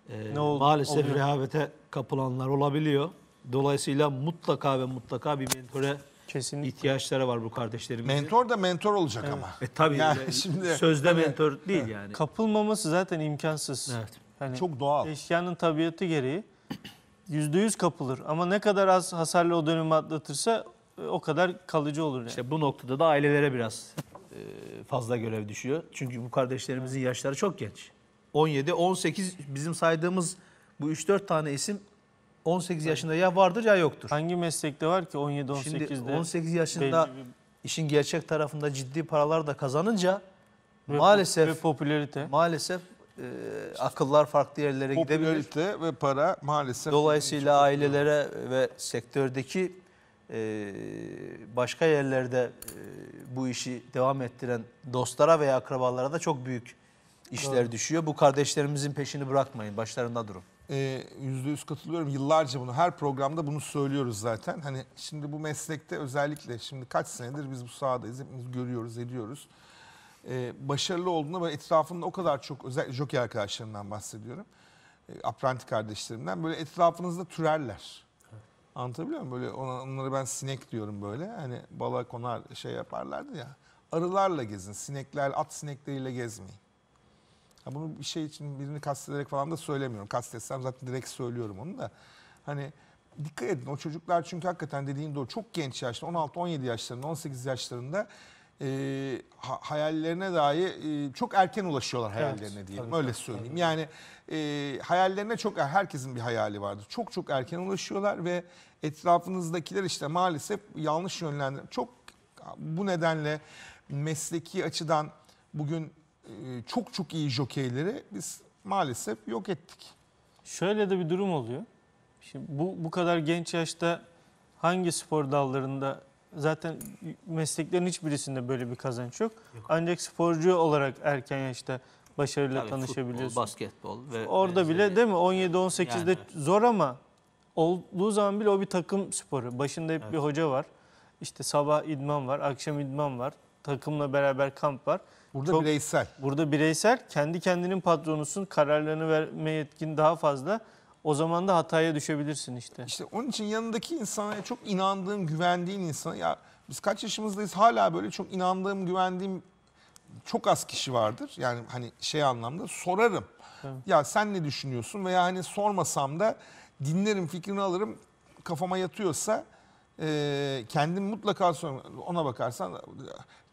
B: e, ne oldu, maalesef oluyor.
C: rehavete kapılanlar olabiliyor. Dolayısıyla mutlaka ve mutlaka bir mentöre Kesinlikle. ihtiyaçları var bu kardeşlerimizin. Mentor
A: da
B: mentor olacak evet. ama. E,
C: tabii. Yani, şimdi, sözde tabii. mentor değil yani.
B: Kapılmaması zaten imkansız. Evet. Yani, Çok doğal. Eşyanın tabiatı gereği yüzde yüz kapılır. Ama ne kadar az hasarlı o dönemi atlatırsa e, o kadar kalıcı olur. Yani. İşte bu noktada da ailelere biraz e, fazla görev düşüyor. Çünkü bu kardeşlerimizin
C: yaşları çok genç. 17, 18 bizim saydığımız bu 3-4 tane isim 18 yaşında ya vardır ya yoktur. Hangi meslekte var ki 17-18'de? Şimdi 18 yaşında belli bir- işin gerçek tarafında ciddi paralar da kazanınca Ve- maalesef Ve popülerite. maalesef e, akıllar farklı yerlere gidebilir.
A: Popülerite ve para maalesef.
C: Dolayısıyla ailelere ve sektördeki ee, başka yerlerde e, bu işi devam ettiren dostlara veya akrabalara da çok büyük işler Doğru. düşüyor. Bu kardeşlerimizin peşini bırakmayın, başlarında durun.
A: Ee, yüzde yüz katılıyorum. Yıllarca bunu her programda bunu söylüyoruz zaten. Hani şimdi bu meslekte özellikle şimdi kaç senedir biz bu sahadayız. Hepimiz görüyoruz, ediyoruz. Ee, başarılı olduğunda böyle etrafında o kadar çok özel jockey arkadaşlarından bahsediyorum. E, ee, Apranti kardeşlerimden böyle etrafınızda türerler. Anlatabiliyor muyum? Böyle ona, onları ben sinek diyorum böyle. Hani bala konar şey yaparlardı ya. Arılarla gezin. Sinekler, at sinekleriyle gezmeyin. Ya bunu bir şey için birini kastederek falan da söylemiyorum. Kastetsem zaten direkt söylüyorum onu da. Hani dikkat edin o çocuklar çünkü hakikaten dediğin doğru çok genç yaşta 16-17 yaşlarında 18 yaşlarında e, ha, hayallerine dahi e, çok erken ulaşıyorlar hayallerine evet, diyelim. Tabii, Öyle söyleyeyim. Yani e, hayallerine çok herkesin bir hayali vardır. Çok çok erken ulaşıyorlar ve etrafınızdakiler işte maalesef yanlış yönlendir. Çok bu nedenle mesleki açıdan bugün e, çok çok iyi jokeyleri biz maalesef yok ettik. Şöyle de bir durum oluyor.
B: Şimdi bu bu kadar genç yaşta hangi spor dallarında zaten mesleklerin hiçbirisinde böyle bir kazanç yok. yok. Ancak sporcu olarak erken yaşta başarıyla Tabii, tanışabiliyorsun. Futbol, basketbol ve orada bile değil mi 17 18'de yani, zor ama olduğu zaman bile o bir takım sporu. Başında hep evet. bir hoca var. İşte sabah idman var, akşam idman var. Takımla beraber kamp var. Burada Çok, bireysel. Burada bireysel. Kendi kendinin patronusun. Kararlarını verme yetkin daha fazla. O zaman da
A: hataya düşebilirsin işte. İşte onun için yanındaki insana çok inandığım, güvendiğin insana ya biz kaç yaşımızdayız hala böyle çok inandığım, güvendiğim çok az kişi vardır. Yani hani şey anlamda sorarım. Evet. Ya sen ne düşünüyorsun veya hani sormasam da dinlerim, fikrini alırım. Kafama yatıyorsa e, kendim mutlaka sorarım. Ona bakarsan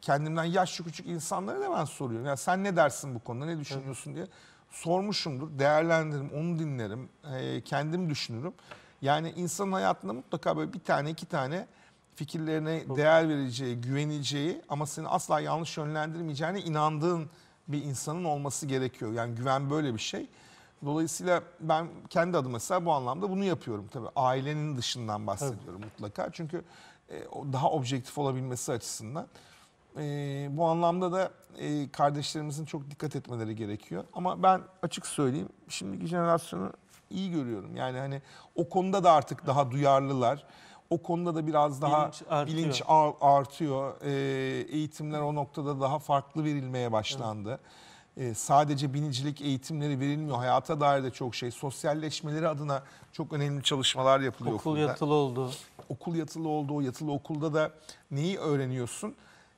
A: kendimden yaşlı küçük insanlara da ben soruyorum. Ya sen ne dersin bu konuda, ne düşünüyorsun evet. diye sormuşumdur, değerlendiririm, onu dinlerim, e, kendim düşünürüm. Yani insanın hayatında mutlaka böyle bir tane iki tane fikirlerine değer vereceği, güveneceği ama seni asla yanlış yönlendirmeyeceğine inandığın bir insanın olması gerekiyor. Yani güven böyle bir şey. Dolayısıyla ben kendi adıma mesela bu anlamda bunu yapıyorum tabii. Ailenin dışından bahsediyorum evet. mutlaka. Çünkü e, daha objektif olabilmesi açısından. E, bu anlamda da e, kardeşlerimizin çok dikkat etmeleri gerekiyor. Ama ben açık söyleyeyim şimdiki jenerasyonu iyi görüyorum. Yani hani o konuda da artık daha duyarlılar. O konuda da biraz daha bilinç artıyor. Bilinç artıyor. E, eğitimler o noktada daha farklı verilmeye başlandı. e, sadece binicilik eğitimleri verilmiyor. Hayata dair de çok şey. Sosyalleşmeleri adına çok önemli çalışmalar yapılıyor. Okul okulda. yatılı oldu. Okul yatılı oldu. O yatılı okulda da neyi öğreniyorsun?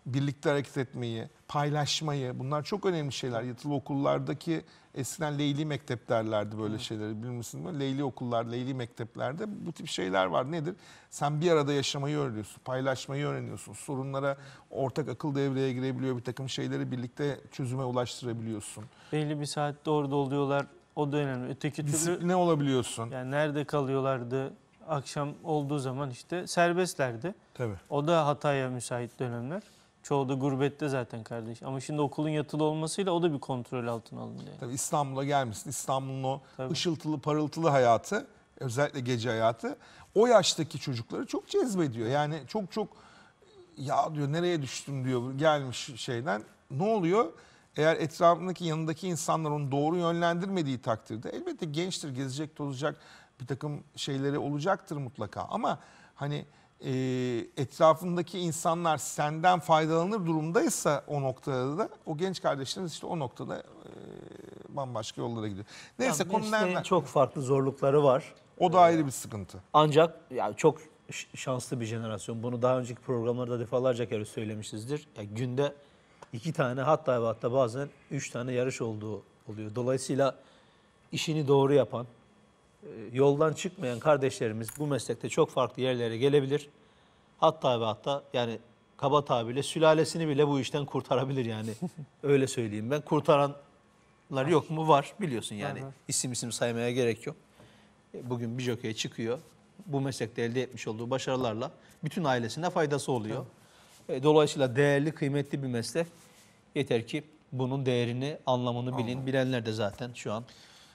A: birlikte hareket etmeyi, paylaşmayı bunlar çok önemli şeyler. Yatılı okullardaki eskiden Leyli Mektep derlerdi böyle şeyleri bilmiyorsun mu? Leyli okullar, Leyli Mekteplerde bu tip şeyler var. Nedir? Sen bir arada yaşamayı öğreniyorsun, paylaşmayı öğreniyorsun. Sorunlara ortak akıl devreye girebiliyor. Bir takım şeyleri birlikte çözüme ulaştırabiliyorsun.
B: Belli bir saatte orada oluyorlar. O da önemli. Öteki türlü Ne olabiliyorsun. yani nerede kalıyorlardı? Akşam olduğu zaman işte serbestlerdi. Tabii. O da hataya müsait dönemler. Çoğu da gurbette zaten kardeş. Ama şimdi okulun yatılı olmasıyla o da bir kontrol
A: altına alındı. Yani. Tabii İstanbul'a gelmişsin. İstanbul'un o Tabii. ışıltılı, parıltılı hayatı, özellikle gece hayatı o yaştaki çocukları çok cezbediyor. Yani çok çok ya diyor nereye düştüm diyor gelmiş şeyden. Ne oluyor? Eğer etrafındaki yanındaki insanlar onu doğru yönlendirmediği takdirde elbette gençtir, gezecek, tozacak bir takım şeyleri olacaktır mutlaka. Ama hani e, etrafındaki insanlar senden faydalanır durumdaysa o noktada da o genç kardeşlerimiz işte o noktada e, bambaşka yollara gidiyor. Neyse yani konu nereden? Çok farklı zorlukları var.
C: O da ayrı bir sıkıntı. Ee, ancak yani çok şanslı bir jenerasyon. Bunu daha önceki programlarda defalarca kere söylemişizdir. Yani günde iki tane hatta hatta bazen üç tane yarış olduğu oluyor. Dolayısıyla işini doğru yapan, ee, yoldan çıkmayan kardeşlerimiz bu meslekte çok farklı yerlere gelebilir. Hatta ve hatta yani kaba tabirle sülalesini bile bu işten kurtarabilir yani. Öyle söyleyeyim ben. Kurtaranlar yok mu? Var biliyorsun yani. Var, İsim isim saymaya gerek yok. E, bugün bir jokeye çıkıyor. Bu meslekte elde etmiş olduğu başarılarla bütün ailesine faydası oluyor. E, dolayısıyla değerli, kıymetli bir meslek. Yeter ki bunun değerini,
A: anlamını bilin. Bilenler de zaten şu an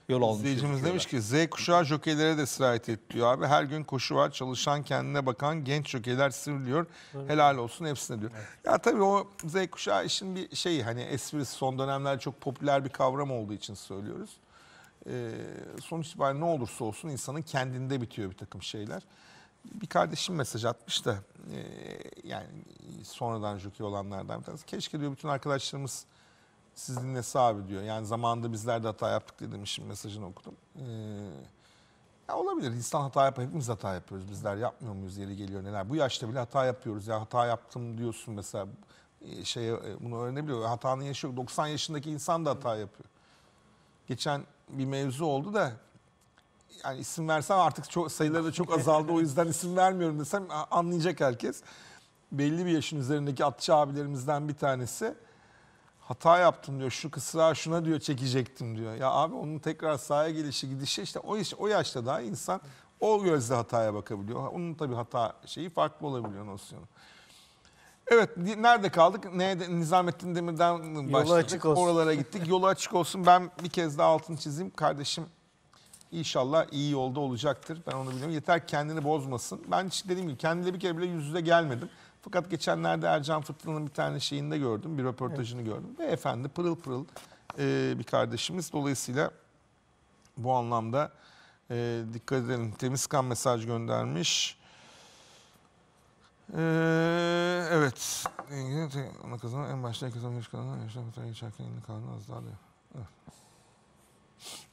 A: yol almış. İzleyicimiz demiş ki Z kuşağı jokeylere de sirayet et diyor abi. Her gün koşu var çalışan kendine bakan genç jokeyler sivriyor. Helal olsun hepsine diyor. Ya tabii o Z kuşağı işin bir şeyi hani esprisi son dönemler çok popüler bir kavram olduğu için söylüyoruz. Ee, sonuç itibariyle ne olursa olsun insanın kendinde bitiyor bir takım şeyler. Bir kardeşim mesaj atmış da e, yani sonradan jokey olanlardan bir tanesi. Keşke diyor bütün arkadaşlarımız sizinle sabit diyor. Yani zamanında bizler de hata yaptık dedim şimdi mesajını okudum. Ee, ya olabilir İnsan hata yapar hepimiz hata yapıyoruz bizler yapmıyor muyuz yeri geliyor neler. Bu yaşta bile hata yapıyoruz ya hata yaptım diyorsun mesela e, şeye e, bunu öğrenebiliyor. Hatanın yaşı yok 90 yaşındaki insan da hata yapıyor. Geçen bir mevzu oldu da yani isim versem artık çok, sayıları da çok azaldı o yüzden isim vermiyorum desem anlayacak herkes. Belli bir yaşın üzerindeki atçı abilerimizden bir tanesi hata yaptım diyor. Şu kısra şuna diyor çekecektim diyor. Ya abi onun tekrar sahaya gelişi gidişi işte o, iş, o yaşta daha insan o gözle hataya bakabiliyor. Onun tabii hata şeyi farklı olabiliyor nosyonu. Evet nerede kaldık? Neyde, Nizamettin Demir'den başladık. açık olsun. Oralara gittik. Yolu açık olsun. Ben bir kez daha altını çizeyim. Kardeşim inşallah iyi yolda olacaktır. Ben onu biliyorum. Yeter kendini bozmasın. Ben dediğim gibi kendine bir kere bile yüz yüze gelmedim. Fakat geçenlerde Ercan Fırtına'nın bir tane şeyinde gördüm, bir röportajını evet. gördüm. Beyefendi pırıl pırıl e, bir kardeşimiz. Dolayısıyla bu anlamda e, dikkat edelim. Temiz kan mesaj göndermiş. Ee, evet. Ana kazanan en başta kazanan yaş kazanan yaşam fotoğrafı geçerken elini kaldı az daha diyor. Evet.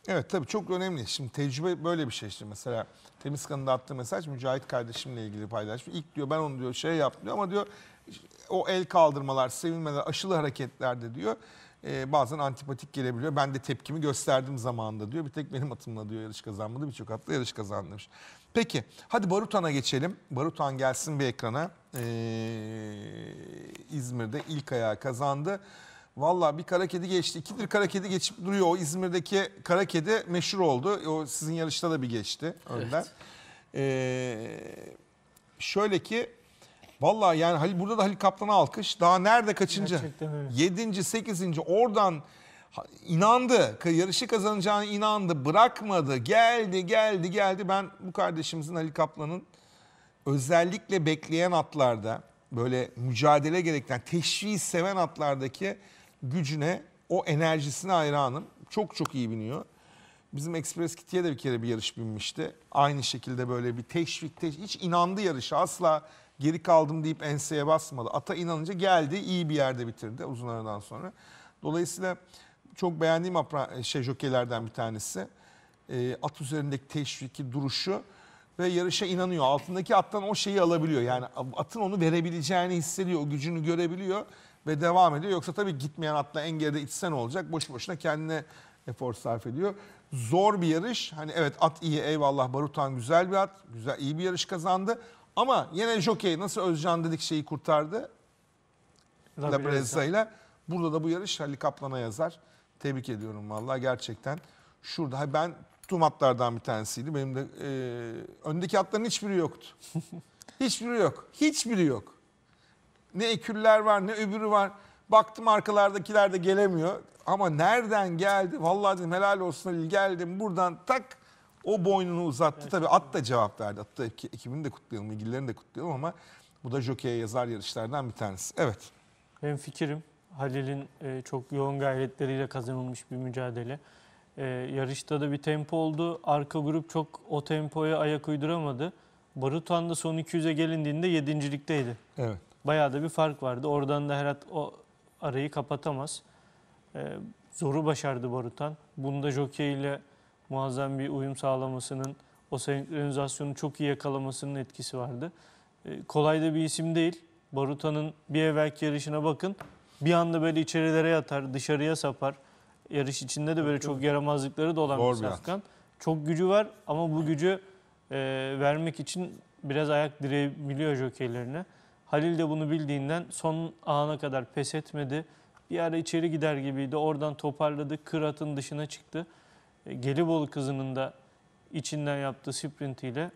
A: Evet tabii çok önemli. Şimdi tecrübe böyle bir şey işte mesela Temiz Kanı'nda attığı mesaj Mücahit kardeşimle ilgili paylaşmış. İlk diyor ben onu diyor şey diyor ama diyor o el kaldırmalar, sevinmeler, aşılı hareketlerde diyor e, bazen antipatik gelebiliyor. Ben de tepkimi gösterdim zamanında diyor. Bir tek benim atımla diyor yarış kazanmadı. Birçok atla yarış kazanmış. Peki hadi Barutan'a geçelim. Barutan gelsin bir ekrana. Ee, İzmir'de ilk ayağı kazandı. Valla bir kara kedi geçti. İkidir kara kedi geçip duruyor. O İzmir'deki kara kedi meşhur oldu. O sizin yarışta da bir geçti önden. Evet. Ee, şöyle ki valla yani Halil, burada da Halil Kaplan'a alkış. Daha nerede kaçıncı? Yedinci, sekizinci oradan inandı. Yarışı kazanacağına inandı. Bırakmadı. Geldi, geldi, geldi. Ben bu kardeşimizin Halil Kaplan'ın özellikle bekleyen atlarda böyle mücadele gerektiren, teşviği seven atlardaki gücüne, o enerjisine hayranım. Çok çok iyi biniyor. Bizim Express Kit'ye de bir kere bir yarış binmişti. Aynı şekilde böyle bir teşvik, teşvik. Hiç inandı yarışa. Asla geri kaldım deyip enseye basmadı. Ata inanınca geldi, iyi bir yerde bitirdi uzun aradan sonra. Dolayısıyla çok beğendiğim e, şey, jokeylerden bir tanesi. E, at üzerindeki teşviki, duruşu ve yarışa inanıyor. Altındaki attan o şeyi alabiliyor. Yani atın onu verebileceğini hissediyor, o gücünü görebiliyor ve devam ediyor. Yoksa tabii gitmeyen atla en geride içsen olacak. boş boşuna kendine efor sarf ediyor. Zor bir yarış. Hani evet at iyi eyvallah Barutan güzel bir at. Güzel iyi bir yarış kazandı. Ama yine jockey nasıl Özcan dedik şeyi kurtardı.
D: Labrezza ile.
A: Burada da bu yarış Halil Kaplan'a yazar. Tebrik ediyorum vallahi gerçekten. Şurada ben tüm atlardan bir tanesiydi. Benim de e, öndeki atların hiçbiri yoktu. hiçbiri yok. Hiçbiri yok. Ne eküller var ne öbürü var. Baktım arkalardakiler de gelemiyor. Ama nereden geldi? Vallahi dedim helal olsun Ali geldim. Buradan tak o boynunu uzattı. Tabii at da cevap verdi. At da ekibini de kutlayalım, ilgilerini de kutlayalım ama bu da jokeye yazar yarışlardan bir tanesi. Evet.
B: Benim fikrim Halil'in e, çok yoğun gayretleriyle kazanılmış bir mücadele. E, yarışta da bir tempo oldu. Arka grup çok o tempoya ayak uyduramadı. Barutan da son 200'e gelindiğinde 7.likteydi. Evet bayağı da bir fark vardı. Oradan da Herat o arayı kapatamaz. E, zoru başardı Barutan. Bunda Jockey ile muazzam bir uyum sağlamasının, o senkronizasyonu çok iyi yakalamasının etkisi vardı. E, kolay da bir isim değil. Barutan'ın bir evvelki yarışına bakın. Bir anda böyle içerilere yatar, dışarıya sapar. Yarış içinde de böyle çok yaramazlıkları da olan bir safkan. Çok gücü var ama bu gücü e, vermek için biraz ayak direbiliyor jokeylerine. Halil de bunu bildiğinden son ana kadar pes etmedi. Bir ara içeri gider gibiydi. Oradan toparladı. Kırat'ın dışına çıktı. E, Gelibolu kızının da içinden yaptığı sprintiyle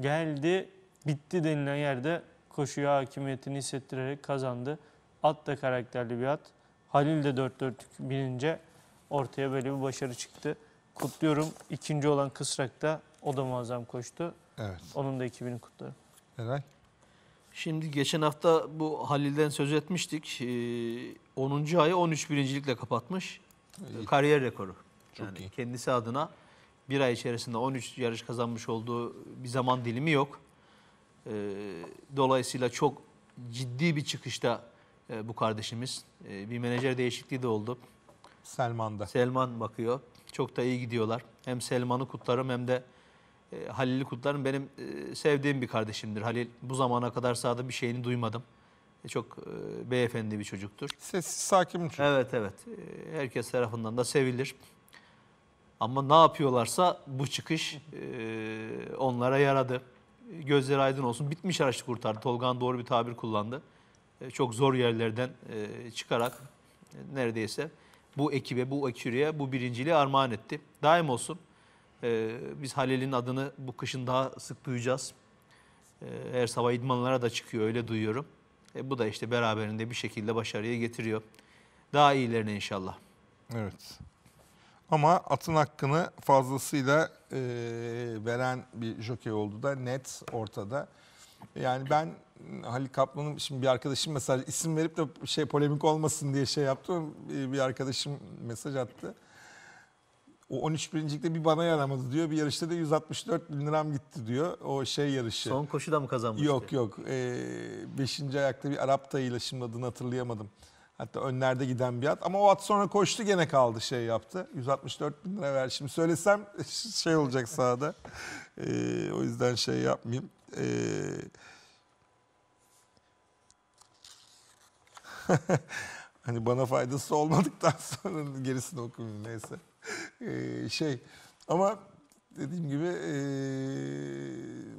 B: geldi. Bitti denilen yerde koşuya hakimiyetini hissettirerek kazandı. At da karakterli bir at. Halil de dört dörtlük binince ortaya böyle bir başarı çıktı. Kutluyorum. İkinci olan Kısrak da o da muazzam koştu. Evet. Onun da ekibini kutlarım. Eray? Şimdi geçen hafta
C: bu Halil'den söz etmiştik. Ee, 10. ayı 13 birincilikle kapatmış. İyi. Kariyer rekoru. Çok yani iyi. Kendisi adına bir ay içerisinde 13 yarış kazanmış olduğu bir zaman dilimi yok. Ee, dolayısıyla çok ciddi bir çıkışta e, bu kardeşimiz. E, bir menajer değişikliği de oldu. Selman'da. Selman bakıyor. Çok da iyi gidiyorlar. Hem Selman'ı kutlarım hem de e, Halil Kutlar'ın benim e, sevdiğim bir kardeşimdir. Halil bu zamana kadar sahada bir şeyini duymadım. E, çok e, beyefendi bir çocuktur. Sessiz, sakin bir çocuk. Evet evet. herkes tarafından da sevilir. Ama ne yapıyorlarsa bu çıkış onlara yaradı. Gözleri aydın olsun. Bitmiş araçlı kurtardı. Tolga'nın doğru bir tabir kullandı. çok zor yerlerden çıkarak neredeyse bu ekibe, bu eküreye, bu birinciliği armağan etti. Daim olsun. Ee, biz Halil'in adını bu kışın daha sık duyacağız. Ee, her sabah idmanlara da çıkıyor öyle duyuyorum. E, bu da işte beraberinde bir şekilde başarıya getiriyor. Daha iyilerine inşallah.
A: Evet. Ama atın hakkını fazlasıyla e, veren bir jokey oldu da net ortada. Yani ben Halil Kaplan'ın şimdi bir arkadaşım mesaj isim verip de şey polemik olmasın diye şey yaptım. Bir arkadaşım mesaj attı. O 13 birincilikte bir bana yaramadı diyor. Bir yarışta da 164 bin liram gitti diyor. O şey yarışı. Son koşuda mı kazanmıştı? Yok yok. 5. Ee, beşinci ayakta bir Arap tayıyla şimdi adını hatırlayamadım. Hatta önlerde giden bir at. Ama o at sonra koştu gene kaldı şey yaptı. 164 bin lira ver. Şimdi söylesem şey olacak sahada. ee, o yüzden şey yapmayayım. Ee, hani bana faydası olmadıktan sonra gerisini okuyayım neyse. Ee, şey ama dediğim gibi e,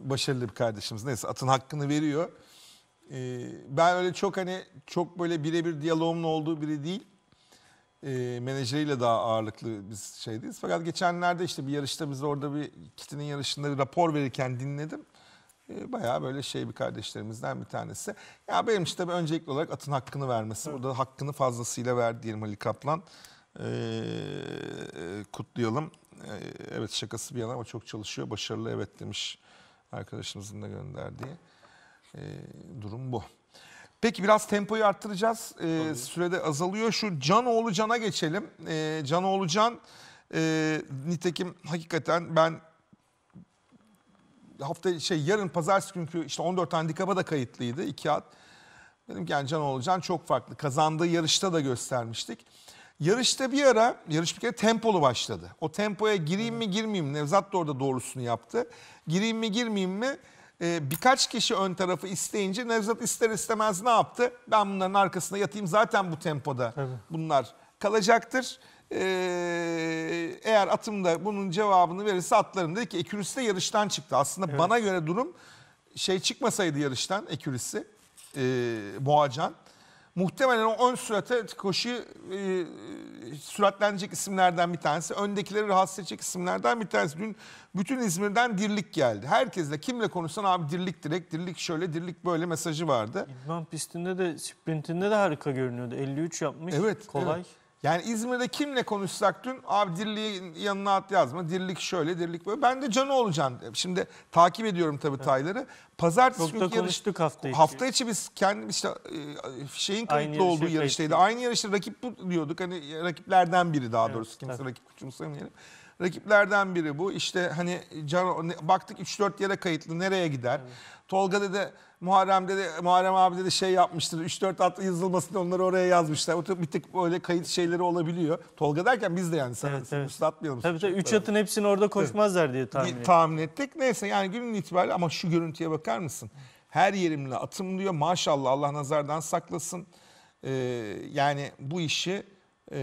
A: başarılı bir kardeşimiz. Neyse atın hakkını veriyor. E, ben öyle çok hani çok böyle birebir diyaloğumun olduğu biri değil. E, menajeriyle daha ağırlıklı biz şeydeyiz. Fakat geçenlerde işte bir yarışta biz orada bir kitinin yarışında bir rapor verirken dinledim. E, bayağı böyle şey bir kardeşlerimizden bir tanesi. Ya benim işte öncelikli olarak atın hakkını vermesi. Burada hakkını fazlasıyla verdi diyelim Ali Kaplan. Ee, kutlayalım. Ee, evet şakası bir yana ama çok çalışıyor. Başarılı evet demiş arkadaşımızın da gönderdiği. Ee, durum bu. Peki biraz tempoyu arttıracağız. Ee, sürede azalıyor. Şu Canoğlu Can'a geçelim. Ee, Canoğlu Can e, nitekim hakikaten ben hafta şey yarın pazartesi günkü işte 14 handikaba da kayıtlıydı iki at. Dedim ki yani Canoğlu Can çok farklı. Kazandığı yarışta da göstermiştik. Yarışta bir ara, yarış bir kere tempolu başladı. O tempoya gireyim mi girmeyeyim mi? Nevzat da orada doğrusunu yaptı. Gireyim mi girmeyeyim mi? Ee, birkaç kişi ön tarafı isteyince Nevzat ister istemez ne yaptı? Ben bunların arkasına yatayım zaten bu tempoda evet. bunlar kalacaktır. Ee, eğer atım da bunun cevabını verirse atlarım. Dedi ki Ekürüs de yarıştan çıktı. Aslında evet. bana göre durum şey çıkmasaydı yarıştan Ekürüs'ü, e, Boğacan Muhtemelen o ön sürate koşu e, süratlenecek isimlerden bir tanesi. Öndekileri rahatsız edecek isimlerden bir tanesi. Dün bütün İzmir'den dirlik geldi. Herkesle kimle konuşsan abi dirlik direkt, dirlik şöyle, dirlik böyle mesajı vardı. İdman pistinde de sprintinde de harika görünüyordu. 53 yapmış. Evet. Kolay. Evet. Yani İzmir'de kimle konuşsak dün abi dirliğin yanına at yazma. Dirlik şöyle, dirlik böyle. Ben de canı olacağım. Şimdi takip ediyorum tabii evet. Tayları. Pazartesi Çok günkü yarış, hafta içi. Hafta içi biz kendi işte e, şeyin kayıtlı olduğu yarıştaydı. yarıştaydı. Aynı yarışta rakip bu diyorduk. Hani rakiplerden biri daha evet, doğrusu. Kimse tabii. rakip küçümsemeyelim. Rakiplerden biri bu. İşte hani can, baktık 3-4 yere kayıtlı nereye gider? Evet. Tolga dedi Muharrem dedi Muharrem abi dedi şey yapmıştır. 3-4 at yazılmasını onları oraya yazmışlar. O tür bir tık böyle kayıt şeyleri olabiliyor. Tolga derken biz de yani sana evet, evet. uslatmayalım. Tabii tabii 3 atın hepsini orada koşmazlar diye tahmin, ettik. tahmin ettik. Neyse yani günün itibariyle ama şu görüntüye bakar mısın? Her yerimle atım diyor. Maşallah Allah nazardan saklasın. Ee, yani bu işi e,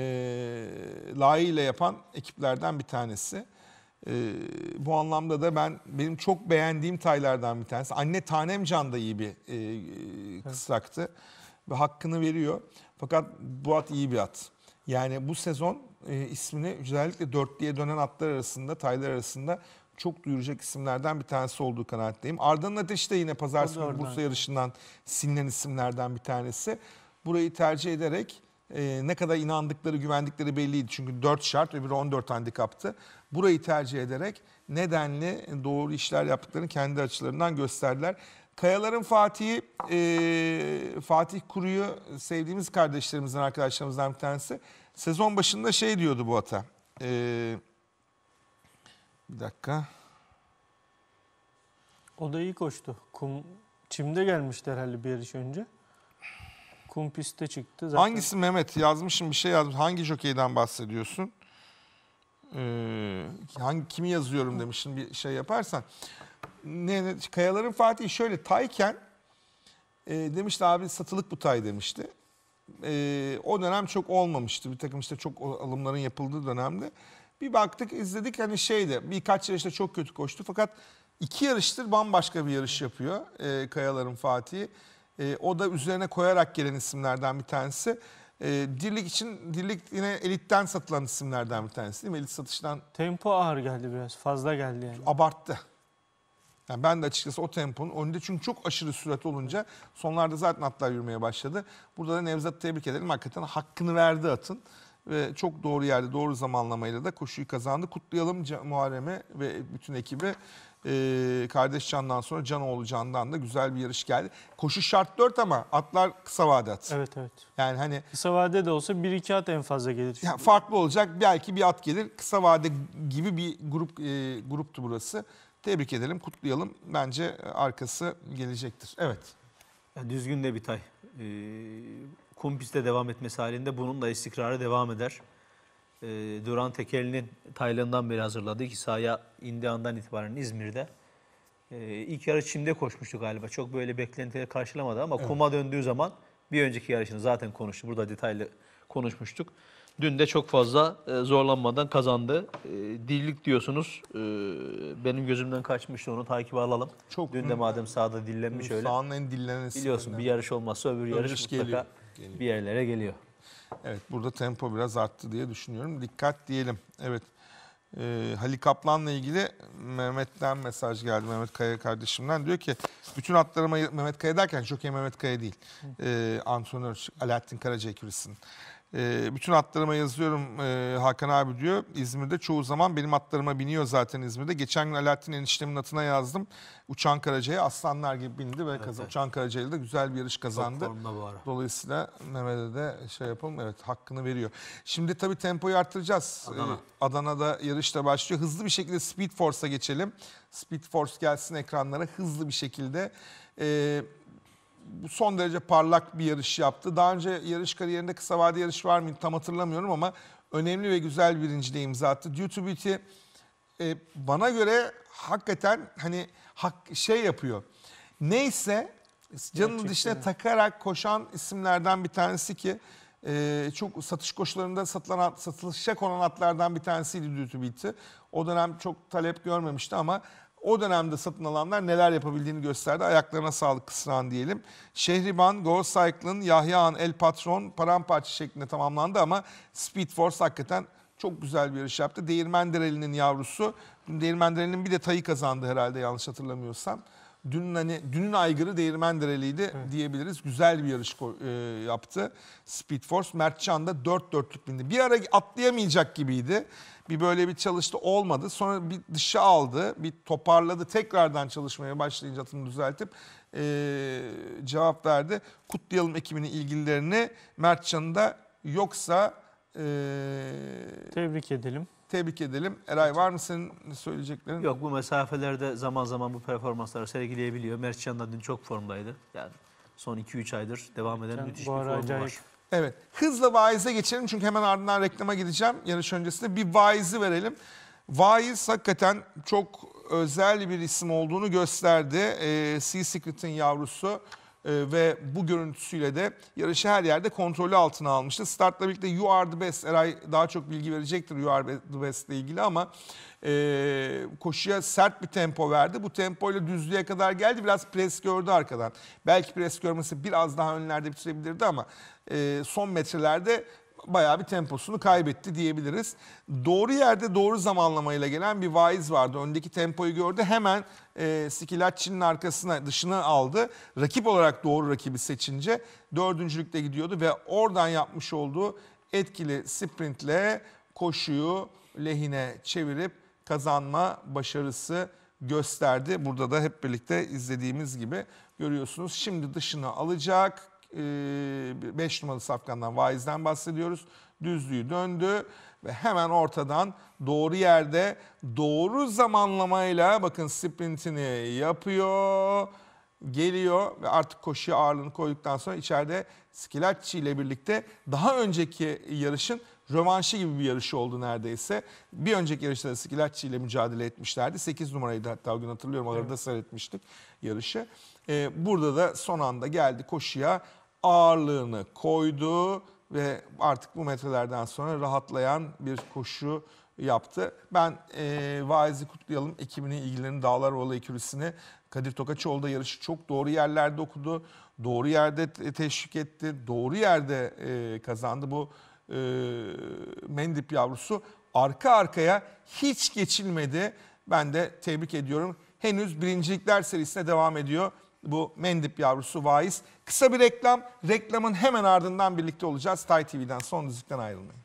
A: layığıyla yapan ekiplerden bir tanesi. Ee, bu anlamda da ben benim çok beğendiğim taylardan bir tanesi. Anne Tanem Can da iyi bir e, e kısaktı ve hakkını veriyor. Fakat bu at iyi bir at. Yani bu sezon e, ismini özellikle dörtlüye dönen atlar arasında, taylar arasında çok duyuracak isimlerden bir tanesi olduğu kanaatteyim. Arda'nın Ateşi de yine Pazartesi Bursa yarışından silinen isimlerden bir tanesi. Burayı tercih ederek e, ne kadar inandıkları, güvendikleri belliydi. Çünkü 4 şart, öbürü 14 handikaptı. Burayı tercih ederek nedenli doğru işler yaptıklarını kendi açılarından gösterdiler. Kayaların Fatih'i, e, Fatih Kuru'yu sevdiğimiz kardeşlerimizden, arkadaşlarımızdan bir tanesi. Sezon başında şey diyordu bu ata. E, bir dakika.
B: O da iyi koştu. Kum, çimde gelmişti herhalde bir yarış önce.
A: Kumpiste çıktı. Zaten... Hangisi Mehmet? Yazmışım bir şey yazmış. Hangi jokeyden bahsediyorsun? Ee, hangi kimi yazıyorum demişsin bir şey yaparsan. Ne, ne Kayaların Fatih şöyle tayken e, demişti abi satılık bu tay demişti. E, o dönem çok olmamıştı. Bir takım işte çok alımların yapıldığı dönemde. Bir baktık izledik hani şeyde birkaç yarışta çok kötü koştu fakat iki yarıştır bambaşka bir yarış yapıyor e, Kayaların Fatih'i. E, o da üzerine koyarak gelen isimlerden bir tanesi. E, dirlik için dirlik yine elitten satılan isimlerden bir tanesi değil mi? Elit satıştan Tempo ağır geldi biraz. Fazla geldi yani. abarttı. Yani ben de açıkçası o temponun önünde çünkü çok aşırı sürat olunca sonlarda zaten atlar yürümeye başladı. Burada da Nevzat'ı tebrik edelim. Hakikaten hakkını verdi atın. Ve çok doğru yerde doğru zamanlamayla da koşuyu kazandı. Kutlayalım Ca- Muharrem'i ve bütün ekibi e, kardeş Can'dan sonra Canoğlu Can'dan da güzel bir yarış geldi. Koşu şart 4 ama atlar kısa vade at. Evet evet. Yani hani kısa vade de olsa 1-2 at en fazla gelir. Yani farklı olacak belki bir at gelir. Kısa vade gibi bir grup e, gruptu burası. Tebrik edelim, kutlayalım. Bence arkası gelecektir. Evet. Yani düzgün de bir tay. Ee,
C: kum pistte devam etmesi halinde bunun da istikrarı devam eder e, Duran Tekel'in Taylan'dan beri hazırladığı ki sahaya indiği andan itibaren İzmir'de. Ee, ilk yarı Çim'de koşmuştu galiba. Çok böyle beklentileri karşılamadı ama evet. kuma döndüğü zaman bir önceki yarışını zaten konuştu. Burada detaylı konuşmuştuk. Dün de çok fazla e, zorlanmadan kazandı. E, dillik diyorsunuz. E, benim gözümden kaçmıştı onu takip alalım. Çok Dün de madem sahada dillenmiş öyle. Sahanın en
A: dillenmesi. Biliyorsun
C: bir yarış olmazsa öbür, öbür yarış, yarış mutlaka geliyor. Geliyor. bir
A: yerlere geliyor. Evet burada tempo biraz arttı diye düşünüyorum. Dikkat diyelim. Evet. E, Halil Kaplan'la ilgili Mehmet'ten mesaj geldi. Mehmet Kaya kardeşimden. Diyor ki bütün atlarıma Mehmet Kaya derken çok iyi Mehmet Kaya değil. E, antrenör Alaaddin Karaca ekibisinin. E, bütün atlarıma yazıyorum e, Hakan abi diyor. İzmir'de çoğu zaman benim atlarıma biniyor zaten İzmir'de. Geçen gün Alaaddin eniştemin atına yazdım. Uçan Karaca'ya aslanlar gibi bindi ve kazandı Evet. Uçan Karacay'ı da güzel bir yarış kazandı. Dolayısıyla Mehmet'e de şey yapalım evet hakkını veriyor. Şimdi tabii tempoyu artıracağız. Adana. Ee, Adana'da yarış da başlıyor. Hızlı bir şekilde Speed Force'a geçelim. Speed Force gelsin ekranlara hızlı bir şekilde. Ee, son derece parlak bir yarış yaptı. Daha önce yarış kariyerinde kısa vade yarış var mıydı tam hatırlamıyorum ama önemli ve güzel birinciliğe imza attı. Due to Beauty e, bana göre hakikaten hani hak, şey yapıyor. Neyse canını dişine takarak koşan isimlerden bir tanesi ki e, çok satış koşularında satılan satılışa konan atlardan bir tanesiydi Due to Beauty. O dönem çok talep görmemişti ama o dönemde satın alanlar neler yapabildiğini gösterdi. Ayaklarına sağlık kısran diyelim. Şehriban, Go Cycle'ın, Yahya'nın, El Patron paramparça şeklinde tamamlandı ama Speed Force hakikaten çok güzel bir yarış yaptı. Değirmen Dereli'nin yavrusu. Değirmen Dereli'nin bir de tayı kazandı herhalde yanlış hatırlamıyorsam dün hani dünün aygırı Değirmendereliydi evet. diyebiliriz. Güzel bir yarış e, yaptı. Speed Force Mertcan da 4 dörtlük bindi. Bir ara atlayamayacak gibiydi. Bir böyle bir çalıştı olmadı. Sonra bir dışa aldı. Bir toparladı. Tekrardan çalışmaya başlayınca atını düzeltip e, cevap verdi. Kutlayalım ekibinin ilgililerini. Mertcan'ı da yoksa e, tebrik edelim tebrik edelim. Eray var mısın söyleyeceklerin? Yok bu mesafelerde zaman
C: zaman bu performansları sergileyebiliyor. Mertcan da dün çok formdaydı. Yani son 2-3 aydır devam
A: eden Can, müthiş bir formu acayip. var. Evet. Hızla vaize geçelim çünkü hemen ardından reklama gideceğim. Yarış öncesinde bir vaizi verelim. Vaiz hakikaten çok özel bir isim olduğunu gösterdi. Ee, sea Secret'in yavrusu. E, ve bu görüntüsüyle de yarışı her yerde kontrolü altına almıştı. Startla birlikte You Are The Best, Eray daha çok bilgi verecektir You Are The Best ile ilgili ama e, koşuya sert bir tempo verdi. Bu tempoyla düzlüğe kadar geldi. Biraz pres gördü arkadan. Belki pres görmesi biraz daha önlerde bitirebilirdi ama e, son metrelerde bayağı bir temposunu kaybetti diyebiliriz. Doğru yerde doğru zamanlamayla gelen bir vaiz vardı. Öndeki tempoyu gördü. Hemen e, Skilacci'nin arkasına dışına aldı. Rakip olarak doğru rakibi seçince dördüncülükte gidiyordu ve oradan yapmış olduğu etkili sprintle koşuyu lehine çevirip kazanma başarısı gösterdi. Burada da hep birlikte izlediğimiz gibi görüyorsunuz. Şimdi dışına alacak, 5 ee, numaralı safkandan Vaiz'den bahsediyoruz. Düzlüğü döndü ve hemen ortadan doğru yerde doğru zamanlamayla bakın sprintini yapıyor. Geliyor ve artık koşuya ağırlığını koyduktan sonra içeride Skilacci ile birlikte daha önceki yarışın rövanşı gibi bir yarışı oldu neredeyse. Bir önceki yarışta da Skilacci ile mücadele etmişlerdi. 8 numaraydı hatta o gün hatırlıyorum arada evet. seyretmiştik yarışı. Ee, burada da son anda geldi koşuya ağırlığını koydu ve artık bu metrelerden sonra rahatlayan bir koşu yaptı. Ben e, Vaiz'i kutlayalım. Ekibinin ilgilerini, dağlar Dağlaroğlu ekürüsünü. Kadir Tokaçoğlu da yarışı çok doğru yerlerde okudu. Doğru yerde teşvik etti. Doğru yerde e, kazandı bu e, Mendip yavrusu. Arka arkaya hiç geçilmedi. Ben de tebrik ediyorum. Henüz birincilikler serisine devam ediyor bu mendip yavrusu vaiz. Kısa bir reklam. Reklamın hemen ardından birlikte olacağız. Tay TV'den son düzlükten ayrılmayın.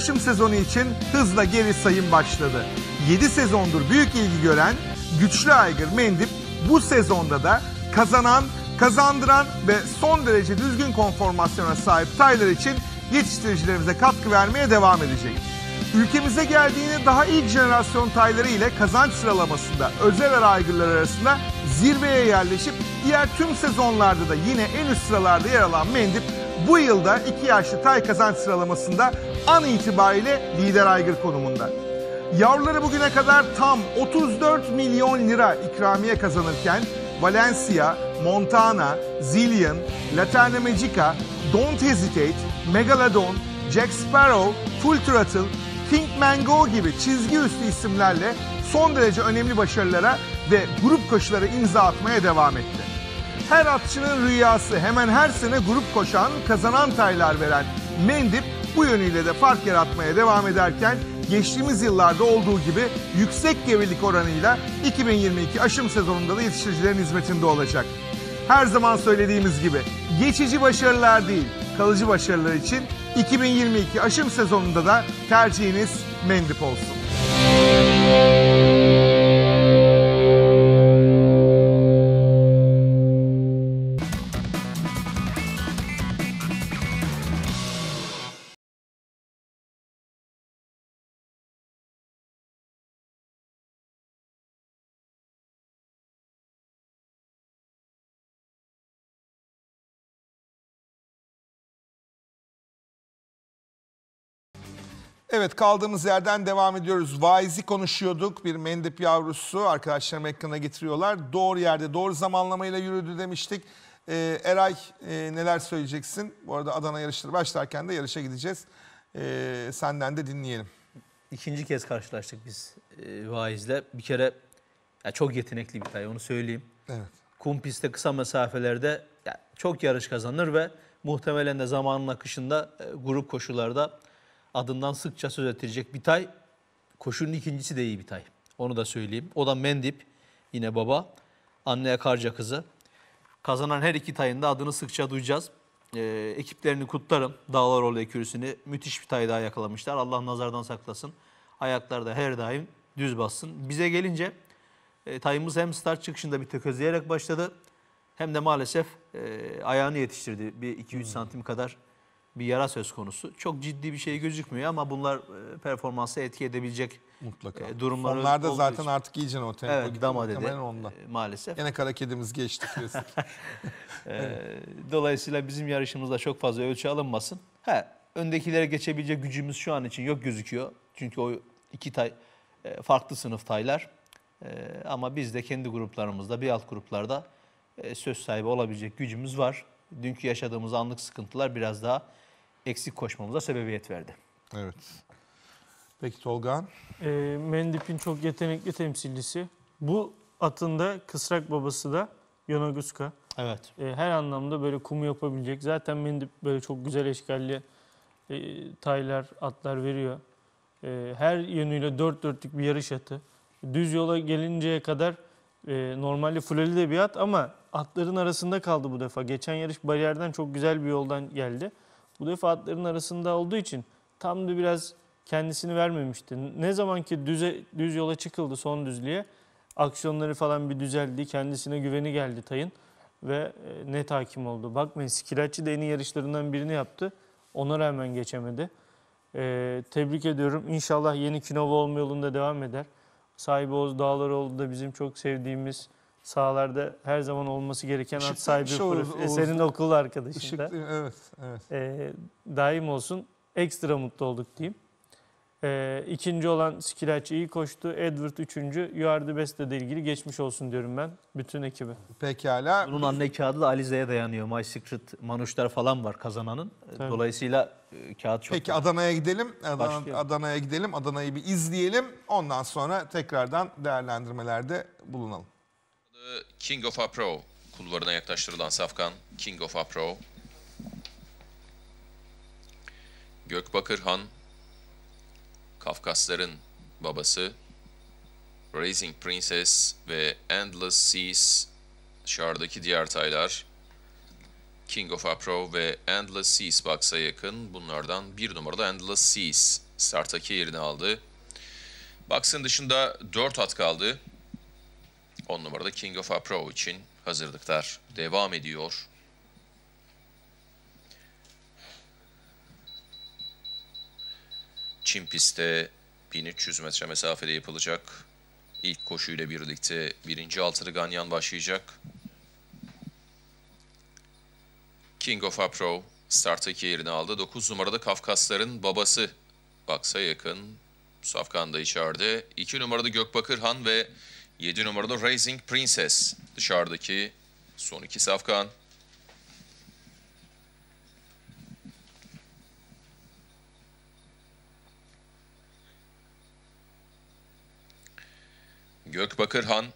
A: paylaşım sezonu için hızla geri sayım başladı. 7 sezondur büyük ilgi gören güçlü aygır Mendip bu sezonda da kazanan, kazandıran ve son derece düzgün konformasyona sahip Tyler için yetiştiricilerimize katkı vermeye devam edecek. Ülkemize geldiğini daha ilk jenerasyon tayları ile kazanç sıralamasında özel ara aygırları arasında zirveye yerleşip diğer tüm sezonlarda da yine en üst sıralarda yer alan Mendip bu yılda iki yaşlı tay kazanç sıralamasında an itibariyle lider aygır konumunda. Yavruları bugüne kadar tam 34 milyon lira ikramiye kazanırken Valencia, Montana, Zillion, Laterna Magica, Don't Hesitate, Megalodon, Jack Sparrow, Full Throttle, King Mango gibi çizgi üstü isimlerle son derece önemli başarılara ve grup koşuları imza atmaya devam etti her atçının rüyası hemen her sene grup koşan, kazanan taylar veren Mendip bu yönüyle de fark yaratmaya devam ederken geçtiğimiz yıllarda olduğu gibi yüksek gevelilik oranıyla 2022 aşım sezonunda da yetiştiricilerin hizmetinde olacak. Her zaman söylediğimiz gibi geçici başarılar değil, kalıcı başarılar için 2022 aşım sezonunda da tercihiniz Mendip olsun. Evet kaldığımız yerden devam ediyoruz. Vaizi konuşuyorduk. Bir mendip yavrusu arkadaşlarım ekrana getiriyorlar. Doğru yerde doğru zamanlamayla yürüdü demiştik. Ee, Eray e, neler söyleyeceksin? Bu arada Adana yarışları başlarken de yarışa gideceğiz. Ee, senden de dinleyelim. İkinci kez karşılaştık biz
C: e, Vaiz'le. Bir kere ya çok yetenekli bir tay onu söyleyeyim. Evet. Kum pistte kısa mesafelerde ya, çok yarış kazanır ve muhtemelen de zamanın akışında e, grup koşularda adından sıkça söz ettirecek Bitay. Koşunun ikincisi de iyi Bitay. Onu da söyleyeyim. O da Mendip yine baba. Anne Akarca kızı. Kazanan her iki tayında adını sıkça duyacağız. Ee, ekiplerini kutlarım. Dağlar Olayı Kürsü'nü müthiş bir tay daha yakalamışlar. Allah nazardan saklasın. Ayaklar da her daim düz bassın. Bize gelince e, tayımız hem start çıkışında bir tökezleyerek başladı. Hem de maalesef e, ayağını yetiştirdi. Bir 2-3 hmm. santim kadar bir yara söz konusu. Çok ciddi bir şey gözükmüyor ama bunlar e, performansa etki edebilecek Mutlaka. E, durumları Onlar da zaten için. artık iyice o tempo evet, dama dedi ondan. E, maalesef.
A: Yine kara kedimiz geçti diyorsun.
C: Dolayısıyla bizim yarışımızda çok fazla ölçü alınmasın. He, öndekilere geçebilecek gücümüz şu an için yok gözüküyor. Çünkü o iki tay farklı sınıf taylar. Ama biz de kendi gruplarımızda, bir alt gruplarda söz sahibi olabilecek gücümüz var dünkü yaşadığımız anlık sıkıntılar biraz daha eksik koşmamıza sebebiyet
A: verdi. Evet. Peki Tolga'n,
B: E, ee, Mendip'in çok yetenekli temsilcisi. Bu atında kısrak babası da Yonaguska. Evet. E, her anlamda böyle kumu yapabilecek. Zaten Mendip böyle çok güzel eşkalli e, taylar, atlar veriyor. E, her yönüyle dört dörtlük bir yarış atı. Düz yola gelinceye kadar e, normalde fuleli de bir at ama atların arasında kaldı bu defa. Geçen yarış bariyerden çok güzel bir yoldan geldi bu defa atların arasında olduğu için tam da biraz kendisini vermemişti. Ne zaman ki düze, düz yola çıkıldı son düzlüğe aksiyonları falan bir düzeldi. Kendisine güveni geldi Tay'ın ve e, net hakim oldu. Bakmayın Skilaççı da en iyi yarışlarından birini yaptı. Ona rağmen geçemedi. Ee, tebrik ediyorum. İnşallah yeni Kinova olma yolunda devam eder. Sahibi Oğuz Dağlaroğlu da bizim çok sevdiğimiz sahalarda her zaman olması gereken at sahibi eserin e, okul arkadaşında da. Evet, evet. E, daim olsun. Ekstra mutlu olduk diyeyim. E, ikinci olan Skilaç iyi koştu. Edward üçüncü. Yuardı Beste de ilgili geçmiş olsun diyorum ben. Bütün ekibe.
C: Pekala. Bunun anne kağıdı da Alize'ye dayanıyor. My Secret Manuşlar falan var kazananın. E, Tabii. Dolayısıyla e, kağıt çok. Peki
A: Adana'ya gidelim. Adana, Adana'ya gidelim. Adana'yı bir izleyelim. Ondan sonra tekrardan değerlendirmelerde bulunalım.
D: Ee, King of Apro kulvarına yaklaştırılan Safkan. King of Apro. Gökbakır Han. Kafkasların babası. Raising Princess ve Endless Seas. Şardaki diğer taylar. King of Apro ve Endless Seas Box'a yakın. Bunlardan bir numarada Endless Seas. sartaki yerini aldı. Box'ın dışında 4 at kaldı. 10 numarada King of Pro için hazırlıklar devam ediyor. Çin pistte 1300 metre mesafede yapılacak. İlk koşuyla birlikte birinci altılı Ganyan başlayacak. King of Pro starttaki yerini aldı. 9 numarada Kafkasların babası. Baksa yakın. Safkan da içeride. 2 numarada Gökbakırhan ve 7 numaralı Raising Princess dışarıdaki son iki safkan. Gökbakırhan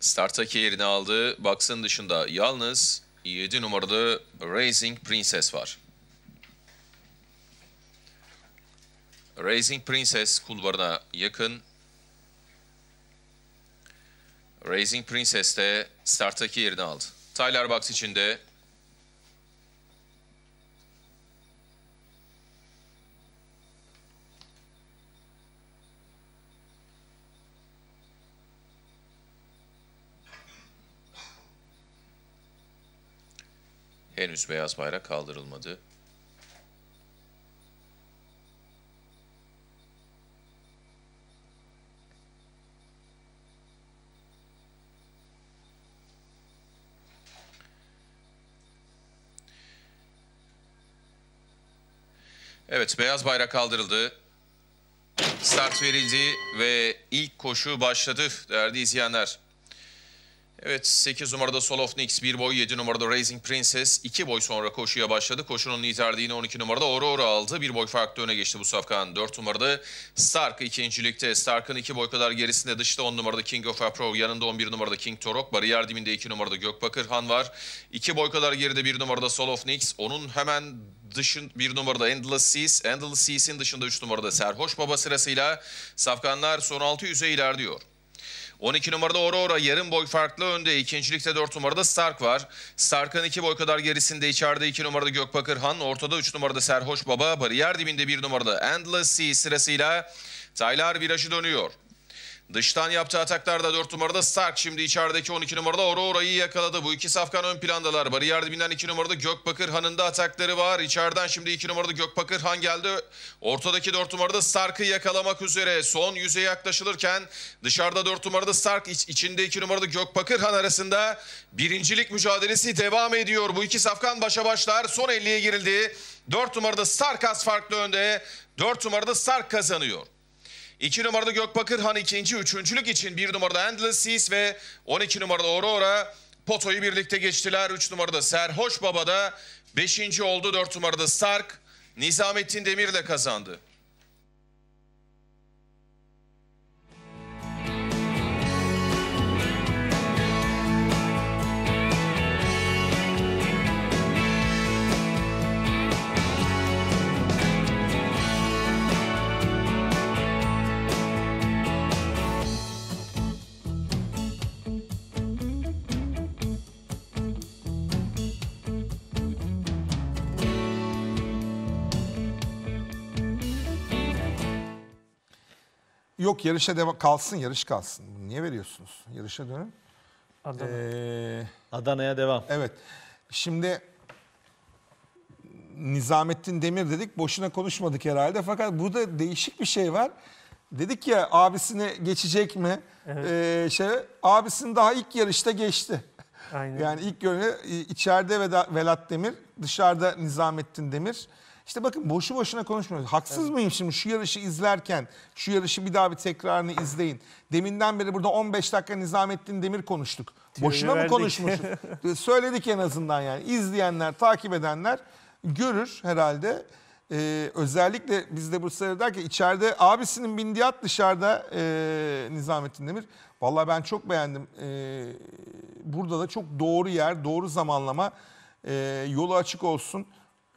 D: starttaki yerini aldı. Baksın dışında yalnız 7 numaralı Raising Princess var. Raising Princess kulvarına yakın Raising Princess'te de starttaki yerini aldı. Tyler Box içinde henüz beyaz bayrak kaldırılmadı. Evet beyaz bayrak kaldırıldı. Start verildi ve ilk koşu başladı değerli izleyenler. Evet 8 numarada Solofnix 1 boy 7 numarada Raising Princess 2 boy sonra koşuya başladı. Koşunun liderliğini 12 numarada Aurora aldı. 1 boy farklı öne geçti bu safkan. 4 numarada Stark ikincilikte. Stark'ın 2 boy kadar gerisinde dışta 10 numarada King of Apro. Yanında 11 numarada King Torok. Bariyer dibinde 2 numarada Gökbakır Han var. 2 boy kadar geride 1 numarada Solofnix. Onun hemen dışın bir numarada Endless Seas. Endless Seas'in dışında 3 numarada Serhoş Baba sırasıyla safkanlar son 600'e ilerliyor. 12 numarada Ora Ora yarım boy farklı önde. İkincilikte 4 numarada Stark var. Stark'ın 2 boy kadar gerisinde içeride 2 numarada Gökbakır Han. Ortada 3 numarada Serhoş Baba. Bariyer dibinde 1 numarada Endless Sea sırasıyla Taylar virajı dönüyor. Dıştan yaptığı ataklarda 4 numarada Stark şimdi içerideki 12 numarada Aurora'yı yakaladı. Bu iki safkan ön plandalar. Bariyer dibinden 2 numarada Gökbakır Han'ın da atakları var. İçeriden şimdi 2 numarada Gökbakır Han geldi. Ortadaki 4 numarada Stark'ı yakalamak üzere. Son yüzeye yaklaşılırken dışarıda 4 numarada Stark iç, içinde 2 numarada Gökbakır Han arasında birincilik mücadelesi devam ediyor. Bu iki safkan başa başlar. Son 50'ye girildi. 4 numarada Stark az farklı önde. 4 numarada Stark kazanıyor. 2 numarada Gökbakır Han ikinci, üçüncülük için 1 numarada Endless Seas ve 12 numarada Aurora Poto'yu birlikte geçtiler. 3 numarada Serhoş Baba da 5. oldu. 4 numarada Stark Nizamettin Demir de kazandı.
A: Yok yarışa devam kalsın yarış kalsın. Niye veriyorsunuz? Yarışa dönün. Adana. Ee, Adana'ya devam. Evet. Şimdi Nizamettin Demir dedik. Boşuna konuşmadık herhalde. Fakat burada değişik bir şey var. Dedik ya abisini geçecek mi? Evet. Ee, şey abisini daha ilk yarışta geçti. Aynen. Yani ilk yarı içeride Velat Demir, dışarıda Nizamettin Demir. İşte bakın boşu boşuna konuşmuyoruz. Haksız evet. mıyım şimdi şu yarışı izlerken, şu yarışı bir daha bir tekrarını izleyin. Deminden beri burada 15 dakika Nizamettin Demir konuştuk. Tüyünü boşuna verdik. mı konuşmuşuz? E, söyledik en azından yani. İzleyenler, takip edenler görür herhalde. Ee, özellikle biz de Bursa'ya derken içeride abisinin bindiği at dışarıda e, Nizamettin Demir. Vallahi ben çok beğendim. Ee, burada da çok doğru yer, doğru zamanlama. Ee, yolu açık olsun.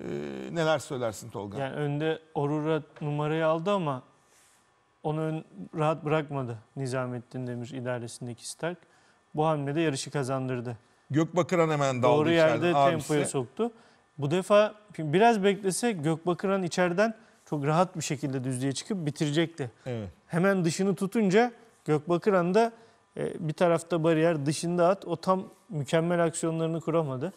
A: Ee, neler söylersin Tolga? Yani önde Orura
B: numarayı aldı ama onu ön, rahat bırakmadı Nizamettin Demir idaresindeki Stark. Bu hamlede yarışı kazandırdı. Gökbakıran hemen daldı Doğru içeriden. yerde abisi. soktu. Bu defa biraz beklese Gökbakıran içeriden çok rahat bir şekilde düzlüğe çıkıp bitirecekti. Evet. Hemen dışını tutunca Gökbakıran da e, bir tarafta bariyer dışında at. O tam mükemmel aksiyonlarını kuramadı.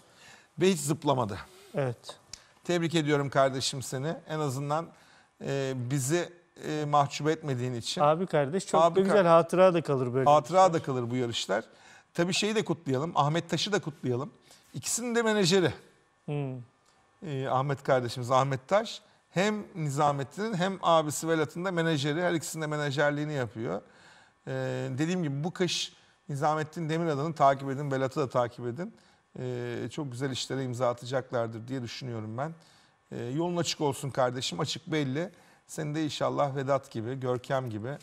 B: Ve
A: hiç zıplamadı. Evet. Tebrik ediyorum kardeşim seni. En azından e, bizi e, mahcup etmediğin için. Abi kardeş çok Abi da güzel kar- hatıra da kalır böyle. Hatıra da kalır bu yarışlar. Tabii şeyi de kutlayalım. Ahmet Taş'ı da kutlayalım. İkisinin de menajeri. Hmm. E, Ahmet kardeşimiz Ahmet Taş. Hem Nizamettin'in hem abisi Velat'ın da menajeri. Her ikisinin de menajerliğini yapıyor. E, dediğim gibi bu kış Nizamettin Demirel'in takip edin. Velat'ı da takip edin. Ee, çok güzel işlere imza atacaklardır diye düşünüyorum ben. Ee, yolun açık olsun kardeşim açık belli. Sen de inşallah Vedat gibi, Görkem gibi,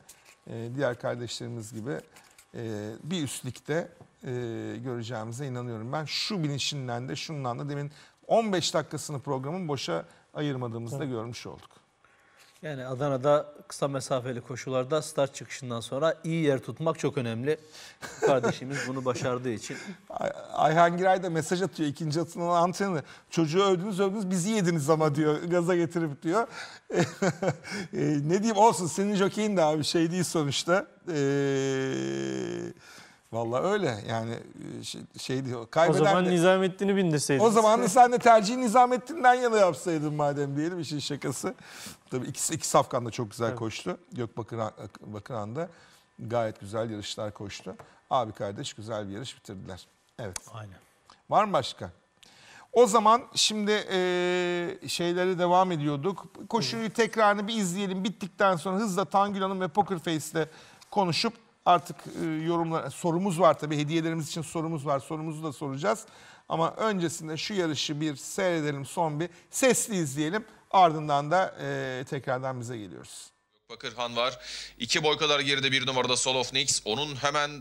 A: e, diğer kardeşlerimiz gibi e, bir üstlükte e, göreceğimize inanıyorum. Ben şu bilinçinden de şundan da demin 15 dakikasını programın boşa ayırmadığımızda evet. görmüş olduk.
C: Yani Adana'da kısa mesafeli koşularda start çıkışından sonra iyi yer tutmak çok önemli. Kardeşimiz bunu başardığı için.
A: Ay, Ayhan Giray da mesaj atıyor ikinci atılan antrenörü. Çocuğu övdünüz övdünüz bizi yediniz ama diyor. Gaza getirip diyor. Ee, ne diyeyim olsun senin jokeyin de abi şey değil sonuçta. Eee... Valla öyle yani e, şey, şey diyor. O Kaybeden zaman de, Nizamettin'i bindirseydiniz. o zaman da sen de tercihi Nizamettin'den yana yapsaydın madem diyelim işin şakası. Tabii ikisi iki safkan da çok güzel koştu. Yok bakın bakın da gayet güzel yarışlar koştu. Abi kardeş güzel bir yarış bitirdiler. Evet. Aynen. Var mı başka? O zaman şimdi eee şeylere devam ediyorduk. Koşuyu tekrarını bir izleyelim. Bittikten sonra hızla Tangül Hanım ve Poker Face'le konuşup artık e, yorumlar sorumuz var tabii hediyelerimiz için sorumuz var. Sorumuzu da soracağız. Ama öncesinde şu yarışı bir seyredelim son bir sesli izleyelim. Ardından da e, tekrardan bize geliyoruz.
D: Bakırhan var. İki boy kadar geride bir numarada of Nix Onun hemen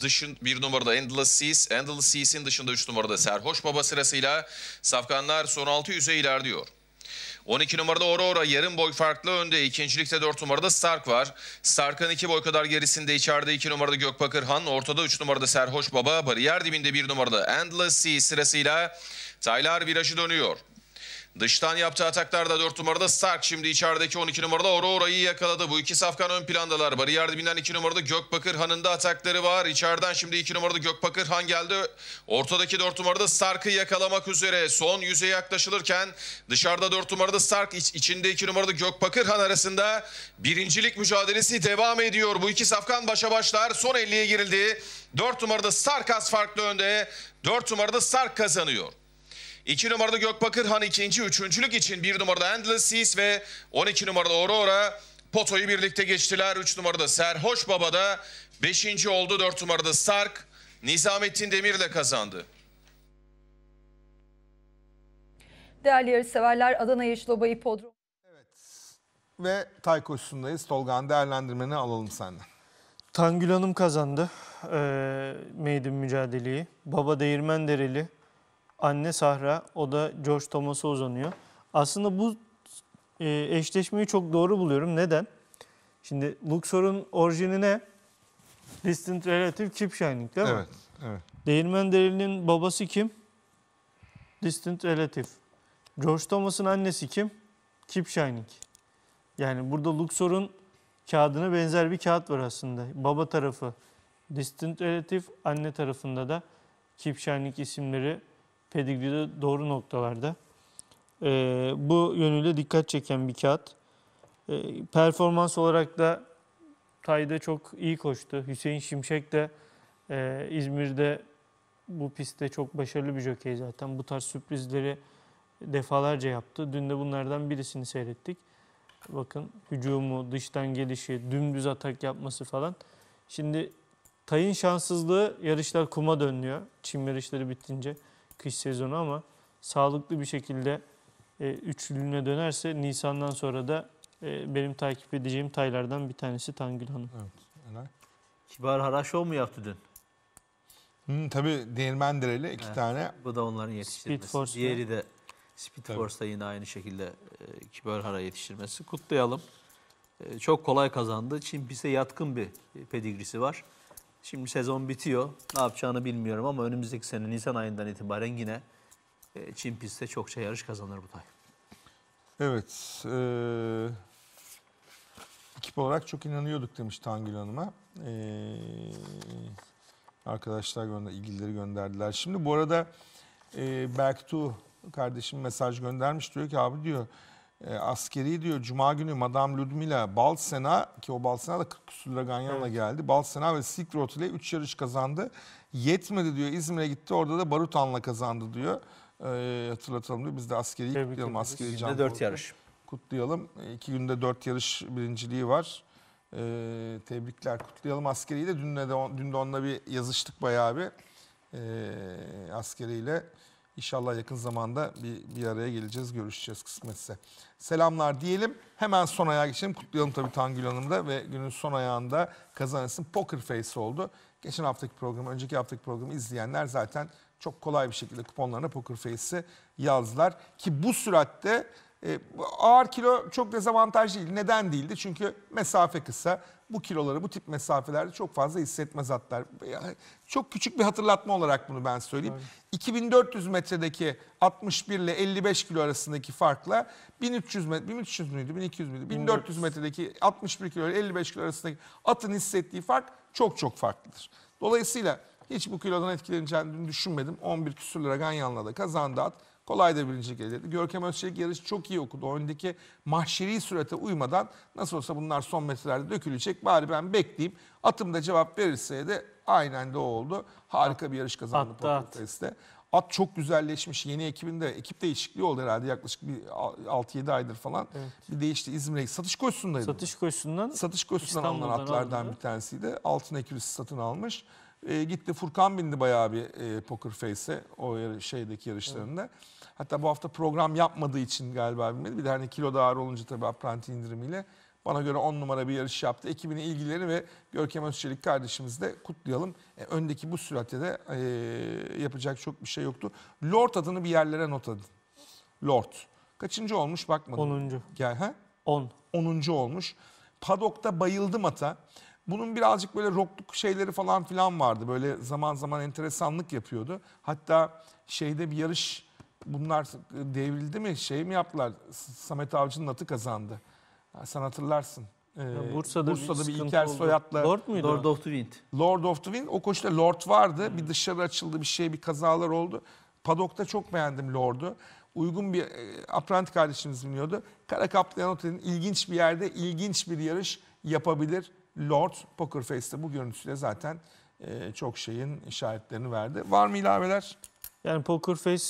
D: dışın bir numarada Endless Seas. Endless Seas'in dışında üç numarada Serhoş Baba sırasıyla Safkanlar son altı yüze ilerliyor. 12 numarada Aurora yarım boy farklı önde. İkincilikte 4 numarada Stark var. Stark'ın 2 boy kadar gerisinde içeride 2 numarada Gökbakır Han. Ortada 3 numarada Serhoş Baba. Bariyer dibinde 1 numarada Endless Sea sırasıyla Taylar virajı dönüyor. Dıştan yaptığı ataklarda 4 numarada Stark şimdi içerideki 12 numarada Aurora'yı yakaladı. Bu iki safkan ön plandalar. Bariyer dibinden 2 numarada Gökbakır Han'ın da atakları var. İçeriden şimdi 2 numarada Gökbakır Han geldi. Ortadaki 4 numarada Stark'ı yakalamak üzere. Son yüzeye yaklaşılırken dışarıda 4 numarada Stark iç, içinde 2 numarada Gökbakır Han arasında birincilik mücadelesi devam ediyor. Bu iki safkan başa başlar. Son 50'ye girildi. 4 numarada az farklı önde. 4 numarada Stark kazanıyor. 2 numarada Gökbakır Han ikinci üçüncülük için 1 numarada Endless Seas ve 12 numarada Aurora Poto'yu birlikte geçtiler. 3 numarada Serhoş Baba da 5. oldu. 4 numarada Sark Nizamettin Demir ile kazandı.
C: Değerli yarışseverler Adana Yeşiloba İpodromu. Evet
A: ve tay koşusundayız. Tolga'nın değerlendirmeni alalım senden.
B: Tangül Hanım kazandı e, meydan mücadeleyi. Baba Değirmen Dereli anne Sahra, o da George Thomas'a uzanıyor. Aslında bu e, eşleşmeyi çok doğru buluyorum. Neden? Şimdi Luxor'un orijini ne? Distant Relative Keep Shining değil mi? Evet, evet. Değirmen Derili'nin babası kim? Distant Relative. George Thomas'ın annesi kim? Keep Shining. Yani burada Luxor'un kağıdına benzer bir kağıt var aslında. Baba tarafı Distant Relative, anne tarafında da Keep Shining isimleri pedigride doğru noktalarda. E, bu yönüyle dikkat çeken bir kağıt. E, performans olarak da Tay'da çok iyi koştu. Hüseyin Şimşek de e, İzmir'de bu pistte çok başarılı bir jokey zaten. Bu tarz sürprizleri defalarca yaptı. Dün de bunlardan birisini seyrettik. Bakın hücumu, dıştan gelişi, dümdüz atak yapması falan. Şimdi Tay'ın şanssızlığı yarışlar kuma dönüyor. Çim yarışları bitince kış sezonu ama sağlıklı bir şekilde e, üçlülüğüne dönerse Nisan'dan sonra da e, benim takip edeceğim taylardan bir tanesi Tangül Hanım. Evet.
C: Enay. Kibar Haraşo mu yaptı
A: dün? Hı, tabii Değirmen Dereli iki evet. tane.
C: Bu da onların yetiştirmesi. Speed Force Diğeri de Speed tabii. Force'da yine aynı şekilde e, Kibar Hara yetiştirmesi. Kutlayalım. E, çok kolay kazandı. Çin piste yatkın bir pedigrisi var. Şimdi sezon bitiyor. Ne yapacağını bilmiyorum ama önümüzdeki sene Nisan ayından itibaren yine e, Çin pistte çokça yarış kazanır bu tay.
A: Evet. E, ekip olarak çok inanıyorduk demiş Tangül Hanım'a. E, arkadaşlar gönder, ilgilileri gönderdiler. Şimdi bu arada e, Berktu kardeşim mesaj göndermiş diyor ki abi diyor e, askeri diyor Cuma günü Madame Ludmila Balsena ki o Balsena da 40 küsur lira ganyanla evet. geldi. Balsena ve Silk Road ile 3 yarış kazandı. Yetmedi diyor İzmir'e gitti orada da Barutan'la kazandı diyor. E, hatırlatalım diyor biz de askeri Tebrik kutlayalım. Ederiz. Askeri can 4 yarış. Kutlayalım. 2 e, günde 4 yarış birinciliği var. E, tebrikler kutlayalım askeriyi de dün de, dün de onunla bir yazıştık bayağı bir e, askeriyle. İnşallah yakın zamanda bir, bir araya geleceğiz, görüşeceğiz kısmetse. Selamlar diyelim. Hemen son ayağa geçelim. Kutlayalım tabii Tangül Hanım da ve günün son ayağında kazanırsın Poker Face oldu. Geçen haftaki programı, önceki haftaki programı izleyenler zaten çok kolay bir şekilde kuponlarına Poker Face'i yazdılar. Ki bu süratte e, ağır kilo çok dezavantaj değil. Neden değildi? Çünkü mesafe kısa. Bu kiloları, bu tip mesafelerde çok fazla hissetmez atlar. Yani çok küçük bir hatırlatma olarak bunu ben söyleyeyim. Evet. 2400 metredeki 61 ile 55 kilo arasındaki farkla 1300 metre, 1300 müydü, 1200 müydü? 1400 metredeki 61 kilo ile 55 kilo arasındaki atın hissettiği fark çok çok farklıdır. Dolayısıyla hiç bu kilodan etkileneceğini düşünmedim. 11 küsür lira Ganyan'la da kazandı at. Kolay birinci birincilik Görkem Özçelik yarışı çok iyi okudu. O öndeki mahşeri sürate uymadan nasıl olsa bunlar son metrelerde dökülecek. Bari ben bekleyeyim. Atım da cevap verirse de aynen de o oldu. Harika bir yarış kazandı Patates'te. At çok güzelleşmiş. Yeni ekibinde ekip değişikliği oldu herhalde yaklaşık bir 6-7 aydır falan. Evet. Bir değişti İzmir'e. Satış koşusundaydı. Satış koşusundan. Satış koşusundan alınan atlardan alındı. bir tanesiydi. Altın ekürüsü satın almış. E, gitti Furkan bindi bayağı bir e, Poker Face'e o yar şeydeki yarışlarında. Evet. Hatta bu hafta program yapmadığı için galiba bilmedi. Bir de hani kilo da ağır olunca tabii apranti indirimiyle. Bana göre 10 numara bir yarış yaptı. Ekibinin ilgileri ve Görkem Özçelik kardeşimizi de kutlayalım. E, öndeki bu süratte de e, yapacak çok bir şey yoktu. Lord adını bir yerlere not edin. Lord. Kaçıncı olmuş bakmadım. 10. Gel, ha? 10. 10. olmuş. Padok'ta bayıldım ata. Bunun birazcık böyle rokluk şeyleri falan filan vardı. Böyle zaman zaman enteresanlık yapıyordu. Hatta şeyde bir yarış bunlar e, devrildi mi şey mi yaptılar? Samet Avcı'nın atı kazandı. sen hatırlarsın. Ee, Bursa'da, Bursa'da bir, bir İlker Soyat'la Lord muydu? Lord of the Wind. Lord of the Wind. O koşuda Lord vardı. Hmm. Bir dışarı açıldı bir şey bir kazalar oldu. Padok'ta çok beğendim Lord'u. Uygun bir e, Aprant kardeşimiz biliyordu. Kara Kaptan Otel'in ilginç bir yerde ilginç bir yarış yapabilir. Lord Poker Face'te bu görüntüyle zaten e, çok şeyin işaretlerini verdi. Var mı ilaveler? Yani Poker Face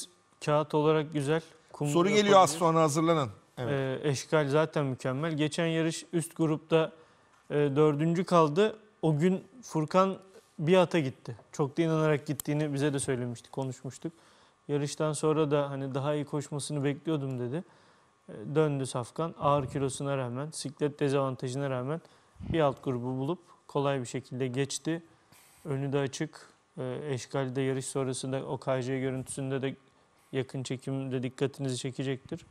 A: Kağıt
B: olarak güzel. Kumlu Soru geliyor yapabilir. az sonra hazırlanın. Evet. E, eşkal zaten mükemmel. Geçen yarış üst grupta e, dördüncü kaldı. O gün Furkan bir ata gitti. Çok da inanarak gittiğini bize de söylemiştik, konuşmuştuk. Yarıştan sonra da hani daha iyi koşmasını bekliyordum dedi. E, döndü Safkan ağır kilosuna rağmen, siklet dezavantajına rağmen bir alt grubu bulup kolay bir şekilde geçti. Önü de açık. E, eşkal'de yarış sonrasında o KJ görüntüsünde de Yakın çekimde dikkatinizi çekecektir.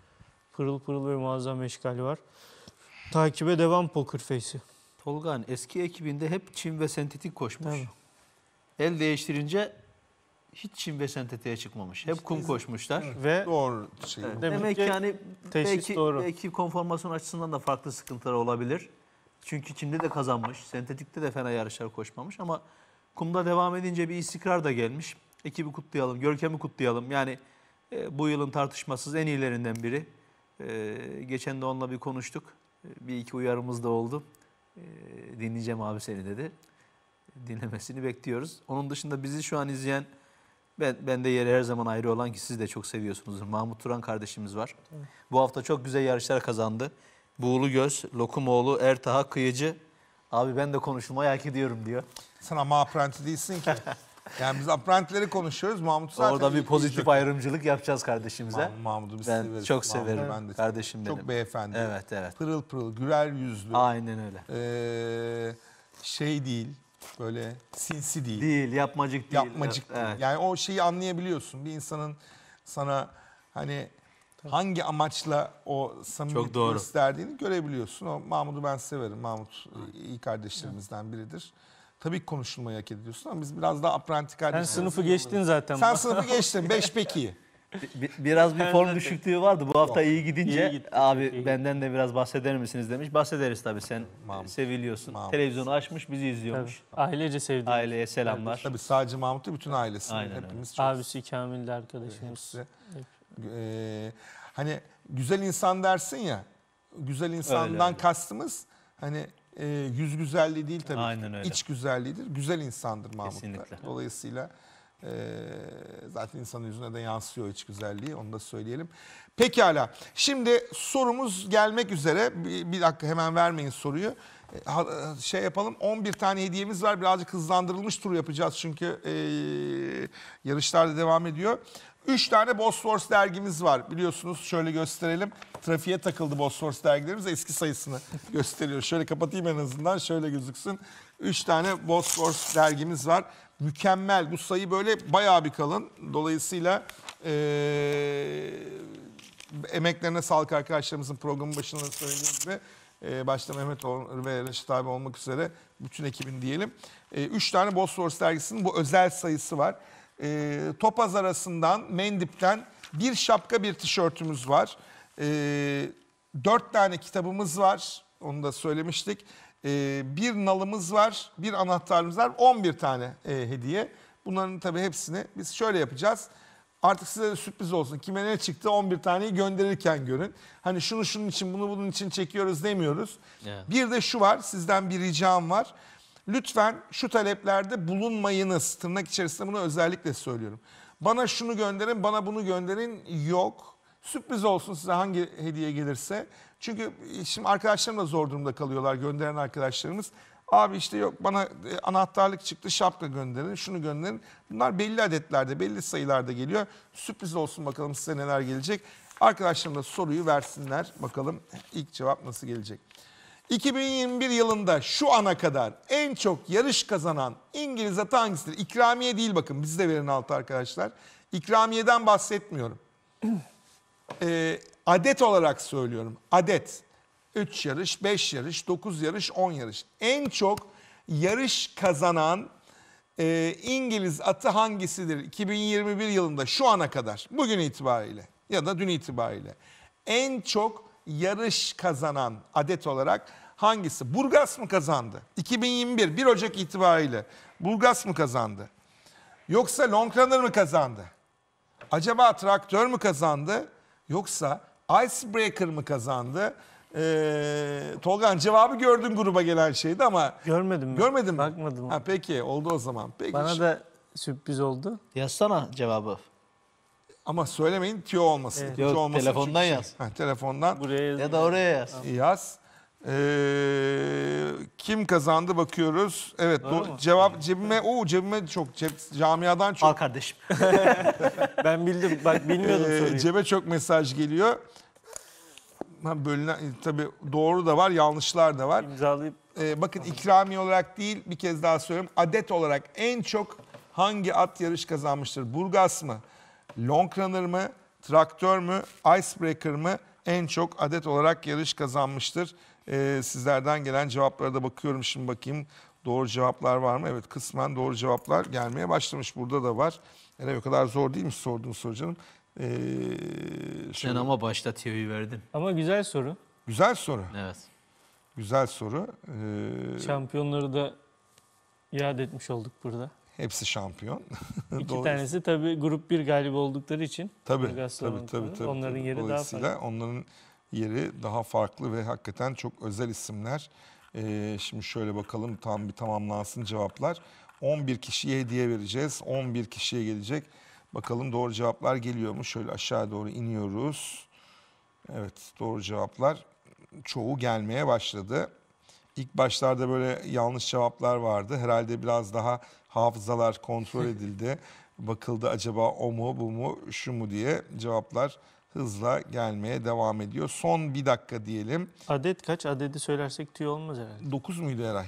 B: Pırıl pırıl ve muazzam eşkali var. Takibe devam Poker Face'i. Tolgan eski ekibinde hep çim ve sentetik koşmuş. Tabii.
C: El değiştirince hiç çim ve senteteye çıkmamış. Hep kum koşmuşlar. Ve doğru şey. şey. Evet. Demek, Demek ki yani belki, doğru. belki konformasyon açısından da farklı sıkıntılar olabilir. Çünkü çimde de kazanmış, sentetikte de fena yarışlar koşmamış ama kumda devam edince bir istikrar da gelmiş. Ekibi kutlayalım, Görkem'i kutlayalım. Yani e, bu yılın tartışmasız en iyilerinden biri. E, geçen de onunla bir konuştuk. E, bir iki uyarımız da oldu. dinleyeceğim abi seni dedi. Dinlemesini bekliyoruz. Onun dışında bizi şu an izleyen, ben, ben de yeri her zaman ayrı olan ki siz de çok seviyorsunuzdur. Mahmut Turan kardeşimiz var. Bu hafta çok güzel yarışlar kazandı. Buğulu Göz, Lokumoğlu, Ertaha Kıyıcı. Abi ben de konuşulmayı hak ediyorum diyor.
A: Sen ama apprenti değilsin ki. Yani biz apprentileri konuşuyoruz. Mahmut zaten Orada bir pozitif izliyor.
C: ayrımcılık yapacağız kardeşimize. Mah Mahmut'u biz ben severiz. Çok Mahmut severim. Ben de kardeşim çok, benim. Çok
A: beyefendi. Evet evet. Pırıl pırıl, güler yüzlü. Aynen öyle. Ee, şey değil, böyle sinsi değil. Değil, yapmacık değil. Yapmacık evet. değil. Yani o şeyi anlayabiliyorsun. Bir insanın sana hani hangi amaçla o samimiyet gösterdiğini görebiliyorsun. O Mahmut'u ben severim. Mahmut iyi kardeşlerimizden biridir tabii konuşulmayı hak ediyorsun ama biz biraz daha aprantikal... Sen sınıfı geçtin zaten. Sen sınıfı geçtin. Beş peki.
C: Biraz bir form düşüklüğü vardı. Bu hafta iyi gidince İyi abi iyi benden de biraz bahseder misiniz demiş. Bahsederiz tabii sen seviliyorsun. Mahmut. Televizyonu açmış bizi izliyormuş.
B: Ailece sevdiğim Aileye selamlar.
A: Tabii sadece Mahmut bütün ailesi. Aynen öyle. hepimiz çok abisi de arkadaşımız. hepsi. Ee, hani güzel insan dersin ya. Güzel insandan kastımız hani e, yüz güzelliği değil tabii Aynen Öyle. İç güzelliğidir. Güzel insandır Mahmut Kesinlikle. Da. Dolayısıyla e, zaten insanın yüzüne de yansıyor iç güzelliği. Onu da söyleyelim. Pekala. Şimdi sorumuz gelmek üzere. Bir, bir dakika hemen vermeyin soruyu. E, e, şey yapalım 11 tane hediyemiz var birazcık hızlandırılmış tur yapacağız çünkü e, yarışlar da devam ediyor Üç tane Bosworth dergimiz var biliyorsunuz. Şöyle gösterelim. Trafiğe takıldı Bosworth dergilerimiz. Eski sayısını gösteriyor. Şöyle kapatayım en azından. Şöyle gözüksün. Üç tane Bosworth dergimiz var. Mükemmel. Bu sayı böyle bayağı bir kalın. Dolayısıyla ee, emeklerine sağlık arkadaşlarımızın programın başında söylediğim gibi. Ee, başta Mehmet ve Reşit abi olmak üzere bütün ekibin diyelim. Ee, üç tane Bosworth dergisinin bu özel sayısı var e, Topaz arasından Mendip'ten bir şapka bir tişörtümüz var. E, dört tane kitabımız var. Onu da söylemiştik. E, bir nalımız var, bir anahtarımız var. 11 tane e, hediye. Bunların tabii hepsini biz şöyle yapacağız. Artık size de sürpriz olsun. Kime ne çıktı 11 taneyi gönderirken görün. Hani şunu şunun için bunu bunun için çekiyoruz demiyoruz. Evet. Bir de şu var sizden bir ricam var lütfen şu taleplerde bulunmayınız. Tırnak içerisinde bunu özellikle söylüyorum. Bana şunu gönderin, bana bunu gönderin yok. Sürpriz olsun size hangi hediye gelirse. Çünkü e, şimdi arkadaşlarım da zor durumda kalıyorlar gönderen arkadaşlarımız. Abi işte yok bana e, anahtarlık çıktı şapka gönderin şunu gönderin. Bunlar belli adetlerde belli sayılarda geliyor. Sürpriz olsun bakalım size neler gelecek. Arkadaşlarım da soruyu versinler bakalım ilk cevap nasıl gelecek. 2021 yılında şu ana kadar en çok yarış kazanan İngiliz atı hangisidir? İkramiye değil bakın biz de verin altı arkadaşlar. İkramiyeden bahsetmiyorum. Ee, adet olarak söylüyorum. Adet. 3 yarış, 5 yarış, 9 yarış, 10 yarış. En çok yarış kazanan e, İngiliz atı hangisidir 2021 yılında şu ana kadar? Bugün itibariyle ya da dün itibariyle. En çok yarış kazanan adet olarak hangisi? Burgas mı kazandı? 2021 1 Ocak itibariyle Burgas mı kazandı? Yoksa Longrunner mı kazandı? Acaba traktör mü kazandı? Yoksa Icebreaker mı kazandı? Ee, Tolgan cevabı gördün gruba gelen şeydi ama Görmedim görmedim Bakmadım. Ha, peki oldu o zaman. Peki. Bana da sürpriz oldu. Yazsana cevabı. Ama söylemeyin tüyo olmasın. Evet. Yok, olmasın telefondan çünkü... yaz. Ha, telefondan. Buraya Ya da oraya yaz. Yaz. Ee, kim kazandı bakıyoruz. Evet Doğru cevap cebime o cebime çok cep, camiadan çok. Al kardeşim. ben bildim bak bilmiyordum ee, soruyu. Cebe çok mesaj geliyor. Ha, bölünen, tabii doğru da var yanlışlar da var. İmzalayıp. Ee, bakın ikrami olarak değil bir kez daha söylüyorum. Adet olarak en çok hangi at yarış kazanmıştır? Burgas mı? long runner mı, traktör mü, icebreaker mı en çok adet olarak yarış kazanmıştır? Ee, sizlerden gelen cevaplara da bakıyorum şimdi bakayım. Doğru cevaplar var mı? Evet kısmen doğru cevaplar gelmeye başlamış. Burada da var. Yani o kadar zor değilmiş sorduğun soru canım. Ee, şimdi... Sen
C: ama başta tüyoyu verdin.
A: Ama güzel soru. Güzel soru. Evet. Güzel soru. Ee...
B: Şampiyonları da iade etmiş olduk burada.
A: Hepsi şampiyon. İki tanesi
B: tabii grup bir galip oldukları için. Tabii tabii, tabii tabii. Onların tabii. yeri daha farklı.
A: Onların yeri daha farklı ve hakikaten çok özel isimler. Ee, şimdi şöyle bakalım tam bir tamamlansın cevaplar. 11 kişiye hediye vereceğiz. 11 kişiye gelecek. Bakalım doğru cevaplar geliyor mu? Şöyle aşağı doğru iniyoruz. Evet doğru cevaplar çoğu gelmeye başladı. İlk başlarda böyle yanlış cevaplar vardı. Herhalde biraz daha hafızalar kontrol edildi. Bakıldı acaba o mu bu mu şu mu diye cevaplar hızla gelmeye devam ediyor. Son bir dakika diyelim. Adet kaç? Adedi söylersek tüy olmaz herhalde. 9 muydu Eray?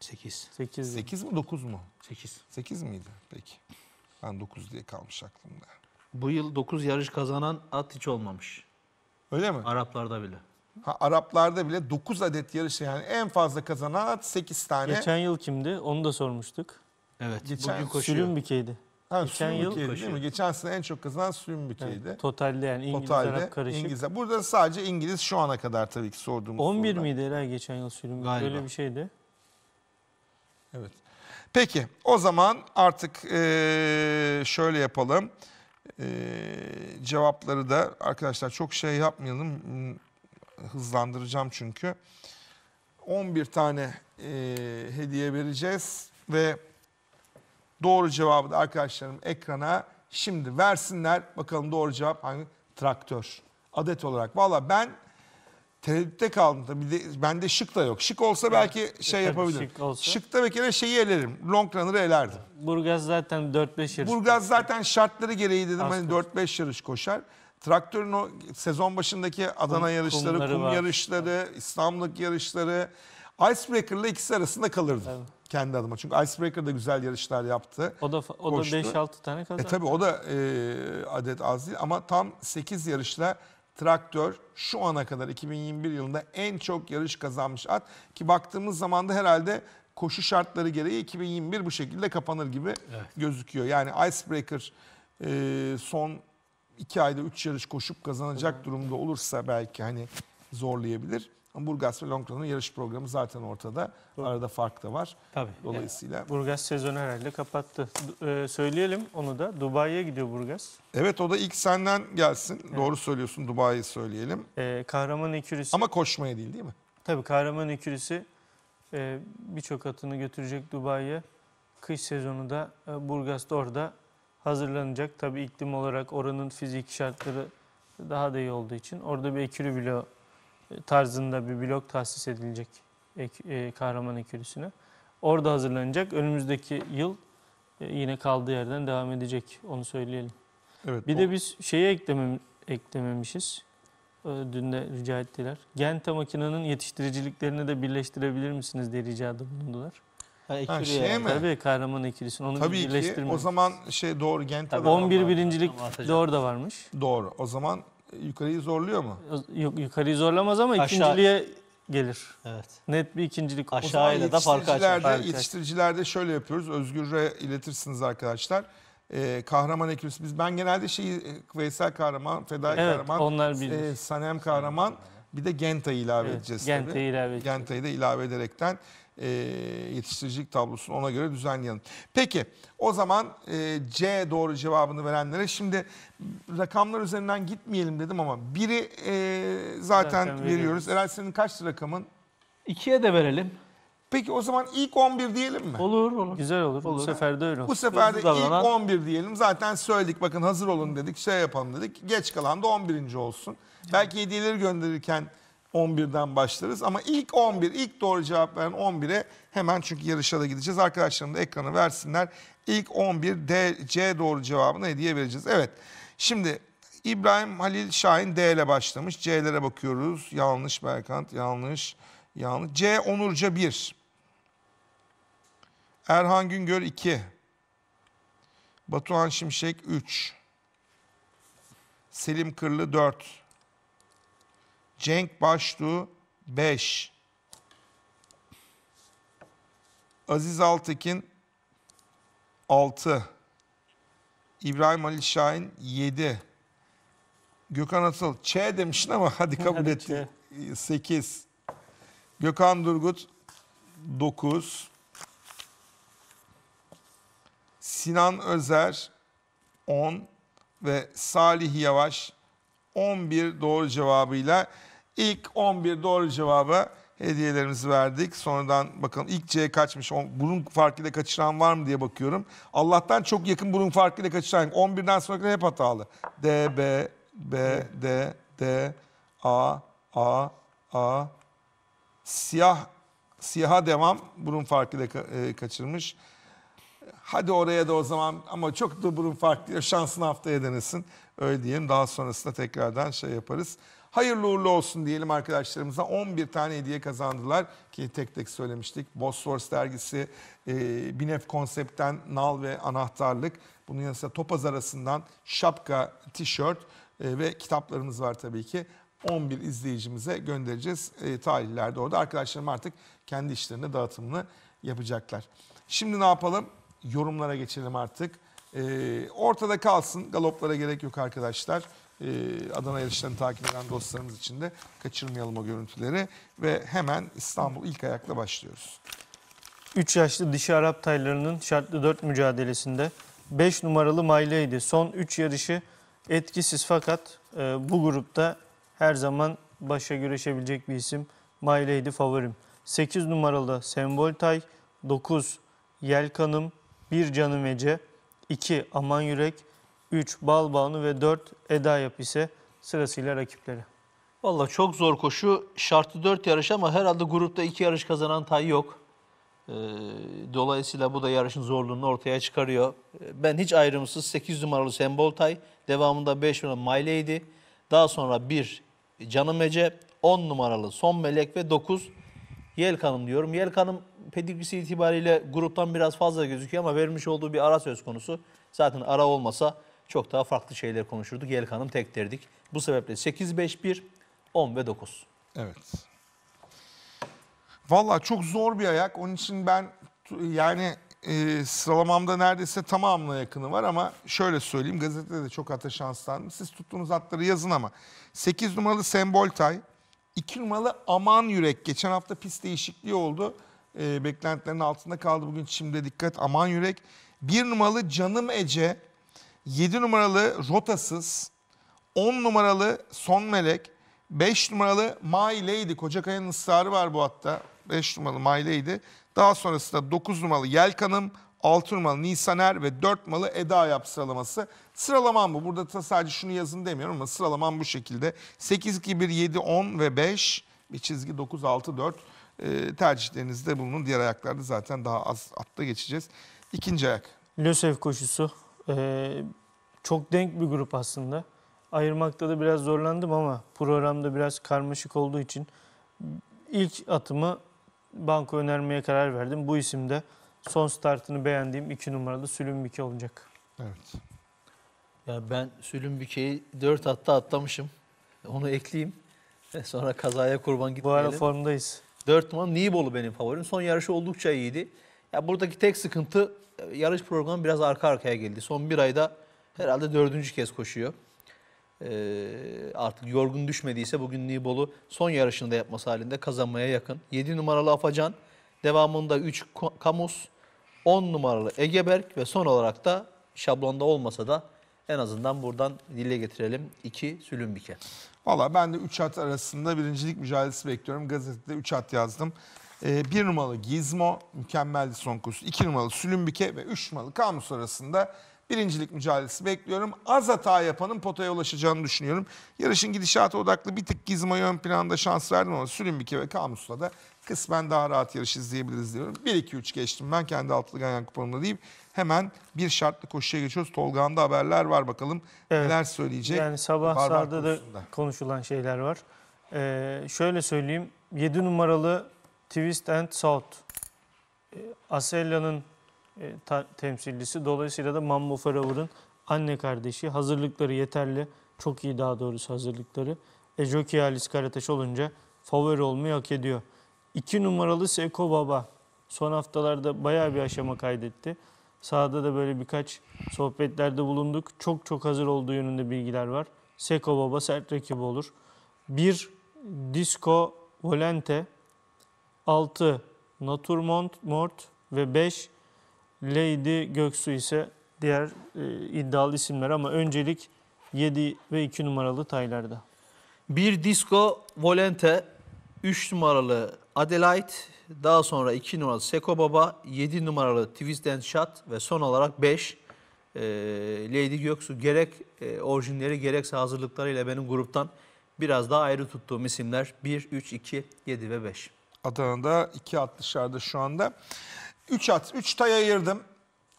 A: 8. 8. 8 mi 9 mu? 8. 8 miydi? Peki. Ben 9 diye kalmış aklımda.
B: Bu yıl 9
C: yarış kazanan at hiç olmamış. Öyle mi? Araplarda bile.
A: Ha, Araplarda bile 9 adet yarış yani en fazla kazanan 8 tane. Geçen yıl kimdi? Onu da sormuştuk.
B: Evet.
C: Geçen bugün koşuyor. Sülümbike'ydi.
A: Ha, Geçen yıl Sülümbike'ydi değil mi? Geçen sene en çok kazanan Sülümbike'ydi. Evet, totalde yani İngiliz Totalde Arap karışık. İngilizler. Burada sadece İngiliz şu ana kadar tabii ki sorduğumuz 11 sorular. miydi herhalde geçen yıl Sülümbike? Galiba. Böyle bir
B: şeydi. Evet.
A: Peki o zaman artık eee, şöyle yapalım. Eee, cevapları da arkadaşlar çok şey yapmayalım. Hmm, hızlandıracağım çünkü. 11 tane e, hediye vereceğiz ve doğru cevabı da arkadaşlarım ekrana şimdi versinler. Bakalım doğru cevap hangi? Traktör. Adet olarak. Valla ben tereddütte kaldım. Tabii de, bende şık da yok. Şık olsa belki evet, şey yapabilirim. Şık olsa. Şıkta bir kere şeyi elerim. Long runner'ı elerdim. Burgaz zaten 4-5 yarış. Burgaz zaten şartları gereği dedim. Aslında. Hani 4-5 yarış koşar traktörün o sezon başındaki Adana kum, yarışları, kum var. yarışları, İstanbul'daki yarışları Icebreaker ile ikisi arasında kalırdı. Evet. Kendi adıma. Çünkü Icebreaker da güzel yarışlar yaptı. O da o da 5-6 tane kazandı. E tabii o da e, adet az değil ama tam 8 yarışla traktör şu ana kadar 2021 yılında en çok yarış kazanmış at ki baktığımız zaman da herhalde koşu şartları gereği 2021 bu şekilde kapanır gibi evet. gözüküyor. Yani Icebreaker e, son iki ayda üç yarış koşup kazanacak durumda olursa belki hani zorlayabilir. Burgas ve Longron'un yarış programı zaten ortada. Arada fark da var. Tabii. Dolayısıyla. Burgas sezonu
B: herhalde kapattı. e, söyleyelim onu da. Dubai'ye gidiyor Burgas.
A: Evet o da ilk senden gelsin. Doğru söylüyorsun Dubai'yi söyleyelim. E, kahraman ekürüsü. Ama koşmaya değil değil mi?
B: Tabii kahraman ekürüsü e, birçok atını götürecek Dubai'ye. Kış sezonu da e, Burgas'ta orada hazırlanacak. Tabii iklim olarak oranın fizik şartları daha da iyi olduğu için orada bir ekürü blok e, tarzında bir blok tahsis edilecek e, kahraman ekürüsüne. Orada hazırlanacak. Önümüzdeki yıl e, yine kaldığı yerden devam edecek. Onu söyleyelim. Evet, bir o... de biz şeyi eklemem, eklememişiz. Dün de rica ettiler. Genta makinenin yetiştiriciliklerini de birleştirebilir misiniz diye ricada bulundular. Ha, ikili ha, şeye yani. mi? Tabii kahraman ikilisini onu Tabii ki o
A: zaman şey doğru Gent Tabii 11 birincilik doğru
B: da varmış. Doğru. O zaman yukarıyı zorluyor mu? Yok yukarıyı zorlamaz ama Aşağı... ikinciliğe gelir. Evet. Net bir ikincilik. Aşağıyla da farkı açar.
A: Yetiştiricilerde şöyle yapıyoruz. Özgür'e iletirsiniz arkadaşlar e, kahraman ekibisi. Biz ben genelde şeyi e, Veysel kahraman, Feda evet, kahraman, onlar e, Sanem kahraman bir de Genta'yı ilave evet, edeceğiz. Genta'yı ilave edeceğiz. Genta'yı da ilave ederekten e, yetiştiricilik tablosunu ona göre düzenleyelim. Peki o zaman e, C doğru cevabını verenlere şimdi rakamlar üzerinden gitmeyelim dedim ama biri e, zaten Zaten veriyoruz. veriyoruz. senin kaç rakamın? İkiye de verelim. Peki o zaman ilk 11 diyelim mi? Olur olur. Güzel olur. Bu sefer de öyle olur. Bu sefer de ilk davranan- 11 diyelim. Zaten söyledik bakın hazır olun dedik şey yapalım dedik. Geç kalan da 11. olsun. Belki hediyeleri gönderirken 11'den başlarız ama ilk 11, ilk doğru cevap veren 11'e hemen çünkü yarışa da gideceğiz. Arkadaşlarım da ekranı versinler. İlk 11 D, C doğru cevabını hediye vereceğiz. Evet şimdi İbrahim Halil Şahin D ile başlamış. C'lere bakıyoruz. Yanlış Berkant, yanlış, yanlış. C Onurca 1. Erhan Güngör 2. Batuhan Şimşek 3. Selim Kırlı 4. Cenk Baştu 5. Aziz Altekin 6. İbrahim Ali Şahin 7. Gökhan Atıl Ç demişsin ama hadi kabul hadi etti. 8. Gökhan Durgut 9. Sinan Özer 10 ve Salih Yavaş 11 doğru cevabıyla İlk 11 doğru cevabı hediyelerimizi verdik. Sonradan bakalım ilk C kaçmış. Burun farkıyla kaçıran var mı diye bakıyorum. Allah'tan çok yakın burun farkıyla kaçıran. 11'den sonra hep hatalı. D, B, B, D, D, A, A, A. Siyah, siyaha devam. Burun farkıyla ka e, kaçırmış. Hadi oraya da o zaman ama çok da burun farkıyla şansını haftaya denesin. Öyle diyelim daha sonrasında tekrardan şey yaparız. Hayırlı uğurlu olsun diyelim arkadaşlarımıza. 11 tane hediye kazandılar ki tek tek söylemiştik. Bosphorus dergisi, e, Binef Konsept'ten nal ve anahtarlık. Bunun yanı sıra topaz arasından şapka, tişört e, ve kitaplarımız var tabii ki. 11 izleyicimize göndereceğiz e, tarihlerde orada. Arkadaşlarım artık kendi işlerini dağıtımını yapacaklar. Şimdi ne yapalım? Yorumlara geçelim artık. E, ortada kalsın. Galoplara gerek yok arkadaşlar. E, Adana yarışlarını takip eden dostlarımız için de kaçırmayalım o görüntüleri. Ve hemen İstanbul ilk ayakla başlıyoruz.
B: 3 yaşlı dişi Arap taylarının şartlı 4 mücadelesinde 5 numaralı Mayla'ydı. Son 3 yarışı etkisiz fakat e, bu grupta her zaman başa güreşebilecek bir isim Mayla'ydı favorim. 8 numaralı Sembol Tay, 9 Yelkanım, 1 Canım Ece, 2 Aman Yürek, 3 Balbanu ve 4 Eda Yap ise sırasıyla rakipleri.
C: Valla çok zor koşu. şartı 4 yarış ama herhalde grupta 2 yarış kazanan tay yok. Ee, dolayısıyla bu da yarışın zorluğunu ortaya çıkarıyor. Ee, ben hiç ayrımsız 8 numaralı Sembol Tay, devamında 5 numaralı Mayley'di. Daha sonra 1 Canım Ece, 10 numaralı Son Melek ve 9 Yelkan'ım diyorum. Yelkan'ım pedigrisi itibariyle gruptan biraz fazla gözüküyor ama vermiş olduğu bir ara söz konusu. Zaten ara olmasa çok daha farklı şeyler konuşurduk. Yelkan'ım tek derdik. Bu sebeple 8, 5, 1, 10 ve 9.
B: Evet.
A: Vallahi çok zor bir ayak. Onun için ben yani e, sıralamamda neredeyse tamamına yakını var ama şöyle söyleyeyim gazetede de çok ata şanslandım. Siz tuttuğunuz atları yazın ama 8 numaralı Semboltay, 2 numaralı Aman Yürek geçen hafta pis değişikliği oldu. E, beklentilerin altında kaldı bugün şimdi dikkat Aman Yürek. 1 numaralı Canım Ece, 7 numaralı rotasız, 10 numaralı son melek, 5 numaralı My Lady. Kocakaya'nın ısrarı var bu hatta. 5 numaralı My Lady. Daha sonrasında 9 numaralı Yelkan'ım, 6 numaralı Nisaner ve 4 numaralı Eda Yap sıralaması. Sıralamam bu. Burada sadece şunu yazın demiyorum ama sıralamam bu şekilde. 8, 2, 1, 7, 10 ve 5 bir çizgi 9, 6, 4 e, tercihlerinizde bulunun. Diğer ayaklarda zaten daha az atta geçeceğiz. İkinci ayak. Lösev koşusu ee, çok denk bir grup aslında.
B: Ayırmakta da biraz zorlandım ama programda biraz karmaşık olduğu için ilk atımı banko önermeye karar verdim. Bu isimde son startını beğendiğim iki numaralı Sülümbike olacak. Evet. Ya ben Sülümbike'yi
C: dört hatta atlamışım. Onu ekleyeyim. Sonra kazaya kurban gitmeyelim. Bu ara formdayız. 4 numara Nibolu benim favorim. Son yarışı oldukça iyiydi. Ya buradaki tek sıkıntı yarış programı biraz arka arkaya geldi. Son bir ayda herhalde dördüncü kez koşuyor. Ee, artık yorgun düşmediyse bugün Nibolu son yarışını da yapması halinde kazanmaya yakın. 7 numaralı Afacan, devamında 3 Kamus, 10 numaralı Egeberk ve son olarak da şablonda olmasa da en azından buradan dile getirelim
A: 2 Sülümbike. Valla ben de 3 at arasında birincilik mücadelesi bekliyorum. Gazetede 3 at yazdım. E, bir numaralı Gizmo mükemmeldi son koşusu. iki numaralı Sülümbike ve üç numaralı Kamus arasında birincilik mücadelesi bekliyorum. Az hata yapanın potaya ulaşacağını düşünüyorum. Yarışın gidişatı odaklı bir tık Gizmo ön planda şans verdim ama Sülümbike ve Kamus'la da kısmen daha rahat yarış izleyebiliriz diyorum. 1-2-3 geçtim ben kendi altılı ganyan kuponumda deyip hemen bir şartlı koşuya geçiyoruz. Tolga'nda haberler var bakalım evet. neler söyleyecek. Yani
B: sabah sahada da konuşulan şeyler var. Ee, şöyle söyleyeyim 7 numaralı Twist and Shout. E, Asella'nın e, temsilcisi. Dolayısıyla da Mambo Forever'ın anne kardeşi. Hazırlıkları yeterli. Çok iyi daha doğrusu hazırlıkları. E, Jockey Alice Karataş olunca favori olmayı hak ediyor. İki numaralı Seko Baba. Son haftalarda bayağı bir aşama kaydetti. Sahada da böyle birkaç sohbetlerde bulunduk. Çok çok hazır olduğu yönünde bilgiler var. Seko Baba sert rakibi olur. Bir Disco Volente 6 Naturmont Mort ve 5 Lady Göksu ise diğer e, iddialı isimler ama öncelik 7 ve 2 numaralı taylarda. Bir Disco Volente 3 numaralı
C: Adelaide, daha sonra 2 numaralı Seko Baba, 7 numaralı Twist and Shot ve son olarak 5 e, Lady Göksu gerek e, orijinleri gerekse hazırlıklarıyla benim gruptan biraz daha ayrı tuttuğum isimler 1, 3, 2, 7 ve 5.
A: Adana'da iki at dışarıda şu anda. Üç at, üç tay ayırdım.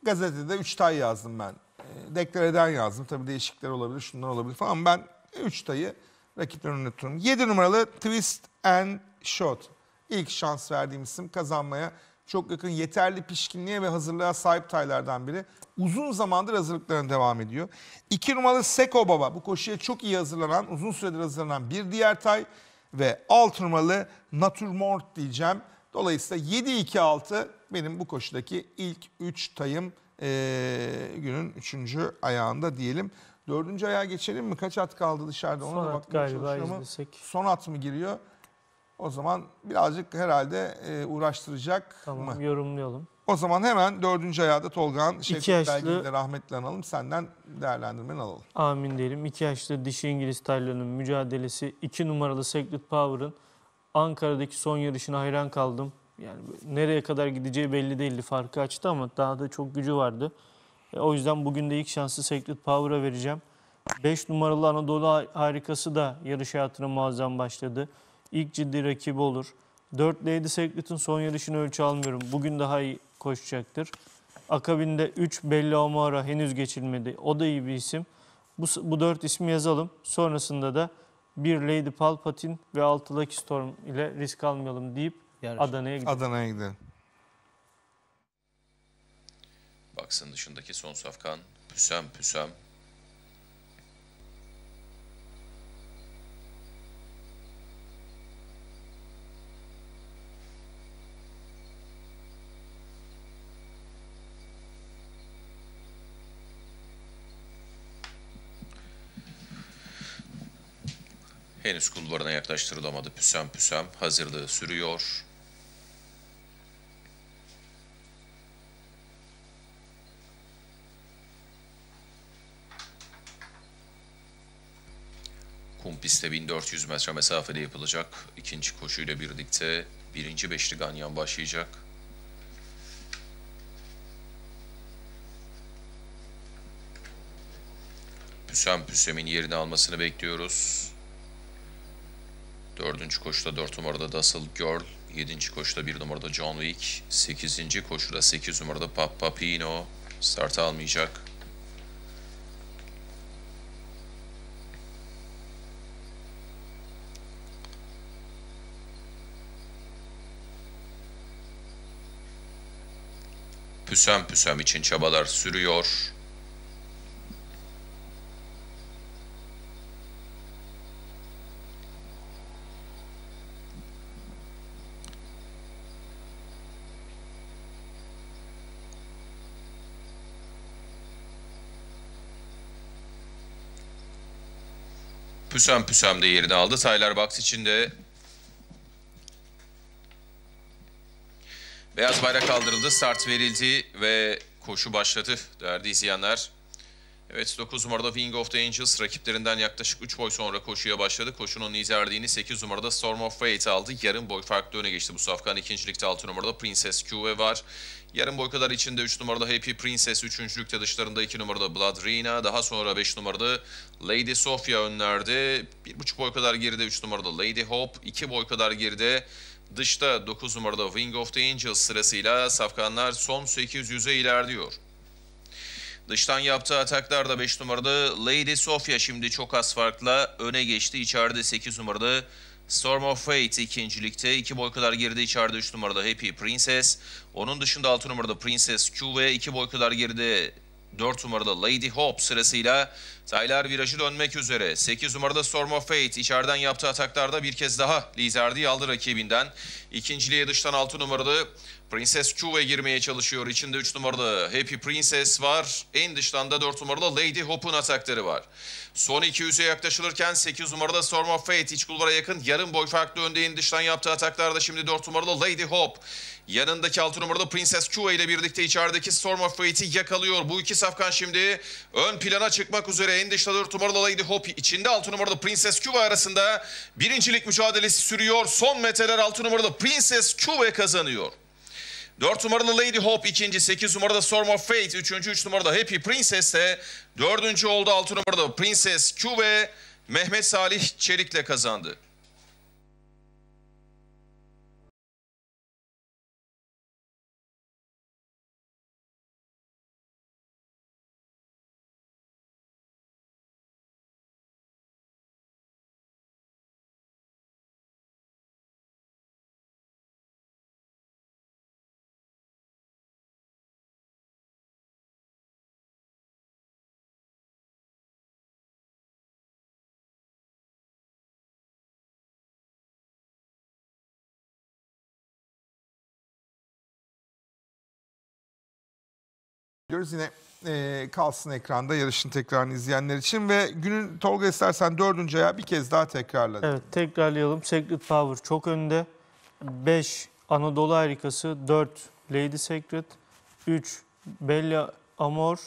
A: Gazetede üç tay yazdım ben. Ee, deklareden yazdım. Tabii değişiklikler olabilir, şunlar olabilir falan. Ben üç tayı rakiplerin önüne tutuyorum. Yedi numaralı Twist and Shot. İlk şans verdiğim isim kazanmaya çok yakın yeterli pişkinliğe ve hazırlığa sahip taylardan biri. Uzun zamandır hazırlıklarına devam ediyor. 2 numaralı Seko Baba bu koşuya çok iyi hazırlanan, uzun süredir hazırlanan bir diğer tay ve 6 numaralı Naturmort diyeceğim. Dolayısıyla 7-2-6 benim bu koşudaki ilk 3 tayım e, günün 3. ayağında diyelim. Dördüncü ayağa geçelim mi? Kaç at kaldı dışarıda? Ona Son da at galiba izlesek. Son at mı giriyor? O zaman birazcık herhalde e, uğraştıracak tamam, mı? Tamam yorumlayalım. O zaman hemen dördüncü ayağda Tolga'nın Şevket yaşlı... Belgin'i analım. Senden değerlendirmeni alalım.
B: Amin diyelim. İki yaşlı dişi İngiliz Taylan'ın mücadelesi. iki numaralı Sacred Power'ın Ankara'daki son yarışına hayran kaldım. Yani nereye kadar gideceği belli değildi. Farkı açtı ama daha da çok gücü vardı. E, o yüzden bugün de ilk şansı Sacred Power'a vereceğim. 5 numaralı Anadolu harikası da yarış hayatına muazzam başladı. İlk ciddi rakibi olur. 4 Lady Sacred'in son yarışını ölçü almıyorum. Bugün daha iyi koşacaktır. Akabinde 3 Belli Omara henüz geçilmedi. O da iyi bir isim. Bu, bu dört ismi yazalım. Sonrasında da bir Lady Palpatine ve 6 Lucky Storm ile risk almayalım deyip Adana'ya gidelim. Adana'ya gidelim.
D: Baksın dışındaki son safkan püsem püsem Henüz kulvarına yaklaştırılamadı. Püsem püsem hazırlığı sürüyor. Kum pistte 1400 metre mesafede yapılacak. ikinci koşuyla birlikte birinci beşli ganyan başlayacak. Püsem Püsem'in yerini almasını bekliyoruz. Dördüncü koşuda dört numarada Dussel Girl. Yedinci koşuda bir numarada John Wick. Sekizinci koşuda sekiz numarada Papapino. Start almayacak. püsem püsem için çabalar sürüyor. püsem püsem de yerini aldı. Tyler Box için de beyaz bayrak kaldırıldı. Start verildi ve koşu başladı değerli izleyenler. Evet 9 numarada Wing of the Angels rakiplerinden yaklaşık 3 boy sonra koşuya başladı. Koşunun izerdiğini 8 numarada Storm of Fate aldı. Yarım boy farklı öne geçti bu safkan. İkincilikte 6 numarada Princess Q ve var. Yarın boy kadar içinde 3 numarada Happy Princess, 3. lükte dışlarında 2 numarada Blood Rina, daha sonra 5 numarada Lady Sofia önlerde, 1,5 boy kadar geride 3 numarada Lady Hope, 2 boy kadar geride dışta 9 numarada Wing of the Angels sırasıyla safkanlar son 800'e ilerliyor. Dıştan yaptığı ataklar da 5 numarada Lady Sofia şimdi çok az farkla öne geçti. İçeride 8 numarada Storm of Fate ikincilikte. iki boy kadar geride içeride 3 numarada Happy Princess. Onun dışında 6 numarada Princess Q ve 2 boy kadar geride 4 numaralı Lady Hope sırasıyla Taylar virajı dönmek üzere. 8 numaralı Storm of Fate içeriden yaptığı ataklarda bir kez daha liderliği aldı rakibinden. İkinciliğe dıştan 6 numaralı Princess Chuve girmeye çalışıyor. İçinde 3 numaralı Happy Princess var. En dıştan da 4 numaralı Lady Hope'un atakları var. Son 200'e yaklaşılırken 8 numaralı Storm of Fate iç kulvara yakın yarım boy farklı önde en dıştan yaptığı ataklarda şimdi 4 numaralı Lady Hope Yanındaki 6 numaralı Princess Chua ile birlikte içerideki Storm of Fate'i yakalıyor. Bu iki safkan şimdi ön plana çıkmak üzere. En dışta 4 numaralı Lady Hopi içinde 6 numaralı Princess Chua arasında birincilik mücadelesi sürüyor. Son meteler 6 numaralı Princess Chua kazanıyor. 4 numaralı Lady Hope ikinci, 8 numarada Storm of Fate, üçüncü, 3 üç numarada Happy Princess de dördüncü oldu 6 numarada Princess Q ve Mehmet Salih Çelik'le kazandı.
A: diyoruz. Yine e, kalsın ekranda yarışın tekrarını izleyenler için ve günün Tolga istersen dördüncü ayağı bir kez daha tekrarladı. Evet
B: tekrarlayalım. Secret Power çok önde. 5 Anadolu Harikası, 4 Lady Secret, 3 Bella Amor,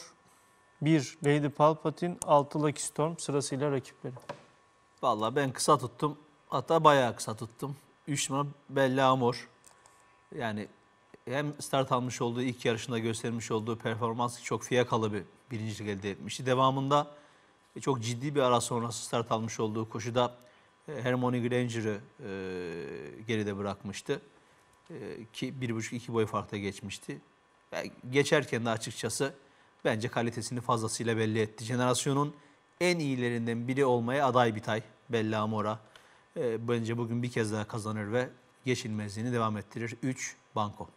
B: 1 Lady Palpatine, 6 Lucky Storm sırasıyla rakipleri.
C: Valla ben kısa tuttum. Hatta bayağı kısa tuttum. 3 numara Bella Amor. Yani hem start almış olduğu ilk yarışında göstermiş olduğu performans çok fiyakalı bir birincilik elde etmişti. Devamında e, çok ciddi bir ara sonrası start almış olduğu koşuda e, Hermione Granger'ı e, geride bırakmıştı. E, ki bir buçuk iki boy farkta geçmişti. Yani geçerken de açıkçası bence kalitesini fazlasıyla belli etti. Jenerasyonun en iyilerinden biri olmaya aday bir tay Bella Mora. E, bence bugün bir kez daha kazanır ve geçilmezliğini
A: devam ettirir. 3. Banko.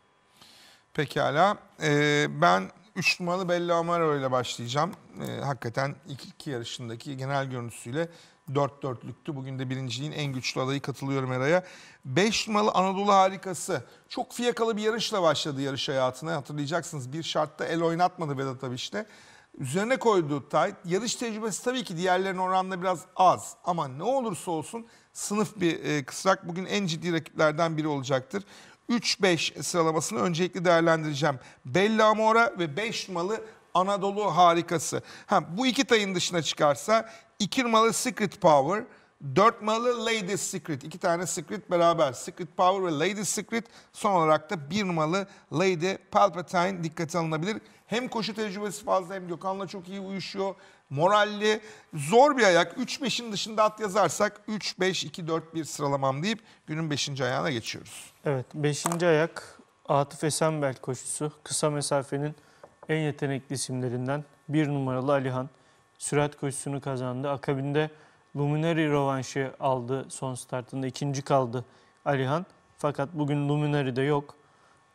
A: Pekala. Ee, ben 3 numaralı Bella Amaro ile başlayacağım. Ee, hakikaten 2-2 yarışındaki genel görüntüsüyle 4-4'lüktü. Bugün de birinciliğin en güçlü adayı katılıyorum Eray'a. 5 numaralı Anadolu harikası. Çok fiyakalı bir yarışla başladı yarış hayatına. Hatırlayacaksınız bir şartta el oynatmadı Vedat Abiş'te. Üzerine koyduğu tight. Yarış tecrübesi tabii ki diğerlerin oranla biraz az. Ama ne olursa olsun sınıf bir e, kısrak. Bugün en ciddi rakiplerden biri olacaktır. 3-5 sıralamasını öncelikli değerlendireceğim. Bella Mora ve 5 numaralı Anadolu harikası. Ha, bu iki tayın dışına çıkarsa 2 numaralı Secret Power, 4 numaralı Lady Secret. iki tane Secret beraber. Secret Power ve Lady Secret. Son olarak da 1 numaralı Lady Palpatine dikkate alınabilir. Hem koşu tecrübesi fazla hem Gökhan'la çok iyi uyuşuyor moralli, zor bir ayak. 3-5'in dışında at yazarsak 3-5-2-4-1 sıralamam deyip günün 5. ayağına geçiyoruz.
B: Evet 5. ayak Atif Esenbel koşusu kısa mesafenin en yetenekli isimlerinden bir numaralı Alihan sürat koşusunu kazandı. Akabinde Luminary rovanşı aldı son startında. ikinci kaldı Alihan. Fakat bugün Luminary de yok.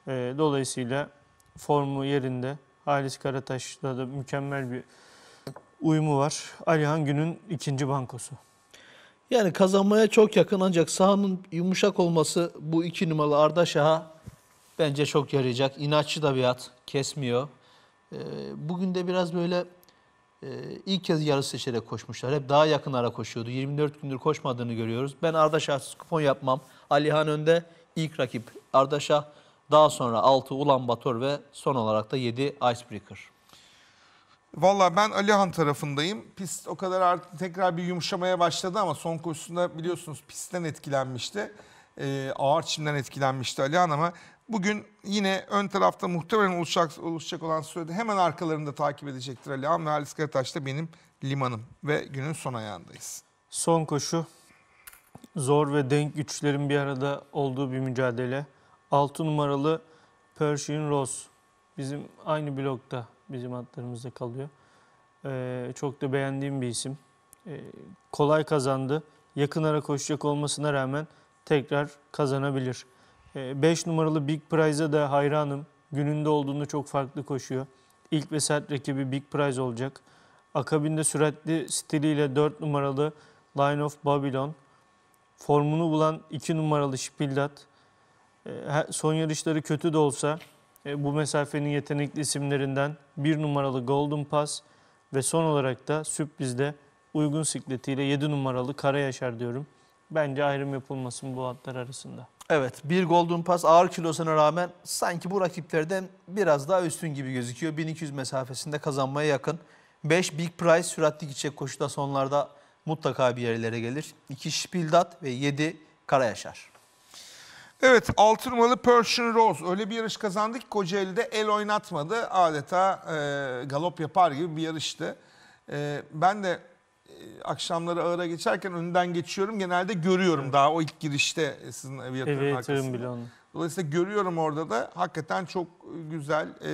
B: Ee, dolayısıyla formu yerinde. Halis Karataş'la da mükemmel bir uyumu var. Alihan Gün'ün ikinci bankosu. Yani kazanmaya çok yakın ancak sahanın yumuşak olması bu iki numaralı
C: Arda Şah'a bence çok yarayacak. İnatçı da bir at. Kesmiyor. Ee, bugün de biraz böyle e, ilk kez yarı seçerek koşmuşlar. Hep daha yakın ara koşuyordu. 24 gündür koşmadığını görüyoruz. Ben Arda Şah'sız kupon yapmam. Alihan önde ilk rakip. Arda Şah daha sonra 6 Ulan Bator ve son olarak da 7 Icebreaker.
A: Valla ben Alihan tarafındayım. Pist o kadar artık tekrar bir yumuşamaya başladı ama son koşusunda biliyorsunuz pistten etkilenmişti. Ee, ağır çimden etkilenmişti Alihan ama bugün yine ön tarafta muhtemelen oluşacak, oluşacak olan sürede hemen arkalarında takip edecektir Alihan ve Halis Karataş da benim limanım ve günün son ayağındayız. Son koşu zor ve denk güçlerin bir arada olduğu bir mücadele.
B: 6 numaralı Pershing Rose bizim aynı blokta bizim hatlarımızda kalıyor. Ee, çok da beğendiğim bir isim. Ee, kolay kazandı. Yakın ara koşacak olmasına rağmen tekrar kazanabilir. 5 ee, numaralı Big Prize'a da hayranım. Gününde olduğunda çok farklı koşuyor. İlk ve sert rakibi Big Prize olacak. Akabinde süratli stiliyle 4 numaralı Line of Babylon. Formunu bulan 2 numaralı Spillat. Son yarışları kötü de olsa e, bu mesafenin yetenekli isimlerinden bir numaralı Golden Pass ve son olarak da sürprizde uygun sikletiyle 7 numaralı Kara Yaşar diyorum. Bence ayrım yapılmasın bu atlar arasında. Evet bir Golden
C: Pass ağır kilosuna rağmen sanki bu rakiplerden biraz daha üstün gibi gözüküyor. 1200 mesafesinde kazanmaya yakın. 5 Big Price süratli gidecek koşuda sonlarda mutlaka bir yerlere gelir. 2 Spildat ve 7 Kara Yaşar.
A: Evet altın numaralı Persian Rose öyle bir yarış kazandı ki Kocaeli'de el oynatmadı. Adeta e, galop yapar gibi bir yarıştı. E, ben de e, akşamları ağıra geçerken önden geçiyorum. Genelde görüyorum daha o ilk girişte e, sizin eviyatın evet, arkasında. Evet Dolayısıyla görüyorum orada da hakikaten çok güzel e,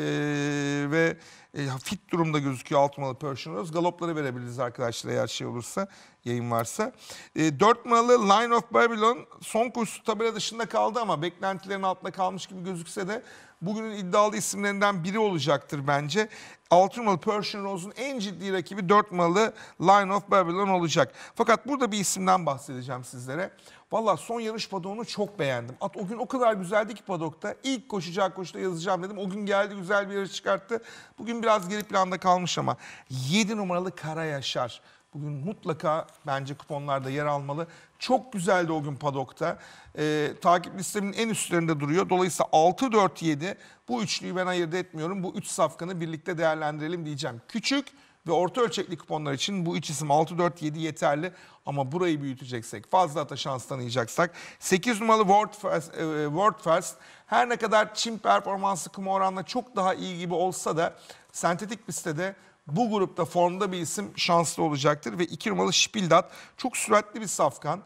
A: ve e, fit durumda gözüküyor alt numaralı Persian Rose. Galopları verebiliriz arkadaşlar eğer şey olursa, yayın varsa. E, 4 numaralı Line of Babylon son koşusu tabela dışında kaldı ama beklentilerin altında kalmış gibi gözükse de bugünün iddialı isimlerinden biri olacaktır bence. 6 numaralı Persian Rose'un en ciddi rakibi 4 numaralı Line of Babylon olacak. Fakat burada bir isimden bahsedeceğim sizlere. Valla son yarış padoğunu çok beğendim. At o gün o kadar güzeldi ki padokta. İlk koşacak koşuda yazacağım dedim. O gün geldi güzel bir yarış çıkarttı. Bugün biraz geri planda kalmış ama 7 numaralı Kara Yaşar. Bugün mutlaka bence kuponlarda yer almalı. Çok güzeldi o gün padokta. Ee, takip listemin en üstlerinde duruyor. Dolayısıyla 6-4-7 bu üçlüyü ben ayırt etmiyorum. Bu üç safkanı birlikte değerlendirelim diyeceğim. Küçük ve orta ölçekli kuponlar için bu üç isim 6-4-7 yeterli. Ama burayı büyüteceksek, fazla ata şans tanıyacaksak 8 numaralı World First, e, e, World First her ne kadar Çin performansı kumu oranla çok daha iyi gibi olsa da sentetik listede bu grupta formda bir isim şanslı olacaktır ve 2 numaralı Spildat çok süratli bir safkan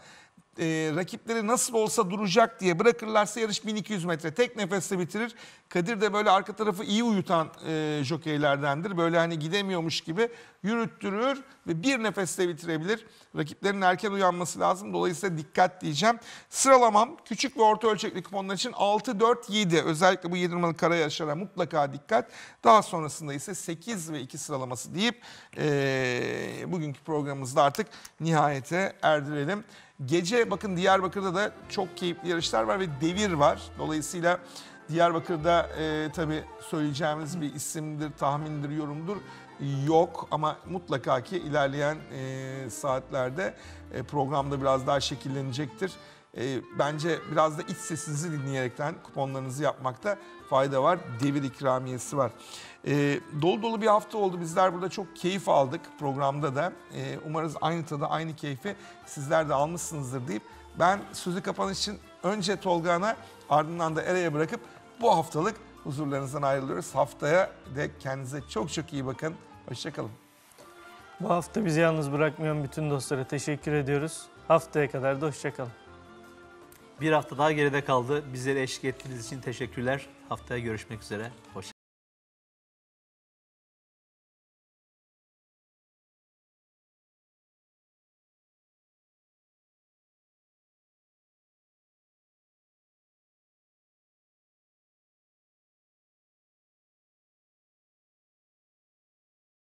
A: e, rakipleri nasıl olsa duracak diye bırakırlarsa yarış 1200 metre tek nefeste bitirir. Kadir de böyle arka tarafı iyi uyutan e, jokeylerdendir. Böyle hani gidemiyormuş gibi yürüttürür ve bir nefeste bitirebilir. Rakiplerin erken uyanması lazım. Dolayısıyla dikkat diyeceğim. Sıralamam küçük ve orta ölçekli kuponlar için 6-4-7 özellikle bu 7 numaralı kara yarışlara mutlaka dikkat. Daha sonrasında ise 8 ve 2 sıralaması deyip e, bugünkü programımızda artık nihayete erdirelim. Gece bakın Diyarbakır'da da çok keyifli yarışlar var ve devir var. Dolayısıyla Diyarbakır'da e, tabii söyleyeceğimiz bir isimdir, tahmindir, yorumdur yok ama mutlaka ki ilerleyen e, saatlerde e, programda biraz daha şekillenecektir. E, bence biraz da iç sesinizi dinleyerekten kuponlarınızı yapmakta fayda var. Devir ikramiyesi var. E, dolu dolu bir hafta oldu. Bizler burada çok keyif aldık programda da. E, umarız aynı tadı, aynı keyfi sizler de almışsınızdır deyip ben sözü kapanış için önce Tolga'na ardından da Ere'ye bırakıp bu haftalık huzurlarınızdan ayrılıyoruz. Haftaya de kendinize çok çok iyi bakın. Hoşçakalın.
B: Bu hafta bizi yalnız bırakmayan bütün dostlara teşekkür ediyoruz. Haftaya kadar da hoşçakalın.
C: Bir hafta daha geride kaldı. Bizleri
D: eşlik ettiğiniz için teşekkürler. Haftaya görüşmek üzere. Hoşçakalın.